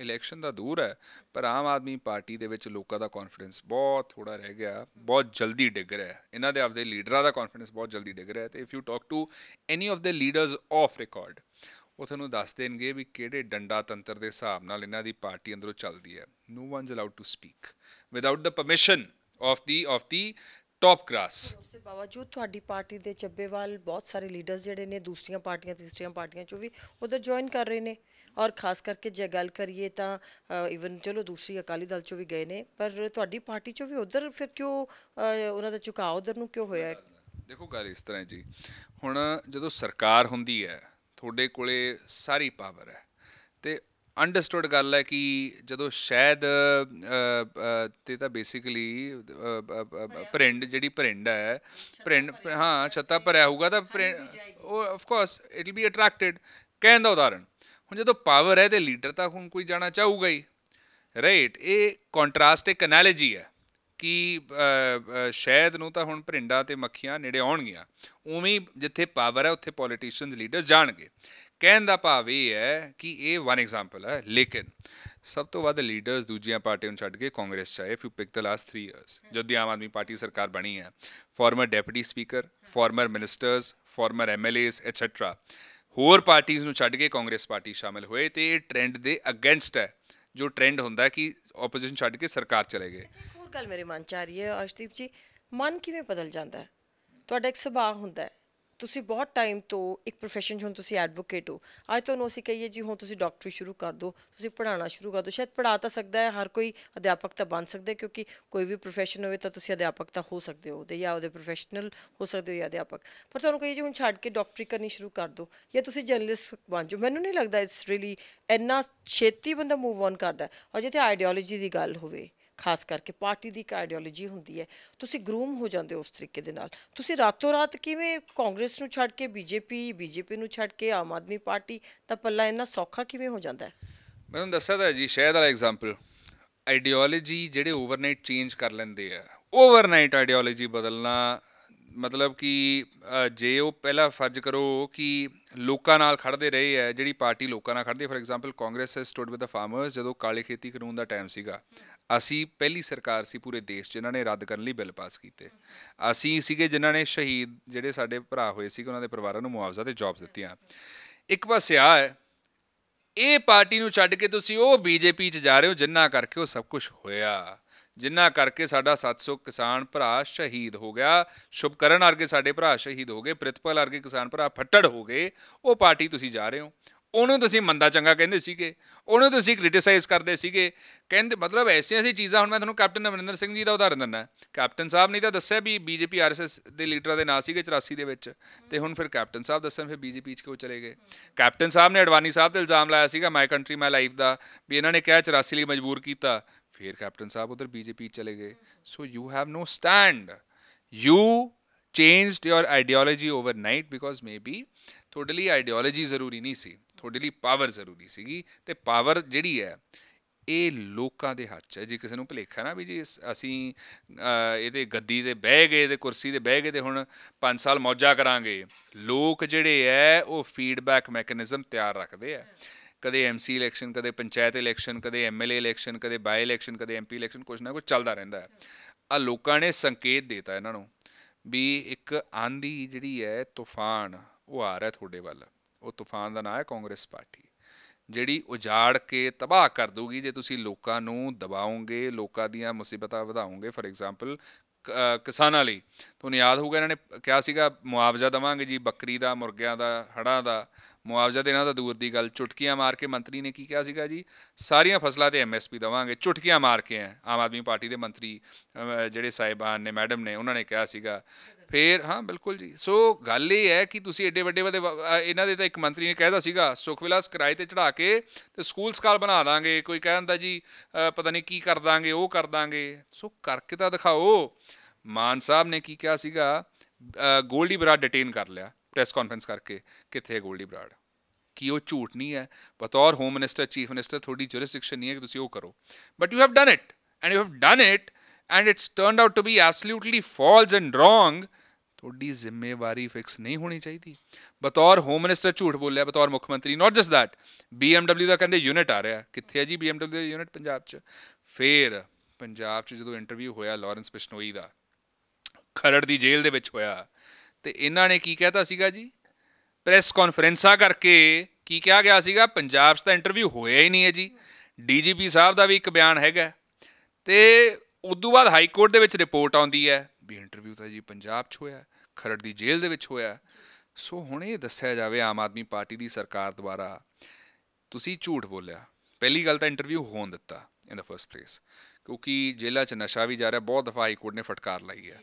ਇਲੈਕਸ਼ਨ ਦਾ ਦੂਰ ਹੈ ਪਰ ਆਮ ਆਦਮੀ ਪਾਰਟੀ ਦੇ ਵਿੱਚ ਲੋਕਾਂ ਦਾ ਕੌਨਫੀਡੈਂਸ ਬਹੁਤ ਥੋੜਾ ਰਹਿ ਗਿਆ ਬਹੁਤ ਜਲਦੀ ਡਿੱਗ ਰਿਹਾ ਹੈ ਇਹਨਾਂ ਦੇ ਆਪਦੇ ਲੀਡਰਾਂ ਦਾ ਕੌਨਫੀਡੈਂਸ ਬਹੁਤ ਜਲਦੀ ਡਿੱਗ ਰਿਹਾ ਹੈ ਤੇ if you talk to any of the leaders off record ਉਹ ਤੁਹਾਨੂੰ ਦੱਸ ਦੇਣਗੇ ਵੀ ਕਿਹੜੇ ਡੰਡਾ ਤੰਤਰ ਦੇ ਹਿਸਾਬ ਨਾਲ ਇਹਨਾਂ ਦੀ ਪਾਰਟੀ ਅੰਦਰੋਂ ਚੱਲਦੀ ਹੈ no one's allowed to speak without the permission of the of the top cross ਦੇ ਬਾਵਜੂਦ ਤੁਹਾਡੀ ਪਾਰਟੀ ਦੇ ਚੱਬੇਵਾਲ ਬਹੁਤ ਸਾਰੇ ਲੀਡਰਸ ਜਿਹੜੇ ਨੇ ਦੂਸਰੀਆਂ ਪਾਰਟੀਆਂ ਤੀਸਰੀਆਂ ਪਾਰਟੀਆਂ ਚੋਂ ਵੀ ਉਧਰ ਜੁਆਇਨ ਕਰ ਰਹੇ ਨੇ ਔਰ ਖਾਸ ਕਰਕੇ ਜੇ ਗੱਲ ਕਰੀਏ ਤਾਂ ਇਵਨ ਚਲੋ ਦੂਸਰੀ ਅਕਾਲੀ ਦਲ ਚੋਂ ਵੀ ਗਏ ਨੇ ਪਰ ਤੁਹਾਡੀ ਪਾਰਟੀ ਚੋਂ ਵੀ ਉਧਰ ਫਿਰ ਕਿਉਂ ਉਹਨਾਂ ਦਾ ਝੁਕਾਅ ਉਧਰ ਨੂੰ ਕਿਉਂ ਹੋਇਆ ਦੇਖੋ ਗੱਲ ਇਸ ਤਰ੍ਹਾਂ ਜੀ ਹੁਣ ਜਦੋਂ ਸਰਕਾਰ ਹੁੰਦੀ ਹੈ ਤੁਹਾਡੇ ਕੋਲੇ ਸਾਰੀ ਪਾਵਰ ਹੈ ਤੇ ਅੰਡਰਸਟੂਡ ਗੱਲ ਹੈ ਕਿ ਜਦੋਂ ਸ਼ਾਇਦ ਤੇ ਤਾਂ ਬੇਸਿਕਲੀ ਪ੍ਰਿੰਡ ਜਿਹੜੀ ਪ੍ਰਿੰਡ ਹੈ ਪ੍ਰਿੰਡ ਹਾਂ ਛੱਤਾ ਭਰਿਆ ਹੋਊਗਾ ਤਾਂ ਉਹ of course it will be attracted ਕਹਿੰਦਾ ਉਦਾਹਰਣ ਹੁਣ ਜਦੋਂ ਪਾਵਰ ਹੈ ਤੇ ਲੀਡਰ ਤਾਂ ਹੁਣ ਕੋਈ ਜਾਣਾ ਚਾਹੂਗਾ ਹੀ ਰਾਈਟ ਇਹ ਕੰਟਰਾਸਟ ਇੱਕ ਅਨਾਲੋਜੀ ਹੈ ਕਿ ਸ਼ਾਇਦ ਨੂੰ ਤਾਂ ਹੁਣ ਭਰਿੰਡਾ ਤੇ ਮੱਖੀਆਂ ਨੇੜੇ ਆਉਣਗੀਆਂ ਉਵੇਂ ਜਿੱਥੇ ਪਾਵਰ ਹੈ ਉੱਥੇ ਪੋਲੀਟੀਸ਼ੀਅਨਸ ਲੀਡਰਸ ਜਾਣਗੇ ਕਹਿਣ ਦਾ ਭਾਵ ਇਹ ਹੈ ਕਿ ਇਹ ਵਨ ਐਗਜ਼ਾਮਪਲ ਹੈ ਲੇਕਿਨ ਸਭ ਤੋਂ ਵੱਧ ਲੀਡਰਸ ਦੂਜੀਆਂ ਪਾਰਟੀਆਂ ਨੂੰ ਛੱਡ ਕੇ ਕਾਂਗਰਸ ਚ ਆਏ few pick the last 3 years ਜਦ ਦੀ ਆਮ ਆਦਮੀ ਪਾਰਟੀ ਸਰਕਾਰ ਬਣੀ ਹੈ former deputy speaker former ministers former MLAs etcetera ਹੋਰ ਪਾਰਟੀਆਂ ਨੂੰ ਛੱਡ ਕੇ ਕਾਂਗਰਸ ਪਾਰਟੀ ਸ਼ਾਮਿਲ ਹੋਏ ਤੇ ਇਹ ਟ੍ਰੈਂਡ ਦੇ ਅਗੇਂਸਟ ਹੈ ਜੋ ਟ੍ਰੈਂਡ ਹੁੰਦਾ ਕਿ ਆਪੋਜੀਸ਼ਨ ਛੱਡ ਕੇ ਸਰਕਾਰ ਚਲੇ ਗਏ ਹੋਰ ਗੱਲ ਮੇਰੇ ਮਨ ਚ ਆ ਰਹੀ ਹੈ ਅਰਸ਼ਦੀਪ ਜੀ ਮਨ ਕਿਵੇਂ ਬਦਲ ਜਾਂਦਾ ਹੈ ਤੁਹਾਡਾ ਇੱਕ ਸੁਭਾਅ ਹੁੰਦਾ ਹੈ ਤੁਸੀਂ ਬਹੁਤ ਟਾਈਮ ਤੋਂ ਇੱਕ profession 'ਚ ਤੁਸੀਂ ਐਡਵੋਕੇਟ ਹੋ ਅੱਜ ਤੁਹਾਨੂੰ ਅਸੀਂ ਕਹੀਏ ਜੀ ਹੁਣ ਤੁਸੀਂ ਡਾਕਟਰੀ ਸ਼ੁਰੂ ਕਰ ਦਿਓ ਤੁਸੀਂ ਪੜਾਉਣਾ ਸ਼ੁਰੂ ਕਰ ਦਿਓ ਸ਼ਾਇਦ ਪੜਾ ਤਾਂ ਸਕਦਾ ਹੈ ਹਰ ਕੋਈ ਅਧਿਆਪਕ ਤਾਂ ਬਣ ਸਕਦਾ ਹੈ ਕਿਉਂਕਿ ਕੋਈ ਵੀ profession ਹੋਵੇ ਤਾਂ ਤੁਸੀਂ ਅਧਿਆਪਕ ਤਾਂ ਹੋ ਸਕਦੇ ਹੋ ਤੇ ਜਾਂ ਉਹਦੇ professional ਹੋ ਸਕਦੇ ਹੋ ਜਾਂ ਅਧਿਆਪਕ ਪਰ ਤੁਹਾਨੂੰ ਕਹੀਏ ਜੀ ਹੁਣ ਛੱਡ ਕੇ ਡਾਕਟਰੀ ਕਰਨੀ ਸ਼ੁਰੂ ਕਰ ਦਿਓ ਜਾਂ ਤੁਸੀਂ ਜਰਨਲਿਸਟ ਬਣ ਜਾਓ ਮੈਨੂੰ ਨਹੀਂ ਲੱਗਦਾ ਇਟਸ ਰੀਲੀ ਇੰਨਾ ਛੇਤੀ ਬੰਦਾ ਮੂਵ ਔਨ ਕਰਦਾ ਔਰ ਜਿੱਥੇ ਆਈਡੀਓਲੋਜੀ ਦੀ ਗੱਲ ਹੋਵੇ ਖਾਸ ਕਰਕੇ ਪਾਰਟੀ ਦੀ ਕਾਰਡੀਓਲੋਜੀ ਆਈਡੀਓਲੋਜੀ ਹੁੰਦੀ ਹੈ ਤੁਸੀਂ ਗਰੂਮ ਹੋ ਜਾਂਦੇ ਹੋ ਉਸ ਤਰੀਕੇ ਦੇ ਨਾਲ ਤੁਸੀਂ ਰਾਤੋਂ ਰਾਤ ਕਿਵੇਂ ਕਾਂਗਰਸ ਨੂੰ ਛੱਡ ਕੇ ਬੀਜੇਪੀ ਬੀਜੇਪੀ ਨੂੰ ਛੱਡ ਕੇ ਆਮ ਆਦਮੀ ਪਾਰਟੀ ਤਾਂ ਪੱਲਾ ਇੰਨਾ ਸੌਖਾ ਕਿਵੇਂ ਹੋ ਜਾਂਦਾ ਹੈ ਤੁਹਾਨੂੰ ਦੱਸਿਆ ਤਾਂ ਜੀ ਸ਼ਾਇਦ ਵਾਲਾ ਐਗਜ਼ਾਮਪਲ ਆਈਡੀਓਲੋਜੀ ਜਿਹੜੇ ਓਵਰਨਾਈਟ ਚੇਂਜ ਕਰ ਲੈਂਦੇ ਆ ਓਵਰਨਾਈਟ ਆਈਡੀਓਲੋਜੀ ਬਦਲਣਾ ਮਤਲਬ ਕਿ ਜੇ ਉਹ ਪਹਿਲਾ ਫਰਜ਼ ਕਰੋ ਕਿ ਲੋਕਾਂ ਨਾਲ ਖੜਦੇ ਰਹੇ ਆ ਜਿਹੜੀ ਪਾਰਟੀ ਲੋਕਾਂ ਨਾਲ ਖੜਦੀ ਫੋਰ ਐਗਜ਼ਾਮਪਲ ਕਾਂਗਰਸ ਹੈ ਸਟੂਡ ਵਿਦ ਦ ਫਾਰਮਰਸ ਜਦੋਂ ਕਾਲੀ ਖੇਤੀ ਕਾਨੂੰਨ ਦਾ ਟਾਈਮ ਸੀਗਾ ਅਸੀਂ ਪਹਿਲੀ ਸਰਕਾਰ ਸੀ ਪੂਰੇ ਦੇਸ਼ ਜਿਨ੍ਹਾਂ ਨੇ ਰੱਦ ਕਰਨ ਲਈ ਬਿੱਲ ਪਾਸ ਕੀਤੇ ਅਸੀਂ ਸੀਗੇ ਜਿਨ੍ਹਾਂ ਨੇ ਸ਼ਹੀਦ ਜਿਹੜੇ ਸਾਡੇ ਭਰਾ ਹੋਏ ਸੀ ਉਹਨਾਂ ਦੇ ਪਰਿਵਾਰਾਂ ਨੂੰ ਮੁਆਵਜ਼ਾ ਤੇ ਜੌਬਸ ਦਿੱਤੀਆਂ ਇੱਕ ਪਾਸੇ ਆ ਇਹ ਪਾਰਟੀ ਨੂੰ ਛੱਡ ਕੇ ਤੁਸੀਂ ਉਹ ਬੀਜੇਪੀ 'ਚ ਜਾ ਰਹੇ ਹੋ ਜਿੰਨਾ ਕਰਕੇ ਉਹ ਸਭ ਕੁਝ ਹੋਇਆ ਜਿੰਨਾ ਕਰਕੇ ਸਾਡਾ 700 ਕਿਸਾਨ ਭਰਾ ਸ਼ਹੀਦ ਹੋ ਗਿਆ ਸ਼ੁਭਕਰਨ ਵਰਗੇ ਸਾਡੇ ਭਰਾ ਸ਼ਹੀਦ ਹੋ ਗਏ ਪ੍ਰਿਤਪਾਲ ਵਰਗੇ ਕਿਸਾਨ ਭਰਾ ਫੱਟੜ ਹੋ ਗਏ ਉਹ ਪਾਰਟੀ ਤੁਸੀਂ ਜਾ ਰਹੇ ਹੋ ਉਹਨੂੰ ਤੁਸੀਂ ਮੰਦਾ ਚੰਗਾ ਕਹਿੰਦੇ ਸੀਗੇ ਉਹਨੂੰ ਤੁਸੀਂ ਕ੍ਰਿਟਿਸਾਈਜ਼ ਕਰਦੇ ਸੀਗੇ ਕਹਿੰਦੇ ਮਤਲਬ ਐਸੀਆਂ ਐਸੀ ਚੀਜ਼ਾਂ ਹੁਣ ਮੈਂ ਤੁਹਾਨੂੰ ਕੈਪਟਨ ਅਮਰਿੰਦਰ ਸਿੰਘ ਜੀ ਦਾ ਉਦਾਹਰਨ ਦਿੰਦਾ ਕੈਪਟਨ ਸਾਹਿਬ ਨੇ ਤਾਂ ਦੱਸਿਆ ਵੀ ਬੀਜੇਪੀ ਆਰਐਸਐਸ ਦੇ ਲੀਡਰਾਂ ਦੇ ਨਾਂ ਸੀਗੇ 84 ਦੇ ਵਿੱਚ ਤੇ ਹੁਣ ਫਿਰ ਕੈਪਟਨ ਸਾਹਿਬ ਦੱਸਣ ਫਿਰ ਬੀਜੇਪੀ 'ਚ ਕਿਉਂ ਚਲੇ ਗਏ ਕੈਪਟਨ ਸਾਹਿਬ ਨੇ ਅਡਵਾਨੀ ਸਾਹਿਬ ਤੇ ਇਲਜ਼ਾਮ ਲਾਇਆ ਸੀਗਾ ਮਾਈ ਕੰਟਰੀ ਮਾਈ ਲਾਈਫ ਦਾ ਵੀ ਇਹਨਾਂ ਨੇ ਕਿਹਾ 84 ਲਈ ਮਜਬੂਰ ਕੀਤਾ ਫਿਰ ਕੈਪਟਨ ਸਾਹਿਬ ਉਧਰ ਬੀਜੇਪੀ ਚਲੇ ਗਏ so you have no stand you changed your ideology overnight because maybe ਤੁਹਾਡੇ ਲਈ ਆਈਡੀਓਲੋਜੀ ਜ਼ਰੂਰੀ ਨਹੀਂ ਸੀ ਤੁਹਾਡੇ ਲਈ ਪਾਵਰ ਜ਼ਰੂਰੀ ਸੀਗੀ ਤੇ ਪਾਵਰ ਜਿਹੜੀ ਹੈ ਇਹ ਲੋਕਾਂ ਦੇ ਹੱਥ 'ਚ ਹੈ ਜੇ ਕਿਸੇ ਨੂੰ ਭਲੇਖਾ ਨਾ ਵੀ ਜੀ ਅਸੀਂ ਇਹਦੇ ਗੱਦੀ ਤੇ ਬਹਿ ਗਏ ਤੇ ਕੁਰਸੀ ਤੇ ਬਹਿ ਗਏ ਤੇ ਹੁਣ 5 ਸਾਲ ਮੌਜਾਂ ਕਰਾਂਗੇ ਲੋਕ ਜਿਹੜੇ ਐ ਉਹ ਫੀਡਬੈਕ ਮੈਕੈਨਿਜ਼ਮ ਤਿਆਰ ਰੱਖਦੇ ਆ ਕਦੇ ਐਮਸੀ ਇਲੈਕਸ਼ਨ ਕਦੇ ਪੰਚਾਇਤ ਇਲੈਕਸ਼ਨ ਕਦੇ ਐਮਐਲਏ ਇਲੈਕਸ਼ਨ ਕਦੇ ਬਾਈ ਇਲੈਕਸ਼ਨ ਕਦੇ ਐਮਪੀ ਇਲੈਕਸ਼ਨ ਕੁਝ ਨਾ ਕੁਝ ਚੱਲਦਾ ਰਹਿੰਦਾ ਹੈ ਆ ਲੋਕਾਂ ਨੇ ਸੰਕੇਤ ਦਿੱਤਾ ਇਹਨਾਂ ਨੂੰ ਵੀ ਇੱਕ ਆਂਦੀ ਜਿਹੜੀ ਹੈ ਤੂਫਾਨ ਉਹ ਆ ਰਿਹਾ ਤੁਹਾਡੇ ਵੱਲ ਉਹ ਤੂਫਾਨ ਦਾ ਨਾਮ ਹੈ ਕਾਂਗਰਸ ਪਾਰਟੀ ਜਿਹੜੀ ਉਜਾੜ ਕੇ ਤਬਾਹ ਕਰ ਦੂਗੀ ਜੇ ਤੁਸੀਂ ਲੋਕਾਂ ਨੂੰ ਦਬਾਓਗੇ ਲੋਕਾਂ ਦੀਆਂ ਮੁਸੀਬਤਾਂ ਵਧਾਓਗੇ ਫੋਰ ਐਗਜ਼ਾਮਪਲ ਕਿਸਾਨਾਂ ਲਈ ਤੁਹਾਨੂੰ ਯਾਦ ਹੋਊਗਾ ਇਹਨਾਂ ਨੇ ਕਿਹਾ ਸੀਗਾ ਮੁਆਵਜ਼ਾ ਦਵਾਂਗੇ ਜੀ ਬੱਕਰੀ ਦਾ ਮੁਰਗਿਆਂ ਦਾ ਹੜਾਂ ਦਾ ਮੁਆਵਜ਼ਾ ਦੇਣਾ ਤਾਂ ਦੂਰ ਦੀ ਗੱਲ ਚੁਟਕੀਆਂ ਮਾਰ ਕੇ ਮੰਤਰੀ ਨੇ ਕੀ ਕਿਹਾ ਸੀਗਾ ਜੀ ਸਾਰੀਆਂ ਫਸਲਾਂ ਤੇ ਐਮਐਸਪੀ ਦਵਾਂਗੇ ਚੁਟਕੀਆਂ ਮਾਰ ਕੇ ਆਮ ਆਦਮੀ ਪਾਰਟੀ ਦੇ ਮੰਤਰੀ ਜਿਹੜੇ ਸਾਹਿਬਾਨ ਨੇ ਮੈਡਮ ਨੇ ਉਹਨਾਂ ਨੇ ਕਿਹਾ ਸੀਗਾ ਫੇਰ ਹਾਂ ਬਿਲਕੁਲ ਜੀ ਸੋ ਗੱਲ ਇਹ ਹੈ ਕਿ ਤੁਸੀਂ ਏਡੇ ਵੱਡੇ ਵੱਡੇ ਇਹਨਾਂ ਦੇ ਤਾਂ ਇੱਕ ਮੰਤਰੀ ਨੇ ਕਹਿਦਾ ਸੀਗਾ ਸੁਖਵਿਲਾਸ ਕਿਰਾਏ ਤੇ ਚੜਾ ਕੇ ਤੇ ਸਕੂਲ ਸਕਾਲ ਬਣਾ ਦਾਂਗੇ ਕੋਈ ਕਹਿੰਦਾ ਜੀ ਪਤਾ ਨਹੀਂ ਕੀ ਕਰ ਦਾਂਗੇ ਉਹ ਕਰ ਦਾਂਗੇ ਸੋ ਕਰਕੇ ਤਾਂ ਦਿਖਾਓ ਮਾਨ ਸਾਹਿਬ ਨੇ ਕੀ ਕਿਹਾ ਸੀਗਾ ਗੋਲਡੀ ਬਰਾ ਡਿਟੇਨ ਕਰ ਲਿਆ ਪ੍ਰੈਸ ਕਾਨਫਰੰਸ ਕਰਕੇ ਕਿੱਥੇ ਗੋਲਡੀ ਬਰਾੜ ਕਿ ਉਹ ਝੂਠ ਨਹੀਂ ਹੈ ਬਤੌਰ ਹੋਮ ਮਿਨਿਸਟਰ ਚੀਫ ਮਿਨਿਸਟਰ ਤੁਹਾਡੀ ਜੁਰਿਸਡਿਕਸ਼ਨ ਨਹੀਂ ਹੈ ਕਿ ਤੁਸੀਂ ਉਹ ਕਰੋ but you have done it and you have done it and it's turned out to be absolutely false and wrong ਤੁਹਾਡੀ ਜ਼ਿੰਮੇਵਾਰੀ ਫਿਕਸ ਨਹੀਂ ਹੋਣੀ ਚਾਹੀਦੀ ਬਤੌਰ ਹੋਮ ਮਿਨਿਸਟਰ ਝੂਠ ਬੋਲਿਆ ਬਤੌਰ ਮੁੱਖ ਮੰਤਰੀ ਨਾਟ ਜਸਟ ਥੈਟ BMW ਦਾ ਕਹਿੰਦੇ ਯੂਨਿਟ ਆ ਰਿਹਾ ਕਿੱਥੇ ਹੈ ਜੀ BMW ਦਾ ਯੂਨਿਟ ਪੰਜਾਬ 'ਚ ਫੇਰ ਪੰਜਾਬ 'ਚ ਜਦੋਂ ਇੰਟਰਵਿਊ ਹੋਇਆ ਲਾਰੈਂਸ ਬਿਸ਼ਨੋਈ ਦਾ ਖਰੜ ਦੀ ਜੇਲ੍ਹ ਦੇ ਵਿੱਚ ਹੋਇਆ ਤੇ ਇਹਨਾਂ ਨੇ ਕੀ ਕਹਿਤਾ ਸੀਗਾ ਜੀ ਪ੍ਰੈਸ ਕਾਨਫਰੰਸਾਂ ਕਰਕੇ ਕੀ ਕਿਹਾ ਗਿਆ ਸੀਗਾ ਪੰਜਾਬ 'ਚ ਤਾਂ ਇੰਟਰਵਿਊ ਹੋਇਆ ਹੀ ਨਹੀਂ ਹੈ ਜੀ ਡੀਜੀਪੀ ਸਾਹਿਬ ਦਾ ਵੀ ਇੱਕ ਬਿਆਨ ਹੈਗਾ ਤੇ ਉਸ ਤੋਂ ਬਾਅਦ ਹਾਈ ਕੋਰਟ ਦੇ ਵਿੱਚ ਰਿਪੋਰਟ ਆਉਂਦੀ ਹੈ ਵੀ ਇੰਟਰਵਿਊ ਤਾਂ ਜੀ ਪੰਜਾਬ 'ਚ ਹੋਇਆ ਖਰੜ ਦੀ ਜੇਲ੍ਹ ਦੇ ਵਿੱਚ ਹੋਇਆ ਸੋ ਹੁਣ ਇਹ ਦੱਸਿਆ ਜਾਵੇ ਆਮ ਆਦਮੀ ਪਾਰਟੀ ਦੀ ਸਰਕਾਰ ਦੁਆਰਾ ਤੁਸੀਂ ਝੂਠ ਬੋਲਿਆ ਪਹਿਲੀ ਗੱਲ ਤਾਂ ਇੰਟਰਵਿਊ ਹੋਣ ਦਿੱਤਾ ਇਨ ਦਾ ਫਰਸਟ ਪਲੇਸ ਕਿਉਂਕਿ ਜੇਲ੍ਹਾਂ 'ਚ ਨਸ਼ਾ ਵੀ ਜਾ ਰਿਹਾ ਬਹੁਤ ਦਫਾ ਹਾਈ ਕੋਰਟ ਨੇ ਫਟਕਾਰ ਲਾਈ ਹੈ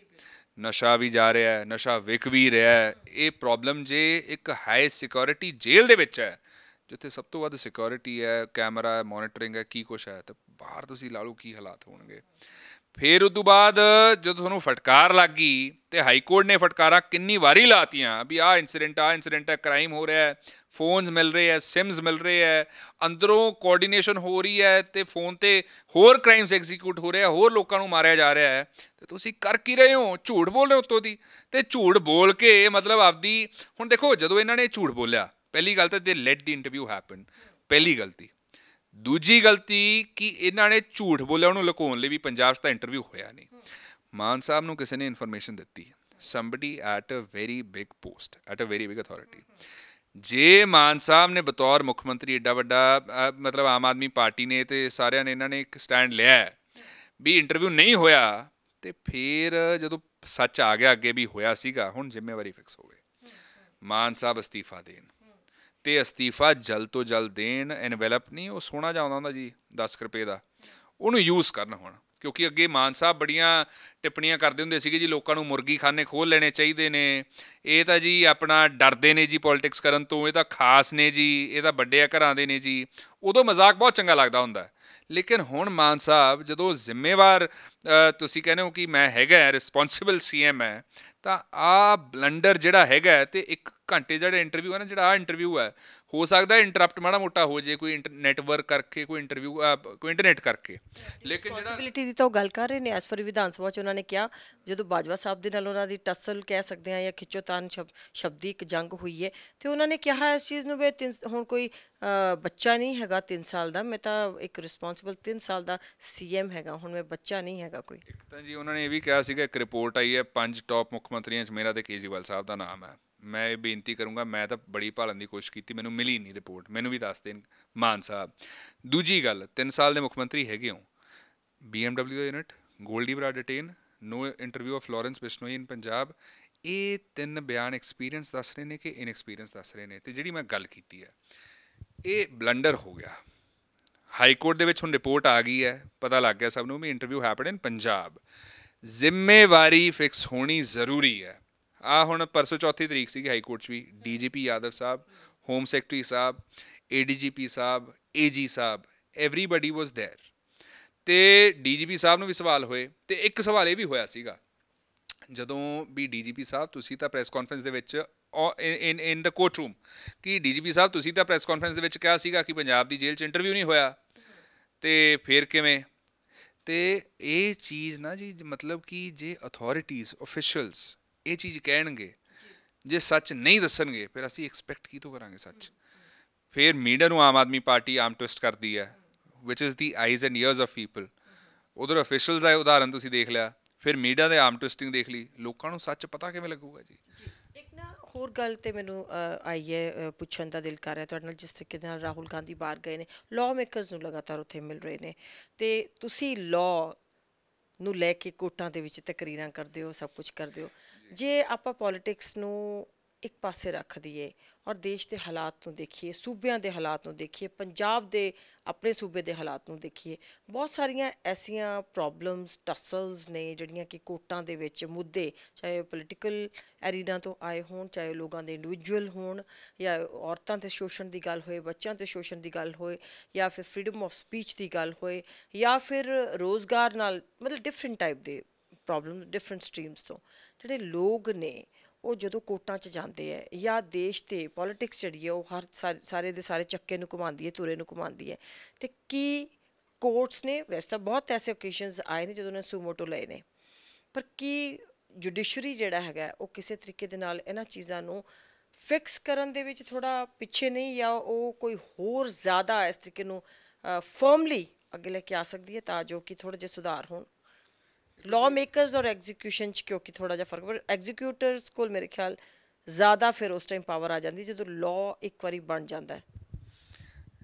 ਨਸ਼ਾ ਵੀ ਜਾ ਰਿਹਾ ਹੈ ਨਸ਼ਾ ਵਿਕ ਵੀ ਰਿਹਾ ਹੈ ਇਹ ਪ੍ਰੋਬਲਮ ਜੇ ਇੱਕ ਹਾਈ ਸਿਕਿਉਰਿਟੀ ਜੇਲ੍ਹ ਦੇ ਵਿੱਚ ਹੈ ਜਿੱਥੇ ਸਭ ਤੋਂ ਵੱਧ ਸਿਕਿਉਰਿਟੀ ਹੈ ਕੈਮਰਾ ਹੈ ਮੋਨਿਟਰਿੰਗ ਹੈ ਕੀ ਕੁਛ ਹੈ ਤਾਂ ਬਾਹਰ ਤੁਸੀਂ ਲਾ ਲਓ ਕੀ ਹਾਲਾਤ ਹੋਣਗੇ ਫਿਰ ਉਸ ਤੋਂ ਬਾਅਦ ਜਦੋਂ ਤੁਹਾਨੂੰ ਫਟਕਾਰ ਲੱਗ ਗਈ ਤੇ ਹਾਈ ਕੋਰਟ ਨੇ ਫਟਕਾਰਾ ਕਿੰਨੀ ਵਾਰੀ ਲਾਤੀਆਂ ਵੀ ਆ ਇਨਸੀਡੈਂਟ ਆ ਇਨਸੀਡੈਂਟ ਆ ਕ੍ਰਾਈਮ ਹੋ ਰਿਹਾ ਹੈ ਫੋਨਸ ਮਿਲ ਰਹੇ ਐ ਸਿਮਸ ਮਿਲ ਰਹੇ ਐ ਅੰਦਰੋਂ ਕੋਆਰਡੀਨੇਸ਼ਨ ਹੋ ਰਹੀ ਹੈ ਤੇ ਫੋਨ ਤੇ ਹੋਰ ਕ੍ਰਾਈਮਸ ਐਗਜ਼ੀਕਿਊਟ ਹੋ ਰਿਹਾ ਹੋਰ ਲੋਕਾਂ ਨੂੰ ਮਾਰਿਆ ਜਾ ਰਿਹਾ ਹੈ ਤੇ ਤੁਸੀਂ ਕਰ ਕੀ ਰਹੇ ਹੋ ਝੂਠ ਬੋਲ ਰਹੇ ਹੋ ਉਤੋਂ ਦੀ ਤੇ ਝੂਠ ਬੋਲ ਕੇ ਮਤਲਬ ਆਪਦੀ ਹੁਣ ਦੇਖੋ ਜਦੋਂ ਇਹਨਾਂ ਨੇ ਝੂਠ ਬੋਲਿਆ ਪਹਿਲੀ ਗੱਲ ਤਾਂ ਦੇ ਲੈਟ ਦੀ ਇੰਟਰਵਿਊ ਹੈਪਨ ਪਹਿਲੀ ਗਲਤੀ ਦੂਜੀ ਗਲਤੀ ਕਿ ਇਹਨਾਂ ਨੇ ਝੂਠ ਬੋਲਿਆ ਉਹਨੂੰ ਲੁਕਾਉਣ ਲਈ ਵੀ ਪੰਜਾਬ 'ਚ ਤਾਂ ਇੰਟਰਵਿਊ ਹੋਇਆ ਨਹੀਂ ਮਾਨ ਸਾਹਿਬ ਨੂੰ ਕਿਸੇ ਨੇ ਇਨਫੋਰਮੇਸ਼ਨ ਦਿੱਤੀ somebody at a very 빅 post at a very 빅 authority ਜੇ ਮਾਨ ਸਾਹਿਬ ਨੇ ਬਤੌਰ ਮੁੱਖ ਮੰਤਰੀ ਏਡਾ ਵੱਡਾ ਮਤਲਬ ਆਮ ਆਦਮੀ ਪਾਰਟੀ ਨੇ ਤੇ ਸਾਰਿਆਂ ਨੇ ਇਹਨਾਂ ਨੇ ਇੱਕ ਸਟੈਂਡ ਲਿਆ ਵੀ ਇੰਟਰਵਿਊ ਨਹੀਂ ਹੋਇਆ ਤੇ ਫਿਰ ਜਦੋਂ ਸੱਚ ਆ ਗਿਆ ਅੱਗੇ ਵੀ ਹੋਇਆ ਸੀਗਾ ਹੁਣ ਜ਼ਿੰਮੇਵਾਰੀ ਫਿਕਸ ਹੋ ਗਈ ਮਾਨ ਸਾਹਿਬ ਅਸਤੀਫਾ ਦੇਣ ਤੇ ਅਸਤੀਫਾ ਜਲ ਤੋਂ ਜਲ ਦੇਣ ਐਨਵੈਲਪ ਨਹੀਂ ਉਹ ਸੋਨਾ ਜਾਂਦਾ ਹੁੰਦਾ ਜੀ 10 ਰੁਪਏ ਦਾ ਉਹਨੂੰ ਯੂਜ਼ ਕਰਨ ਹੁਣ ਕਿਉਂਕਿ ਅੱਗੇ ਮਾਨ ਸਾਹਿਬ ਬੜੀਆਂ ਟਿੱਪਣੀਆਂ ਕਰਦੇ ਹੁੰਦੇ ਸੀਗੇ ਜੀ ਲੋਕਾਂ ਨੂੰ ਮੁਰਗੀ ਖਾਨੇ ਖੋਲ ਲੈਣੇ ਚਾਹੀਦੇ ਨੇ ਇਹ ਤਾਂ ਜੀ ਆਪਣਾ ਡਰਦੇ ਨੇ ਜੀ ਪੋਲਿਟਿਕਸ ਕਰਨ ਤੋਂ ਇਹ ਤਾਂ ਖਾਸ ਨੇ ਜੀ ਇਹ ਤਾਂ ਵੱਡੇ ਆ ਘਰਾਂ ਦੇ ਨੇ ਜੀ ਉਦੋਂ ਮਜ਼ਾਕ ਬਹੁਤ ਚੰਗਾ ਲੱਗਦਾ ਹੁੰਦਾ ਲੇਕਿਨ ਹੁਣ ਮਾਨ ਸਾਹਿਬ ਜਦੋਂ ਜ਼ਿੰਮੇਵਾਰ ਤੁਸੀਂ ਕਹਿੰਦੇ ਹੋ ਕਿ ਮੈਂ ਹੈਗਾ ਰਿਸਪੌਂਸਿਬਲ ਸੀਐਮ ਹੈ ਤਾਂ ਆ ਬਲੰਡਰ ਜਿਹੜਾ ਹੈਗਾ ਤੇ ਇੱਕ ਘੰਟੇ ਜਿਹੜਾ ਇੰਟਰਵਿਊ ਹੈ ਨਾ ਜਿਹੜਾ ਆ ਇੰਟਰਵਿਊ ਹੈ ਹੋ ਸਕਦਾ ਇੰਟਰਪਟ ਮਾੜਾ ਮੋਟਾ ਹੋ ਜੇ ਕੋਈ ਨੈਟਵਰਕ ਕਰਕੇ ਕੋਈ ਇੰਟਰਵਿਊ ਕੋਈ ਇੰਟਰਨੈਟ ਕਰਕੇ ਲੇਕਿਨ ਜਿਹੜਾ ਰਿਸਪੌਂਸਿਬਿਲਿਟੀ ਦੀ ਤਾਂ ਗੱਲ ਕਰ ਰਹੇ ਨੇ ਐਸ ਫਰ ਵਿਧਾਨ ਸਭਾ ਚ ਉਹਨਾਂ ਨੇ ਕਿਹਾ ਜਦੋਂ ਬਾਜਵਾ ਸਾਹਿਬ ਦੇ ਨਾਲ ਉਹਨਾਂ ਦੀ ਟਸਲ ਕਹਿ ਸਕਦੇ ਆ ਜਾਂ ਖਿੱਚੋਤਾਨ ਸ਼ਬਦੀ ਇੱਕ ਜੰਗ ਹੋਈ ਹੈ ਤੇ ਉਹਨਾਂ ਨੇ ਕਿਹਾ ਇਸ ਚੀਜ਼ ਨੂੰ ਵੀ ਹੁਣ ਕੋਈ ਬੱਚਾ ਨਹੀਂ ਹੈਗਾ 3 ਸਾਲ ਦਾ ਮੈਂ ਤਾਂ ਇੱਕ ਰਿਸਪੌਂਸਿਬਲ 3 ਸਾਲ ਦਾ ਸੀਐਮ ਹੈਗਾ ਹੁਣ ਮੈਂ ਬੱਚਾ ਨਹੀਂ ਹੈਗਾ ਕੋਈ ਇੱਕ ਤਾਂ ਜੀ ਉਹਨਾਂ ਨੇ ਇਹ ਵੀ ਕਿਹਾ ਸੀਗਾ ਇੱਕ ਰਿਪੋਰਟ ਆਈ ਹੈ ਪੰਜ ਟਾਪ ਮੁੱਖ ਮੰਤਰੀਆਂ 'ਚ ਮੇਰਾ ਤੇ ਕੇਜੀਵਾਲ ਸਾਹਿਬ ਦਾ ਨਾਮ ਹੈ ਮੈਂ ਇਹ ਬੇਨਤੀ ਕਰੂੰਗਾ ਮੈਂ ਤਾਂ ਬੜੀ ਭਾਲਣ ਦੀ ਕੋਸ਼ਿਸ਼ ਕੀਤੀ ਮੈਨੂੰ ਮਿਲੀ ਨਹੀਂ ਰਿਪੋਰਟ ਮੈਨੂੰ ਵੀ ਦੱਸ ਦੇਣ ਮਾਨ ਸਾਹਿਬ ਦੂਜੀ ਗੱਲ 3 ਸਾਲ ਦੇ ਮੁੱਖ ਮੰਤਰੀ ਹੈਗੇ ਹੋ BMW ਦਾ unit Goldy Brar detain no interview of Lawrence Bishnoi in Punjab ਇਹ ਤਿੰਨ ਬਿਆਨ ਐਕਸਪੀਰੀਅੰਸ ਦੱਸ ਰਹੇ ਨੇ ਕਿ ਇਨਐਕਸਪੀਰੀਅੰਸ ਦੱਸ ਰਹੇ ਨੇ ਤੇ ਜਿਹੜੀ ਮੈਂ ਗੱਲ ਕੀਤੀ ਹੈ ਇਹ ਬਲੰਡਰ ਹੋ ਗਿਆ ਹਾਈ ਕੋਰਟ ਦੇ ਵਿੱਚ ਹੁਣ ਰਿਪੋਰਟ ਆ ਗਈ ਹੈ ਪਤਾ ਲੱਗ ਗਿਆ ਸਭ ਨੂੰ ਵੀ ਇੰਟਰਵਿਊ ਹੈਪਨ ਇਨ ਪੰਜਾਬ ਜ਼ਿੰਮੇਵਾਰੀ ਫਿਕਸ ਹੋਣੀ ਜ਼ਰੂਰੀ ਹੈ ਆ ਹੁਣ ਪਰਸੋ ਚੌਥੀ ਤਰੀਕ ਸੀਗੀ ਹਾਈ ਕੋਰਟ 'ਚ ਵੀ DGP Yadav sahib home secretary sahib ADGP sahib AG sahib everybody was there ਤੇ ਡੀਜੀਪੀ ਸਾਹਿਬ ਨੂੰ ਵੀ ਸਵਾਲ ਹੋਏ ਤੇ ਇੱਕ ਸਵਾਲ ਇਹ ਵੀ ਹੋਇਆ ਸੀਗਾ ਜਦੋਂ ਵੀ ਡੀਜੀਪੀ ਸਾਹਿਬ ਤੁਸੀਂ ਤਾਂ ਪ੍ਰੈਸ ਕਾਨਫਰੰਸ ਦੇ ਵਿੱਚ in in the court room ਕਿ ਡੀਜੀਪੀ ਸਾਹਿਬ ਤੁਸੀਂ ਤਾਂ ਪ੍ਰੈਸ ਕਾਨਫਰੰਸ ਦੇ ਵਿੱਚ ਕਿਹਾ ਸੀਗਾ ਕਿ ਪੰਜਾਬ ਦੀ ਜੇਲ੍ਹ 'ਚ ਇੰਟਰਵਿਊ ਨਹੀਂ ਹੋਇਆ ਤੇ ਫਿਰ ਕਿਵੇਂ ਤੇ ਇਹ ਚੀਜ਼ ਨਾ ਜੀ ਮਤਲਬ ਕਿ ਜੇ ਅਥਾਰਟੀਆਂ ਅਫੀਸ਼ੀਅਲਸ ਇਹ ਚੀਜ਼ ਕਹਿਣਗੇ ਜੇ ਸੱਚ ਨਹੀਂ ਦੱਸਣਗੇ ਫਿਰ ਅਸੀਂ ਐਕਸਪੈਕਟ ਕੀ ਤੋਂ ਕਰਾਂਗੇ ਸੱਚ ਫਿਰ ਮੀਡੀਆ ਨੂੰ ਆਮ ਆਦਮੀ ਪਾਰਟੀ ਆਮ ਟਵਿਸਟ ਕਰਦੀ ਹੈ which is the eyes and ears of people ਉਧਰ ਅਫੀਸ਼ੀਅਲਸ ਦਾ ਉਦਾਹਰਨ ਤੁਸੀਂ ਦੇਖ ਲਿਆ ਫਿਰ ਮੀਡੀਆ ਦੇ ਆਮ ਟਵਿਸਟਿੰਗ ਦੇਖ ਲਈ ਲੋਕਾਂ ਨੂੰ ਸੱਚ ਪਤਾ ਕਿਵੇਂ ਲੱਗੂਗਾ ਜੀ ਇੱਕ ਨਾ ਹੋਰ ਗੱਲ ਤੇ ਮੈਨੂੰ ਆਈ ਹੈ ਪੁੱਛਣ ਦਾ ਦਿਲ ਕਰ ਰਿਹਾ ਤੁਹਾਡੇ ਨਾਲ ਜਿਸ ਤਰੀਕੇ ਨਾਲ ਰਾਹੁਲ ਗਾਂਧੀ ਬਾਹਰ ਗਏ ਨੇ ਲਾਅ ਮੇਕਰਸ ਨੂੰ ਲਗਾਤਾਰ ਉੱਥੇ ਮਿਲ ਰਹੇ ਨੇ ਤੇ ਤੁਸੀਂ ਲਾਅ ਨੂੰ ਲੈ ਕੇ ਕੋਟਾਂ ਦੇ ਵਿੱਚ ਤਕਰੀਰਾਂ ਕਰਦੇ ਹੋ ਸਭ ਕੁਝ ਕਰਦੇ ਹੋ ਜੇ ਆਪਾਂ ਪੋਲਿਟਿਕਸ ਨੂੰ ਇੱਕ ਪਾਸੇ ਰੱਖ ਦਈਏ ਔਰ ਦੇਸ਼ ਦੇ ਹਾਲਾਤ ਨੂੰ ਦੇਖੀਏ ਸੂਬਿਆਂ ਦੇ ਹਾਲਾਤ ਨੂੰ ਦੇਖੀਏ ਪੰਜਾਬ ਦੇ ਆਪਣੇ ਸੂਬੇ ਦੇ ਹਾਲਾਤ ਨੂੰ ਦੇਖੀਏ ਬਹੁਤ ਸਾਰੀਆਂ ਐਸੀਆਂ ਪ੍ਰੋਬਲਮਸ ਟਸਲਸ ਨੇ ਜਿਹੜੀਆਂ ਕਿ ਕੋਟਾਂ ਦੇ ਵਿੱਚ ਮੁੱਦੇ ਚਾਹੇ ਪੋਲਿਟੀਕਲ ਐਰੀਨਾ ਤੋਂ ਆਏ ਹੋਣ ਚਾਹੇ ਲੋਕਾਂ ਦੇ ਇੰਡੀਵਿਜੂਅਲ ਹੋਣ ਜਾਂ ਔਰਤਾਂ ਤੇ ਸ਼ੋਸ਼ਣ ਦੀ ਗੱਲ ਹੋਏ ਬੱਚਿਆਂ ਤੇ ਸ਼ੋਸ਼ਣ ਦੀ ਗੱਲ ਹੋਏ ਜਾਂ ਫਿਰ ਫਰੀडम ਆਫ ਸਪੀਚ ਦੀ ਗੱਲ ਹੋਏ ਜਾਂ ਫਿਰ ਰੋਜ਼ਗਾਰ ਨਾਲ ਮਤਲਬ ਡਿਫਰੈਂਟ ਟਾਈਪ ਦੇ ਪ੍ਰੋਬਲਮ ਡਿਫਰੈਂਟ ਸਟ੍ਰੀਮਸ ਤੋਂ ਜਿਹੜੇ ਲੋਕ ਨੇ ਉਹ ਜਦੋਂ ਕੋਟਾਂ 'ਚ ਜਾਂਦੇ ਐ ਜਾਂ ਦੇਸ਼ ਤੇ ਪੋਲਿਟਿਕਸ ਜਿਹੜੀ ਉਹ ਹਰ ਸਾਰੇ ਦੇ ਸਾਰੇ ਚੱਕੇ ਨੂੰ ਘੁਮਾਉਂਦੀ ਹੈ ਤੁਰੇ ਨੂੰ ਘੁਮਾਉਂਦੀ ਹੈ ਤੇ ਕੀ ਕੋਰਟਸ ਨੇ ਵੈਸੇ ਤਾਂ ਬਹੁਤ ਐਸੇ ਓਕੇਸ਼ਨਸ ਆਏ ਨੇ ਜਦੋਂ ਨੇ ਸੂਮੋਟੋ ਲਏ ਨੇ ਪਰ ਕੀ ਜੁਡੀਸ਼ਰੀ ਜਿਹੜਾ ਹੈਗਾ ਉਹ ਕਿਸੇ ਤਰੀਕੇ ਦੇ ਨਾਲ ਇਹਨਾਂ ਚੀਜ਼ਾਂ ਨੂੰ ਫਿਕਸ ਕਰਨ ਦੇ ਵਿੱਚ ਥੋੜਾ ਪਿੱਛੇ ਨਹੀਂ ਜਾਂ ਉਹ ਕੋਈ ਹੋਰ ਜ਼ਿਆਦਾ ਇਸ ਤਰੀਕੇ ਨੂੰ ਫਰਮਲੀ ਅੱਗੇ ਲੈ ਕੇ ਆ ਸਕਦੀ ਹੈ ਤਾਂ ਜੋ ਕਿ ਥੋੜਾ ਜਿਹਾ ਸੁਧਾਰ ਹੋਣ लॉ मेकर्स ਔਰ ਐਗਜ਼ੀਕਿਊਸ਼ਨ ਚ ਕਿਉਂਕਿ ਥੋੜਾ ਜਿਹਾ ਫਰਕ ਪਰ ਐਗਜ਼ੀਕਿਊਟਰਸ ਕੋਲ ਮੇਰੇ ਖਿਆਲ ਜ਼ਿਆਦਾ ਫਿਰ ਉਸ ਟਾਈਮ ਪਾਵਰ ਆ ਜਾਂਦੀ ਜਦੋਂ ਲਾਅ ਇੱਕ ਵਾਰੀ ਬਣ ਜਾਂਦਾ ਹੈ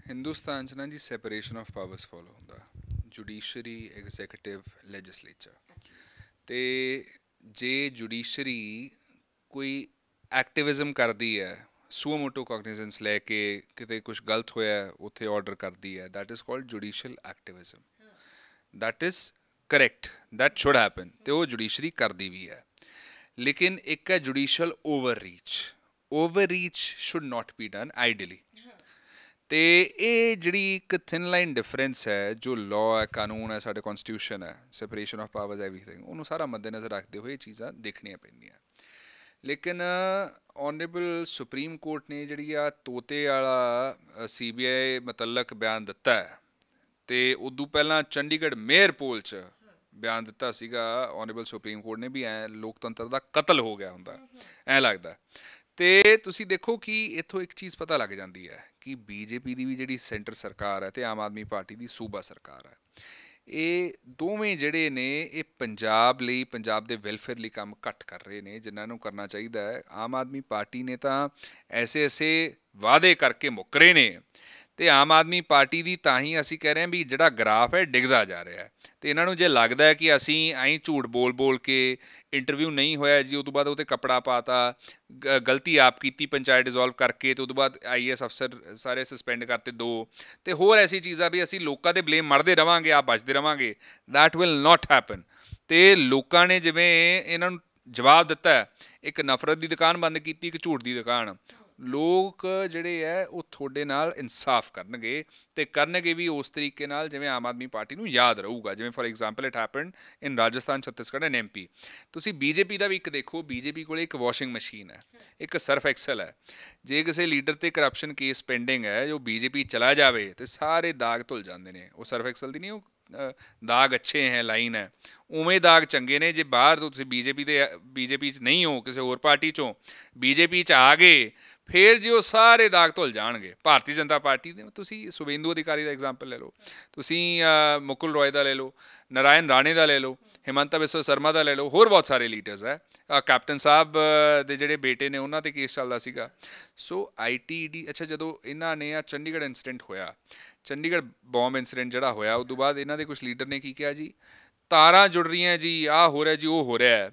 ਹਿੰਦੁਸਤਾਨ 'ਚ ਨਾ ਜੀ ਸੈਪਰੇਸ਼ਨ ਆਫ ਪਾਵਰਸ ਫੋਲੋ ਹੁੰਦਾ ਜੁਡੀਸ਼ਰੀ ਐਗਜ਼ੀਕਿਊਟਿਵ ਲੈਜਿਸਲੇਚਰ ਤੇ ਜੇ ਜੁਡੀਸ਼ਰੀ ਕੋਈ ਐਕਟਿਵਿਜ਼ਮ ਕਰਦੀ ਹੈ ਸੂਆ ਮੋਟੋ ਕੌਗਨਿਜ਼ੈਂਸ ਲੈ ਕੇ ਕਿਤੇ ਕੁਝ ਗਲਤ ਹੋਇਆ ਉੱਥੇ ਆਰਡਰ ਕਰਦੀ ਹੈ that is called judicial activism that is correct that should happen ਤੇ ਉਹ ਜੁਡੀਸ਼ਰੀ ਕਰਦੀ ਵੀ ਹੈ ਲੇਕਿਨ ਇੱਕ ਹੈ judicial overreach overreach should not be done ideally ਤੇ ਇਹ ਜਿਹੜੀ ਇੱਕ ਥਿਨ ਲਾਈਨ ਡਿਫਰੈਂਸ ਹੈ ਜੋ ਲਾਅ ਹੈ ਕਾਨੂੰਨ ਹੈ ਸਾਡੇ ਕਨਸਟੀਟਿਊਸ਼ਨ ਹੈ ਸੈਪਰੇਸ਼ਨ ਆਫ ਪਾਵਰਸ ਐਵਰੀਥਿੰਗ ਉਹਨੂੰ ਸਾਰਾ ਮੱਦੇਨਜ਼ਰ ਰੱਖਦੇ ਹੋਏ ਇਹ ਚੀਜ਼ਾਂ ਦੇਖਣੀਆਂ ਪੈਂਦੀਆਂ ਲੇਕਿਨ ਆਨਰੇਬਲ ਸੁਪਰੀਮ ਕੋਰਟ ਨੇ ਜਿਹੜੀ ਆ ਤੋਤੇ ਵਾਲਾ ਸੀਬੀਆਈ ਮਤਲਕ ਬਿਆਨ ਦਿੱਤਾ ਹੈ ਤੇ ਉਦੋਂ ਪਹਿਲਾਂ ਚੰਡੀਗੜ੍ਹ ਮੇਅਰ ਪੋਲ 'ਚ ਬਿਆਨ ਦਿੱਤਾ ਸੀਗਾ ਆਨਰੇਬਲ ਸੁਪਰੀਮ ਕੋਰਟ ਨੇ ਵੀ ਐ ਲੋਕਤੰਤਰ ਦਾ ਕਤਲ ਹੋ ਗਿਆ ਹੁੰਦਾ ਐ ਲੱਗਦਾ ਤੇ ਤੁਸੀਂ ਦੇਖੋ ਕਿ ਇੱਥੋਂ ਇੱਕ ਚੀਜ਼ ਪਤਾ ਲੱਗ ਜਾਂਦੀ ਹੈ ਕਿ ਬੀਜੇਪੀ ਦੀ ਵੀ ਜਿਹੜੀ ਸੈਂਟਰ ਸਰਕਾਰ ਹੈ ਤੇ ਆਮ ਆਦਮੀ ਪਾਰਟੀ ਦੀ ਸੂਬਾ ਸਰਕਾਰ ਹੈ ਇਹ ਦੋਵੇਂ ਜਿਹੜੇ ਨੇ ਇਹ ਪੰਜਾਬ ਲਈ ਪੰਜਾਬ ਦੇ ਵੈਲਫੇਅਰ ਲਈ ਕੰਮ ਘੱਟ ਕਰ ਰਹੇ ਨੇ ਜਿਨ੍ਹਾਂ ਨੂੰ ਕਰਨਾ ਚਾਹੀਦਾ ਹੈ ਆਮ ਆਦਮੀ ਪਾਰਟੀ ਨੇ ਤਾਂ ਐਸੇ ਐਸੇ ਵਾਅਦੇ ਕਰਕੇ ਮੁੱਕਰੇ ਨੇ ਤੇ ਆਮ ਆਦਮੀ ਪਾਰਟੀ ਦੀ ਤਾਂ ਹੀ ਅਸੀਂ ਕਹਿ ਰਹੇ ਹਾਂ ਵੀ ਜਿਹੜਾ ਗ੍ਰਾਫ ਹੈ ਡਿੱਗਦਾ ਜਾ ਰਿਹਾ ਹੈ ਤੇ ਇਹਨਾਂ ਨੂੰ ਜੇ ਲੱਗਦਾ ਹੈ ਕਿ ਅਸੀਂ ਐਂ ਝੂਠ ਬੋਲ-ਬੋਲ ਕੇ ਇੰਟਰਵਿਊ ਨਹੀਂ ਹੋਇਆ ਜੀ ਉਸ ਤੋਂ ਬਾਅਦ ਉਹ ਤੇ ਕਪੜਾ ਪਾਤਾ ਗਲਤੀ ਆਪ ਕੀਤੀ ਪੰਚਾਇਤ ਡਿਸੋਲਵ ਕਰਕੇ ਤੇ ਉਸ ਤੋਂ ਬਾਅਦ ਆਈਐਸ ਅਫਸਰ ਸਾਰੇ ਸਸਪੈਂਡ ਕਰਤੇ ਦੋ ਤੇ ਹੋਰ ਐਸੀ ਚੀਜ਼ਾਂ ਵੀ ਅਸੀਂ ਲੋਕਾਂ ਦੇ ਬਲੇਮ ਮਰਦੇ ਰਵਾਂਗੇ ਆਪ ਬਚਦੇ ਰਵਾਂਗੇ ਥੈਟ ਵਿਲ ਨਾਟ ਹੈਪਨ ਤੇ ਲੋਕਾਂ ਨੇ ਜਿਵੇਂ ਇਹਨਾਂ ਨੂੰ ਜਵਾਬ ਦਿੱਤਾ ਇੱਕ ਨਫ਼ਰਤ ਦੀ ਦੁਕਾਨ ਬੰਦ ਕੀਤੀ ਇੱਕ ਝੂਠ ਦੀ ਦੁਕਾਨ ਲੋਕ ਜਿਹੜੇ ਐ ਉਹ ਤੁਹਾਡੇ ਨਾਲ ਇਨਸਾਫ ਕਰਨਗੇ ਤੇ ਕਰਨਗੇ ਵੀ ਉਸ ਤਰੀਕੇ ਨਾਲ ਜਿਵੇਂ ਆਮ ਆਦਮੀ ਪਾਰਟੀ ਨੂੰ ਯਾਦ ਰਹੂਗਾ ਜਿਵੇਂ for example it happened in Rajasthan Chhattisgarh and MP ਤੁਸੀਂ ਬੀਜੇਪੀ ਦਾ ਵੀ ਇੱਕ ਦੇਖੋ ਬੀਜੇਪੀ ਕੋਲੇ ਇੱਕ ਵਾਸ਼ਿੰਗ ਮਸ਼ੀਨ ਹੈ ਇੱਕ ਸਰਫ ਐਕਸਲ ਹੈ ਜੇ ਕਿਸੇ ਲੀਡਰ ਤੇ ਕਰਪਸ਼ਨ ਕੇਸ ਪੈਂਡਿੰਗ ਹੈ ਜੋ ਬੀਜੇਪੀ ਚਲਾ ਜਾਵੇ ਤੇ ਸਾਰੇ ਦਾਗ ਧੁੱਲ ਜਾਂਦੇ ਨੇ ਉਹ ਸਰਫ ਐਕਸਲ ਦੀ ਨਹੀਂ ਉਹ ਦਾਗ ਅੱਛੇ ਹੈ ਲਾਈਨ ਹੈ ਉਵੇਂ ਦਾਗ ਚੰਗੇ ਨੇ ਜੇ ਬਾਹਰ ਤੋਂ ਤੁਸੀਂ ਬੀਜੇਪੀ ਦੇ ਬੀਜੇਪੀ 'ਚ ਨਹੀਂ ਹੋ ਕਿਸੇ ਹੋਰ ਪਾਰਟੀ 'ਚੋਂ ਬੀਜੇਪੀ 'ਚ ਆ ਗਏ ਫੇਰ ਜੀ ਉਹ ਸਾਰੇ ਦਾਗ ਧੁੱਲ ਜਾਣਗੇ ਭਾਰਤੀ ਜਨਤਾ ਪਾਰਟੀ ਦੇ ਤੁਸੀਂ ਸੁਬੇਂਦੂ ਅਧਿਕਾਰੀ ਦਾ ਐਗਜ਼ਾਮਪਲ ਲੈ ਲਓ ਤੁਸੀਂ ਮੁਕਲ ਰੋਏ ਦਾ ਲੈ ਲਓ ਨਰਾਇਣ ਰਾਣੇ ਦਾ ਲੈ ਲਓ ਹਿਮੰਤਾ ਬਿਸਵ ਸ਼ਰਮਾ ਦਾ ਲੈ ਲਓ ਹੋਰ ਬਹੁਤ ਸਾਰੇ ਲੀਡਰਸ ਹੈ ਕੈਪਟਨ ਸਾਹਿਬ ਦੇ ਜਿਹੜੇ ਬੇਟੇ ਨੇ ਉਹਨਾਂ ਤੇ ਕੇਸ ਚੱਲਦਾ ਸੀਗਾ ਸੋ ਆਈਟੀਡੀ e ਅੱਛਾ ਜਦੋਂ ਇਹਨਾਂ ਨੇ ਆ ਚੰਡੀਗੜ੍ਹ ਇਨਸੀਡੈਂਟ ਹੋਇਆ ਚੰਡੀਗੜ੍ਹ ਬੰਬ ਇਨਸੀਡੈਂਟ ਜਿਹੜਾ ਹੋਇਆ ਉਸ ਤੋਂ ਬਾਅਦ ਇਹਨਾਂ ਦੇ ਕੁਝ ਲੀਡਰ ਨੇ ਕੀ ਕਿਹਾ ਜੀ ਤਾਰਾਂ ਜੁੜ ਰਹੀਆਂ ਜੀ ਆ ਹੋ ਰਿਹਾ ਜੀ ਉਹ ਹੋ ਰਿਹਾ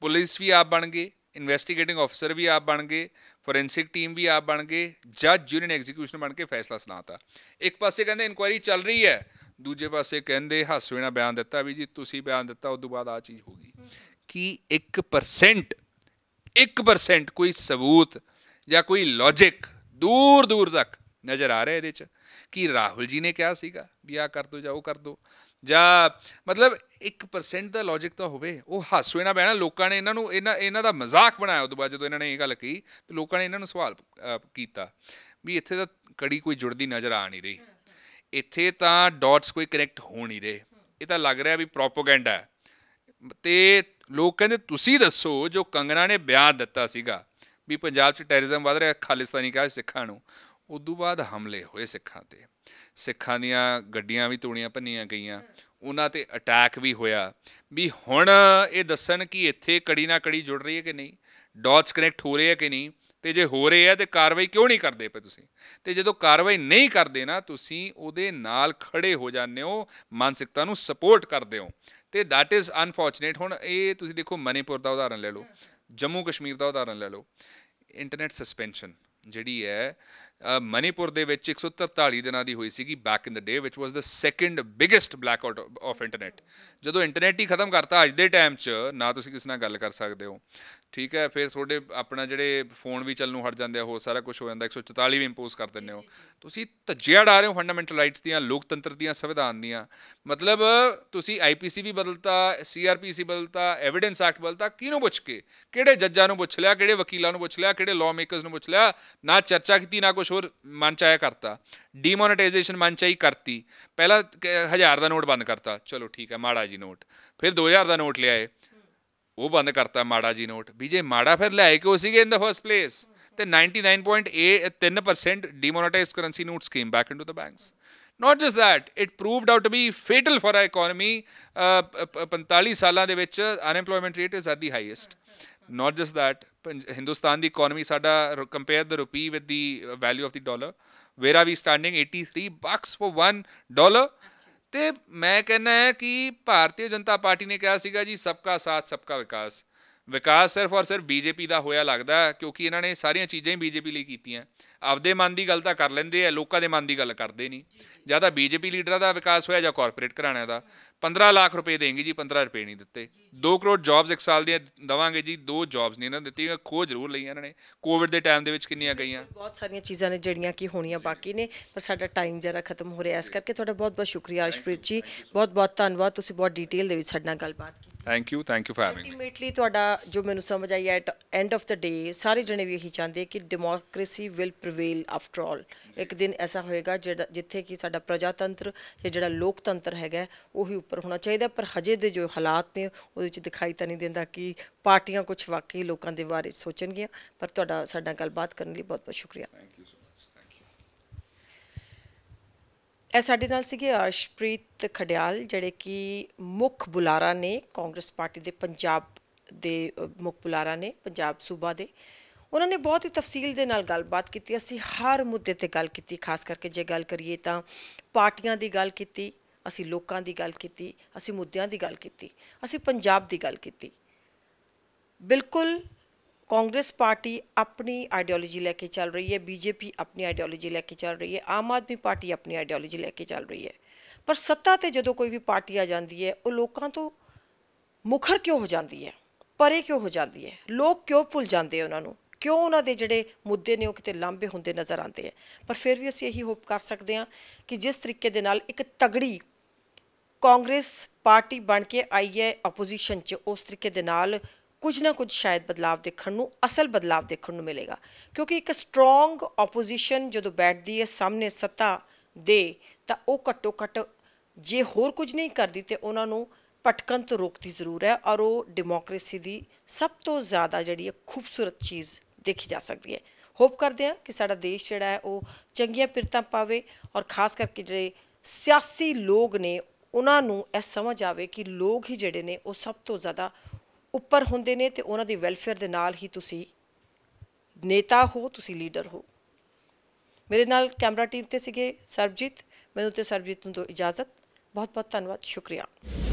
ਪੁਲਿਸ ਵੀ ਆਪ ਬਣ ਗਏ ਇਨਵੈਸਟੀਗੇਟਿੰਗ ਆਫੀਸਰ ਵੀ ਆਪ ਬਣ ਗਏ ਫੋਰੈਂਸਿਕ ਟੀਮ ਵੀ ਆਪ ਬਣ ਗਏ ਜੱਜ ਯੂਨੀਅਨ ਐਗਜ਼ੀਕਿਊਸ਼ਨ ਬਣ ਕੇ ਫੈਸਲਾ ਸੁਣਾਤਾ ਇੱਕ ਪਾਸੇ ਕਹਿੰਦੇ ਇਨਕੁਆਇਰੀ ਚੱਲ ਰਹੀ ਹੈ ਦੂਜੇ ਪਾਸੇ ਕਹਿੰਦੇ ਹਾਸਵੇ ਨਾਲ ਬਿਆਨ ਦਿੱਤਾ ਵੀ ਜੀ ਤੁਸੀਂ ਬਿਆਨ ਦਿੱਤਾ ਉਸ ਤੋਂ ਬਾਅਦ ਆ ਚੀਜ਼ ਹੋ ਗਈ ਕਿ 1% 1% ਕੋਈ ਸਬੂਤ ਜਾਂ ਕੋਈ ਲੌਜੀਕ ਦੂਰ ਦੂਰ ਤੱਕ ਨਜ਼ਰ ਆ ਰਿਹਾ ਇਹਦੇ 'ਚ ਕਿ ਰਾਹੁਲ ਜੀ ਨੇ ਕਿਹਾ ਸੀਗਾ ਵੀ ਆ ਕਰ ਦੋ ਜਾਂ ਉਹ ਕਰ ਦੋ ਜਾਂ ਮਤਲਬ 1% ਦਾ ਲੌਜੀਕ ਤਾਂ ਹੋਵੇ ਉਹ ਹਾਸੂਏ ਨਾ ਬਹਿਣਾ ਲੋਕਾਂ ਨੇ ਇਹਨਾਂ ਨੂੰ ਇਹਨਾਂ ਇਹਨਾਂ ਦਾ ਮਜ਼ਾਕ ਬਣਾਇਆ ਉਦੋਂ ਬਾਅਦ ਜਦੋਂ ਇਹਨਾਂ ਨੇ ਇਹ ਗੱਲ ਕਹੀ ਤੇ ਲੋਕਾਂ ਨੇ ਇਹਨਾਂ ਨੂੰ ਸਵਾਲ ਕੀਤਾ ਵੀ ਇੱਥੇ ਤਾਂ ਕੜੀ ਕੋਈ ਜੁੜਦੀ ਨਜ਼ਰ ਆ ਨਹੀਂ ਰਹੀ ਇੱਥੇ ਤਾਂ ਡਾਟਸ ਕੋਈ ਕਨੈਕਟ ਹੋ ਨਹੀਂ ਰਹੇ ਇਹ ਤਾਂ ਲੱਗ ਰਿਹਾ ਵੀ ਪ੍ਰੋਪਗੈਂਡਾ ਹੈ ਤੇ ਲੋਕ ਕਹਿੰਦੇ ਤੁਸੀਂ ਦੱਸੋ ਜੋ ਕੰਗਣਾ ਨੇ ਬਿਆਨ ਦਿੱਤਾ ਸੀਗਾ ਵੀ ਪੰਜਾਬ 'ਚ ਟੈਰਰਿਜ਼ਮ ਵਧ ਰਿਹਾ ਖਾਲਿਸਤਾਨੀ ਕਹਾ ਸਿੱਖਾਂ ਨੂੰ ਉਦੋਂ ਬਾਅਦ ਹਮਲੇ ਹੋਏ ਸਿੱਖਾਂ ਤੇ ਸਿੱਖਾਂ ਦੀਆਂ ਗੱਡੀਆਂ ਵੀ ਤੋੜੀਆਂ ਭੰਨੀਆਂ ਗਈਆਂ ਉਹਨਾਂ ਤੇ ਅਟੈਕ ਵੀ ਹੋਇਆ ਵੀ ਹੁਣ ਇਹ ਦੱਸਣ ਕਿ ਇੱਥੇ ਕੜੀ ਨਾ ਕੜੀ ਜੁੜ ਰਹੀ ਹੈ ਕਿ ਨਹੀਂ ਡਾਟਸ ਕਨੈਕਟ ਹੋ ਰਹੇ ਹੈ ਕਿ ਨਹੀਂ ਤੇ ਜੇ ਹੋ ਰਹੇ ਆ ਤੇ ਕਾਰਵਾਈ ਕਿਉਂ ਨਹੀਂ ਕਰਦੇ ਪਏ ਤੁਸੀਂ ਤੇ ਜਦੋਂ ਕਾਰਵਾਈ ਨਹੀਂ ਕਰਦੇ ਨਾ ਤੁਸੀਂ ਉਹਦੇ ਨਾਲ ਖੜੇ ਹੋ ਜਾਂਦੇ ਹੋ ਮਾਨਸਿਕਤਾ ਨੂੰ ਸਪੋਰਟ ਕਰਦੇ ਹੋ ਤੇ ਥੈਟ ਇਜ਼ ਅਨਫੋਰਚੂਨੇਟ ਹੁਣ ਇਹ ਤੁਸੀਂ ਦੇਖੋ ਮਨੀਪੁਰ ਦਾ ਉਦਾਹਰਨ ਲੈ ਲਓ ਜੰਮੂ ਕਸ਼ਮੀਰ ਦਾ ਉਦਾਹਰਨ ਲੈ ਲਓ ਇੰਟਰਨੈਟ ਸਸਪੈਂਸ਼ਨ ਜਿਹੜੀ ਹੈ ਮਨੀਪੁਰ ਦੇ ਵਿੱਚ 143 ਦਿਨਾਂ ਦੀ ਹੋਈ ਸੀਗੀ back in the day which was the second biggest blackout of internet ਜਦੋਂ ਇੰਟਰਨੈਟ ਹੀ ਖਤਮ ਕਰਤਾ ਅੱਜ ਦੇ ਟਾਈਮ 'ਚ ਨਾ ਤੁਸੀਂ ਕਿਸੇ ਨਾਲ ਗੱਲ ਕਰ ਸਕਦੇ ਹੋ ਠੀਕ ਹੈ ਫਿਰ ਤੁਹਾਡੇ ਆਪਣਾ ਜਿਹੜੇ ਫੋਨ ਵੀ ਚੱਲਣੋਂ ਹਟ ਜਾਂਦੇ ਆ ਹੋਰ ਸਾਰਾ ਕੁਝ ਹੋ ਜਾਂਦਾ 144 ਵੀ ਇੰਪੋਜ਼ ਕਰ ਦਿੰਦੇ ਹੋ ਤੁਸੀਂ ਧੱਜਿਆ ਡਾ ਰਹੇ ਹੋ ਫੰਡਾਮੈਂਟਲ ਰਾਈਟਸ ਦੀਆਂ ਲੋਕਤੰਤਰ ਦੀਆਂ ਸੰਵਿਧਾਨ ਦੀਆਂ ਮਤਲਬ ਤੁਸੀਂ ਆਈਪੀਸੀ ਵੀ ਬਦਲਤਾ ਸੀਆਰਪੀਸੀ ਬਦਲਤਾ ਐਵੀਡੈਂਸ ਐਕਟ ਬਦਲਤਾ ਕਿਹਨੂੰ ਪੁੱਛ ਕੇ ਕਿਹੜੇ ਜੱਜਾਂ ਨੂੰ ਪੁੱਛ ਲਿਆ ਕਿਹੜੇ ਵਕੀਲਾਂ ਨੂੰ ਪੁੱਛ ਲਿਆ ਕਿਹੜੇ ਲਾਅ ਮੇਕਰਸ ਨੂੰ ਪੁੱਛ ਲਿਆ ਨਾ ਚਰਚਾ ਕੀਤੀ ਨਾ ਕੁਝ ਸ਼ੋਰ ਮਨਚਾਇਆ ਕਰਤਾ ਡੀਮੋਨਟਾਈਜੇਸ਼ਨ ਮਨਚਾਈ ਕਰਤੀ ਪਹਿਲਾਂ 1000 ਦਾ ਨੋਟ ਬੰਦ ਕਰਤਾ ਚਲੋ ਠੀਕ ਹੈ ਮਾੜਾ ਜੀ ਨੋਟ ਫਿਰ 2000 ਦਾ ਨੋਟ ਲਿਆਏ ਉਹ ਬੰਦ ਕਰਤਾ ਮਾੜਾ ਜੀ ਨੋਟ ਵੀ ਜੇ ਮਾੜਾ ਫਿਰ ਲਿਆਏ ਕਿਉਂ ਸੀਗੇ ਇਨ ਦਾ ਫਰਸਟ ਪਲੇਸ ਤੇ 99.83% demonetised currency notes came back into the banks not just that it proved out to be fatal for our economy 45 ਸਾਲਾਂ ਦੇ ਵਿੱਚ unemployment rate is at the highest not just that Hindustan ਦੀ economy ਸਾਡਾ compare the rupee with the value of the dollar where are we standing 83 bucks for 1 dollar ਤੇ ਮੈਂ ਕਹਿੰਦਾ ਹੈ ਕਿ ਭਾਰਤੀ ਜਨਤਾ ਪਾਰਟੀ ਨੇ ਕਿਹਾ ਸੀਗਾ ਜੀ ਸਭ ਦਾ ਸਾਥ ਸਭ ਦਾ ਵਿਕਾਸ ਵਿਕਾਸ ਸਿਰਫ ਔਰ ਸਿਰਫ ਬੀਜੇਪੀ ਦਾ ਹੋਇਆ ਲੱਗਦਾ ਕਿਉਂਕਿ ਇਹਨਾਂ ਨੇ ਸਾਰੀਆਂ ਚੀਜ਼ਾਂ ਹੀ ਬੀਜੇਪੀ ਲਈ ਕੀਤੀਆਂ ਆਪਦੇ ਮਨ ਦੀ ਗੱਲ ਤਾਂ ਕਰ ਲੈਂਦੇ ਆ ਲੋਕਾਂ ਦੇ ਮਨ ਦੀ ਗੱਲ ਕਰਦੇ ਨਹੀਂ ਜਿਆਦਾ ਬੀਜੇਪੀ ਲੀਡਰਾਂ ਦਾ ਵਿਕਾਸ ਹੋਇਆ ਜਾਂ ਕਾਰਪੋਰੇਟ ਘਰਾਣਿਆਂ ਦਾ 15 ਲੱਖ ਰੁਪਏ ਦੇਣਗੇ ਜੀ 15 ਰੁਪਏ ਨਹੀਂ ਦਿੱਤੇ 2 ਕਰੋੜ ਜੌਬਸ ਇੱਕ ਸਾਲ ਦੀਆਂ ਦਵਾਂਗੇ ਜੀ ਦੋ ਜੌਬਸ ਨਹੀਂ ਇਹਨਾਂ ਦਿੱਤੀਆਂ ਖੋ ਜ਼ਰੂਰ ਲਈਆਂ ਇਹਨਾਂ ਨੇ ਕੋਵਿਡ ਦੇ ਟਾਈਮ ਦੇ ਵਿੱਚ ਕਿੰਨੀਆਂ ਗਈਆਂ ਬਹੁਤ ਸਾਰੀਆਂ ਚੀਜ਼ਾਂ ਨੇ ਜਿਹੜੀਆਂ ਕਿ ਹੋਣੀਆਂ ਬਾਕੀ ਨੇ ਪਰ ਸਾਡਾ ਟਾਈਮ ਜਰਾ ਖਤਮ ਹੋ ਰਿਹਾ ਇਸ ਕਰਕੇ ਤੁਹਾਡਾ ਬਹੁਤ ਬਹੁਤ ਸ਼ੁਕਰੀਆ ਅਰਸ਼ਪ੍ਰੀਤ ਜੀ ਬਹੁਤ ਬਹੁਤ ਧੰਨਵਾਦ ਤੁਸੀਂ ਬਹੁਤ ਡਿਟੇਲ ਦੇ ਵਿੱਚ ਸਾਡੇ ਨਾਲ ਗੱਲਬਾਤ ਕੀਤੀ thank you thank you for having me immediately ਤੁਹਾਡਾ ਜੋ ਮੈਨੂੰ ਸਮਝ ਆਈ at end of the day ਸਾਰੇ ਜਣੇ ਵੀ ਇਹੀ ਚਾਹੁੰਦੇ ਕਿ democracy will prevail after all ਇੱਕ ਦਿਨ ਐਸਾ ਹੋਏਗਾ ਜਿੱਥੇ ਕਿ ਸਾਡਾ ਪ੍ਰਜਾਤੰਤਰ ਜਿਹੜਾ ਲੋਕਤੰਤਰ ਹੈਗਾ ਉਹੀ ਪਰ ਹੋਣਾ ਚਾਹੀਦਾ ਪਰ ਹਜੇ ਦੇ ਜੋ ਹਾਲਾਤ ਨੇ ਉਹਦੇ ਵਿੱਚ ਦਿਖਾਈ ਤਾਂ ਨਹੀਂ ਦਿੰਦਾ ਕਿ ਪਾਰਟੀਆਂ ਕੁਝ ਵਾਕਈ ਲੋਕਾਂ ਦੇ ਬਾਰੇ ਸੋਚਣਗੀਆਂ ਪਰ ਤੁਹਾਡਾ ਸਾਡਾ ਗੱਲਬਾਤ ਕਰਨ ਲਈ ਬਹੁਤ ਬਹੁਤ ਸ਼ੁਕਰੀਆ thank you so much thank you ਇਹ ਸਾਡੇ ਨਾਲ ਸੀਗੇ ਅਰਸ਼ਪ੍ਰੀਤ ਖੜਿਆਲ ਜਿਹੜੇ ਕਿ ਮੁੱਖ ਬੁਲਾਰਾ ਨੇ ਕਾਂਗਰਸ ਪਾਰਟੀ ਦੇ ਪੰਜਾਬ ਦੇ ਮੁੱਖ ਬੁਲਾਰਾ ਨੇ ਪੰਜਾਬ ਸੂਬਾ ਦੇ ਉਹਨਾਂ ਨੇ ਬਹੁਤ ਹੀ ਤਫਸੀਲ ਦੇ ਨਾਲ ਗੱਲਬਾਤ ਕੀਤੀ ਅਸੀਂ ਹਰ ਮੁੱਦੇ ਤੇ ਗੱਲ ਕੀਤੀ ਖਾਸ ਕਰਕੇ ਜੇ ਗੱਲ ਕਰੀਏ ਤਾਂ ਪਾਰਟੀਆਂ ਦੀ ਗੱਲ ਕੀਤੀ ਅਸੀਂ ਲੋਕਾਂ ਦੀ ਗੱਲ ਕੀਤੀ ਅਸੀਂ ਮੁੱਦਿਆਂ ਦੀ ਗੱਲ ਕੀਤੀ ਅਸੀਂ ਪੰਜਾਬ ਦੀ ਗੱਲ ਕੀਤੀ ਬਿਲਕੁਲ ਕਾਂਗਰਸ ਪਾਰਟੀ ਆਪਣੀ ਆਈਡੀਓਲੋਜੀ ਲੈ ਕੇ ਚੱਲ ਰਹੀ ਹੈ ਬੀਜੇਪੀ ਆਪਣੀ ਆਈਡੀਓਲੋਜੀ ਲੈ ਕੇ ਚੱਲ ਰਹੀ ਹੈ ਆਮ ਆਦਮੀ ਪਾਰਟੀ ਆਪਣੀ ਆਈਡੀਓਲੋਜੀ ਲੈ ਕੇ ਚੱਲ ਰਹੀ ਹੈ ਪਰ ਸੱਤਾ ਤੇ ਜਦੋਂ ਕੋਈ ਵੀ ਪਾਰਟੀ ਆ ਜਾਂਦੀ ਹੈ ਉਹ ਲੋਕਾਂ ਤੋਂ ਮੁਖਰ ਕਿਉਂ ਹੋ ਜਾਂਦੀ ਹੈ ਪਰੇ ਕਿਉਂ ਹੋ ਜਾਂਦੀ ਹੈ ਲੋਕ ਕਿਉਂ ਭੁੱਲ ਜਾਂਦੇ ਉਹਨਾਂ ਨੂੰ ਕਿਉਂ ਉਹਨਾਂ ਦੇ ਜਿਹੜੇ ਮੁੱਦੇ ਨੇ ਉਹ ਕਿਤੇ ਲਾਂਬੇ ਹੁੰਦੇ ਨਜ਼ਰ ਆਉਂਦੇ ਆ ਪਰ ਫਿਰ ਵੀ ਅਸੀਂ ਇਹੀ ਹੋਪ ਕਰ ਸਕਦੇ ਹਾਂ ਕਿ ਜਿਸ ਤਰੀਕੇ ਦੇ ਨਾਲ ਇੱਕ ਤਗੜੀ ਕਾਂਗਰਸ ਪਾਰਟੀ ਬਣ ਕੇ ਆਈ ਹੈ ਆਪੋਜੀਸ਼ਨ 'ਚ ਉਸ ਤਰੀਕੇ ਦੇ ਨਾਲ ਕੁਝ ਨਾ ਕੁਝ ਸ਼ਾਇਦ ਬਦਲਾਅ ਦੇਖਣ ਨੂੰ ਅਸਲ ਬਦਲਾਅ ਦੇਖਣ ਨੂੰ ਮਿਲੇਗਾ ਕਿਉਂਕਿ ਇੱਕ ਸਟਰੋਂਗ ਆਪੋਜੀਸ਼ਨ ਜਦੋਂ ਬੈਠਦੀ ਹੈ ਸਾਹਮਣੇ ਸੱਤਾ ਦੇ ਤਾਂ ਉਹ ਘੱਟੋ ਘੱਟ ਜੇ ਹੋਰ ਕੁਝ ਨਹੀਂ ਕਰਦੀ ਤੇ ਉਹਨਾਂ ਨੂੰ ਪਟਕਣ ਤੋਂ ਰੋਕਦੀ ਜ਼ਰੂਰ ਹੈ ਔਰ ਉਹ ਡੈਮੋਕ੍ਰੇਸੀ ਦੀ ਸਭ ਤੋਂ ਜ਼ਿਆਦਾ ਜਿਹੜੀ ਹੈ ਖੂਬਸੂਰਤ ਚੀਜ਼ ਦੇਖੀ ਜਾ ਸਕਦੀ ਹੈ ਹੋਪ ਕਰਦੇ ਹਾਂ ਕਿ ਸਾਡਾ ਦੇਸ਼ ਜਿਹੜਾ ਹੈ ਉਹ ਚੰਗੀਆਂ ਪਿਰਤਾਂ ਪਾਵੇ ਔਰ ਖਾਸ ਕਰਕੇ ਜਿਹੜੇ ਸਿਆਸੀ ਲੋਕ ਨੇ ਉਹਨਾਂ ਨੂੰ ਇਹ ਸਮਝ ਆਵੇ ਕਿ ਲੋਕ ਹੀ ਜਿਹੜੇ ਨੇ ਉਹ ਸਭ ਤੋਂ ਜ਼ਿਆਦਾ ਉੱਪਰ ਹੁੰਦੇ ਨੇ ਤੇ ਉਹਨਾਂ ਦੀ ਵੈਲਫੇਅਰ ਦੇ ਨਾਲ ਹੀ ਤੁਸੀਂ ਨੇਤਾ ਹੋ ਤੁਸੀਂ ਲੀਡਰ ਹੋ ਮੇਰੇ ਨਾਲ ਕੈਮਰਾ ਟੀਮ ਤੇ ਸੀਗੇ ਸਰਬਜੀਤ ਮੈਨੂੰ ਤੇ ਸਰਬਜੀਤ ਨੂੰ ਤੋਂ ਇਜਾਜ਼ਤ ਬਹੁਤ ਬਹੁਤ ਧੰਨਵਾਦ ਸ਼ੁਕਰੀਆ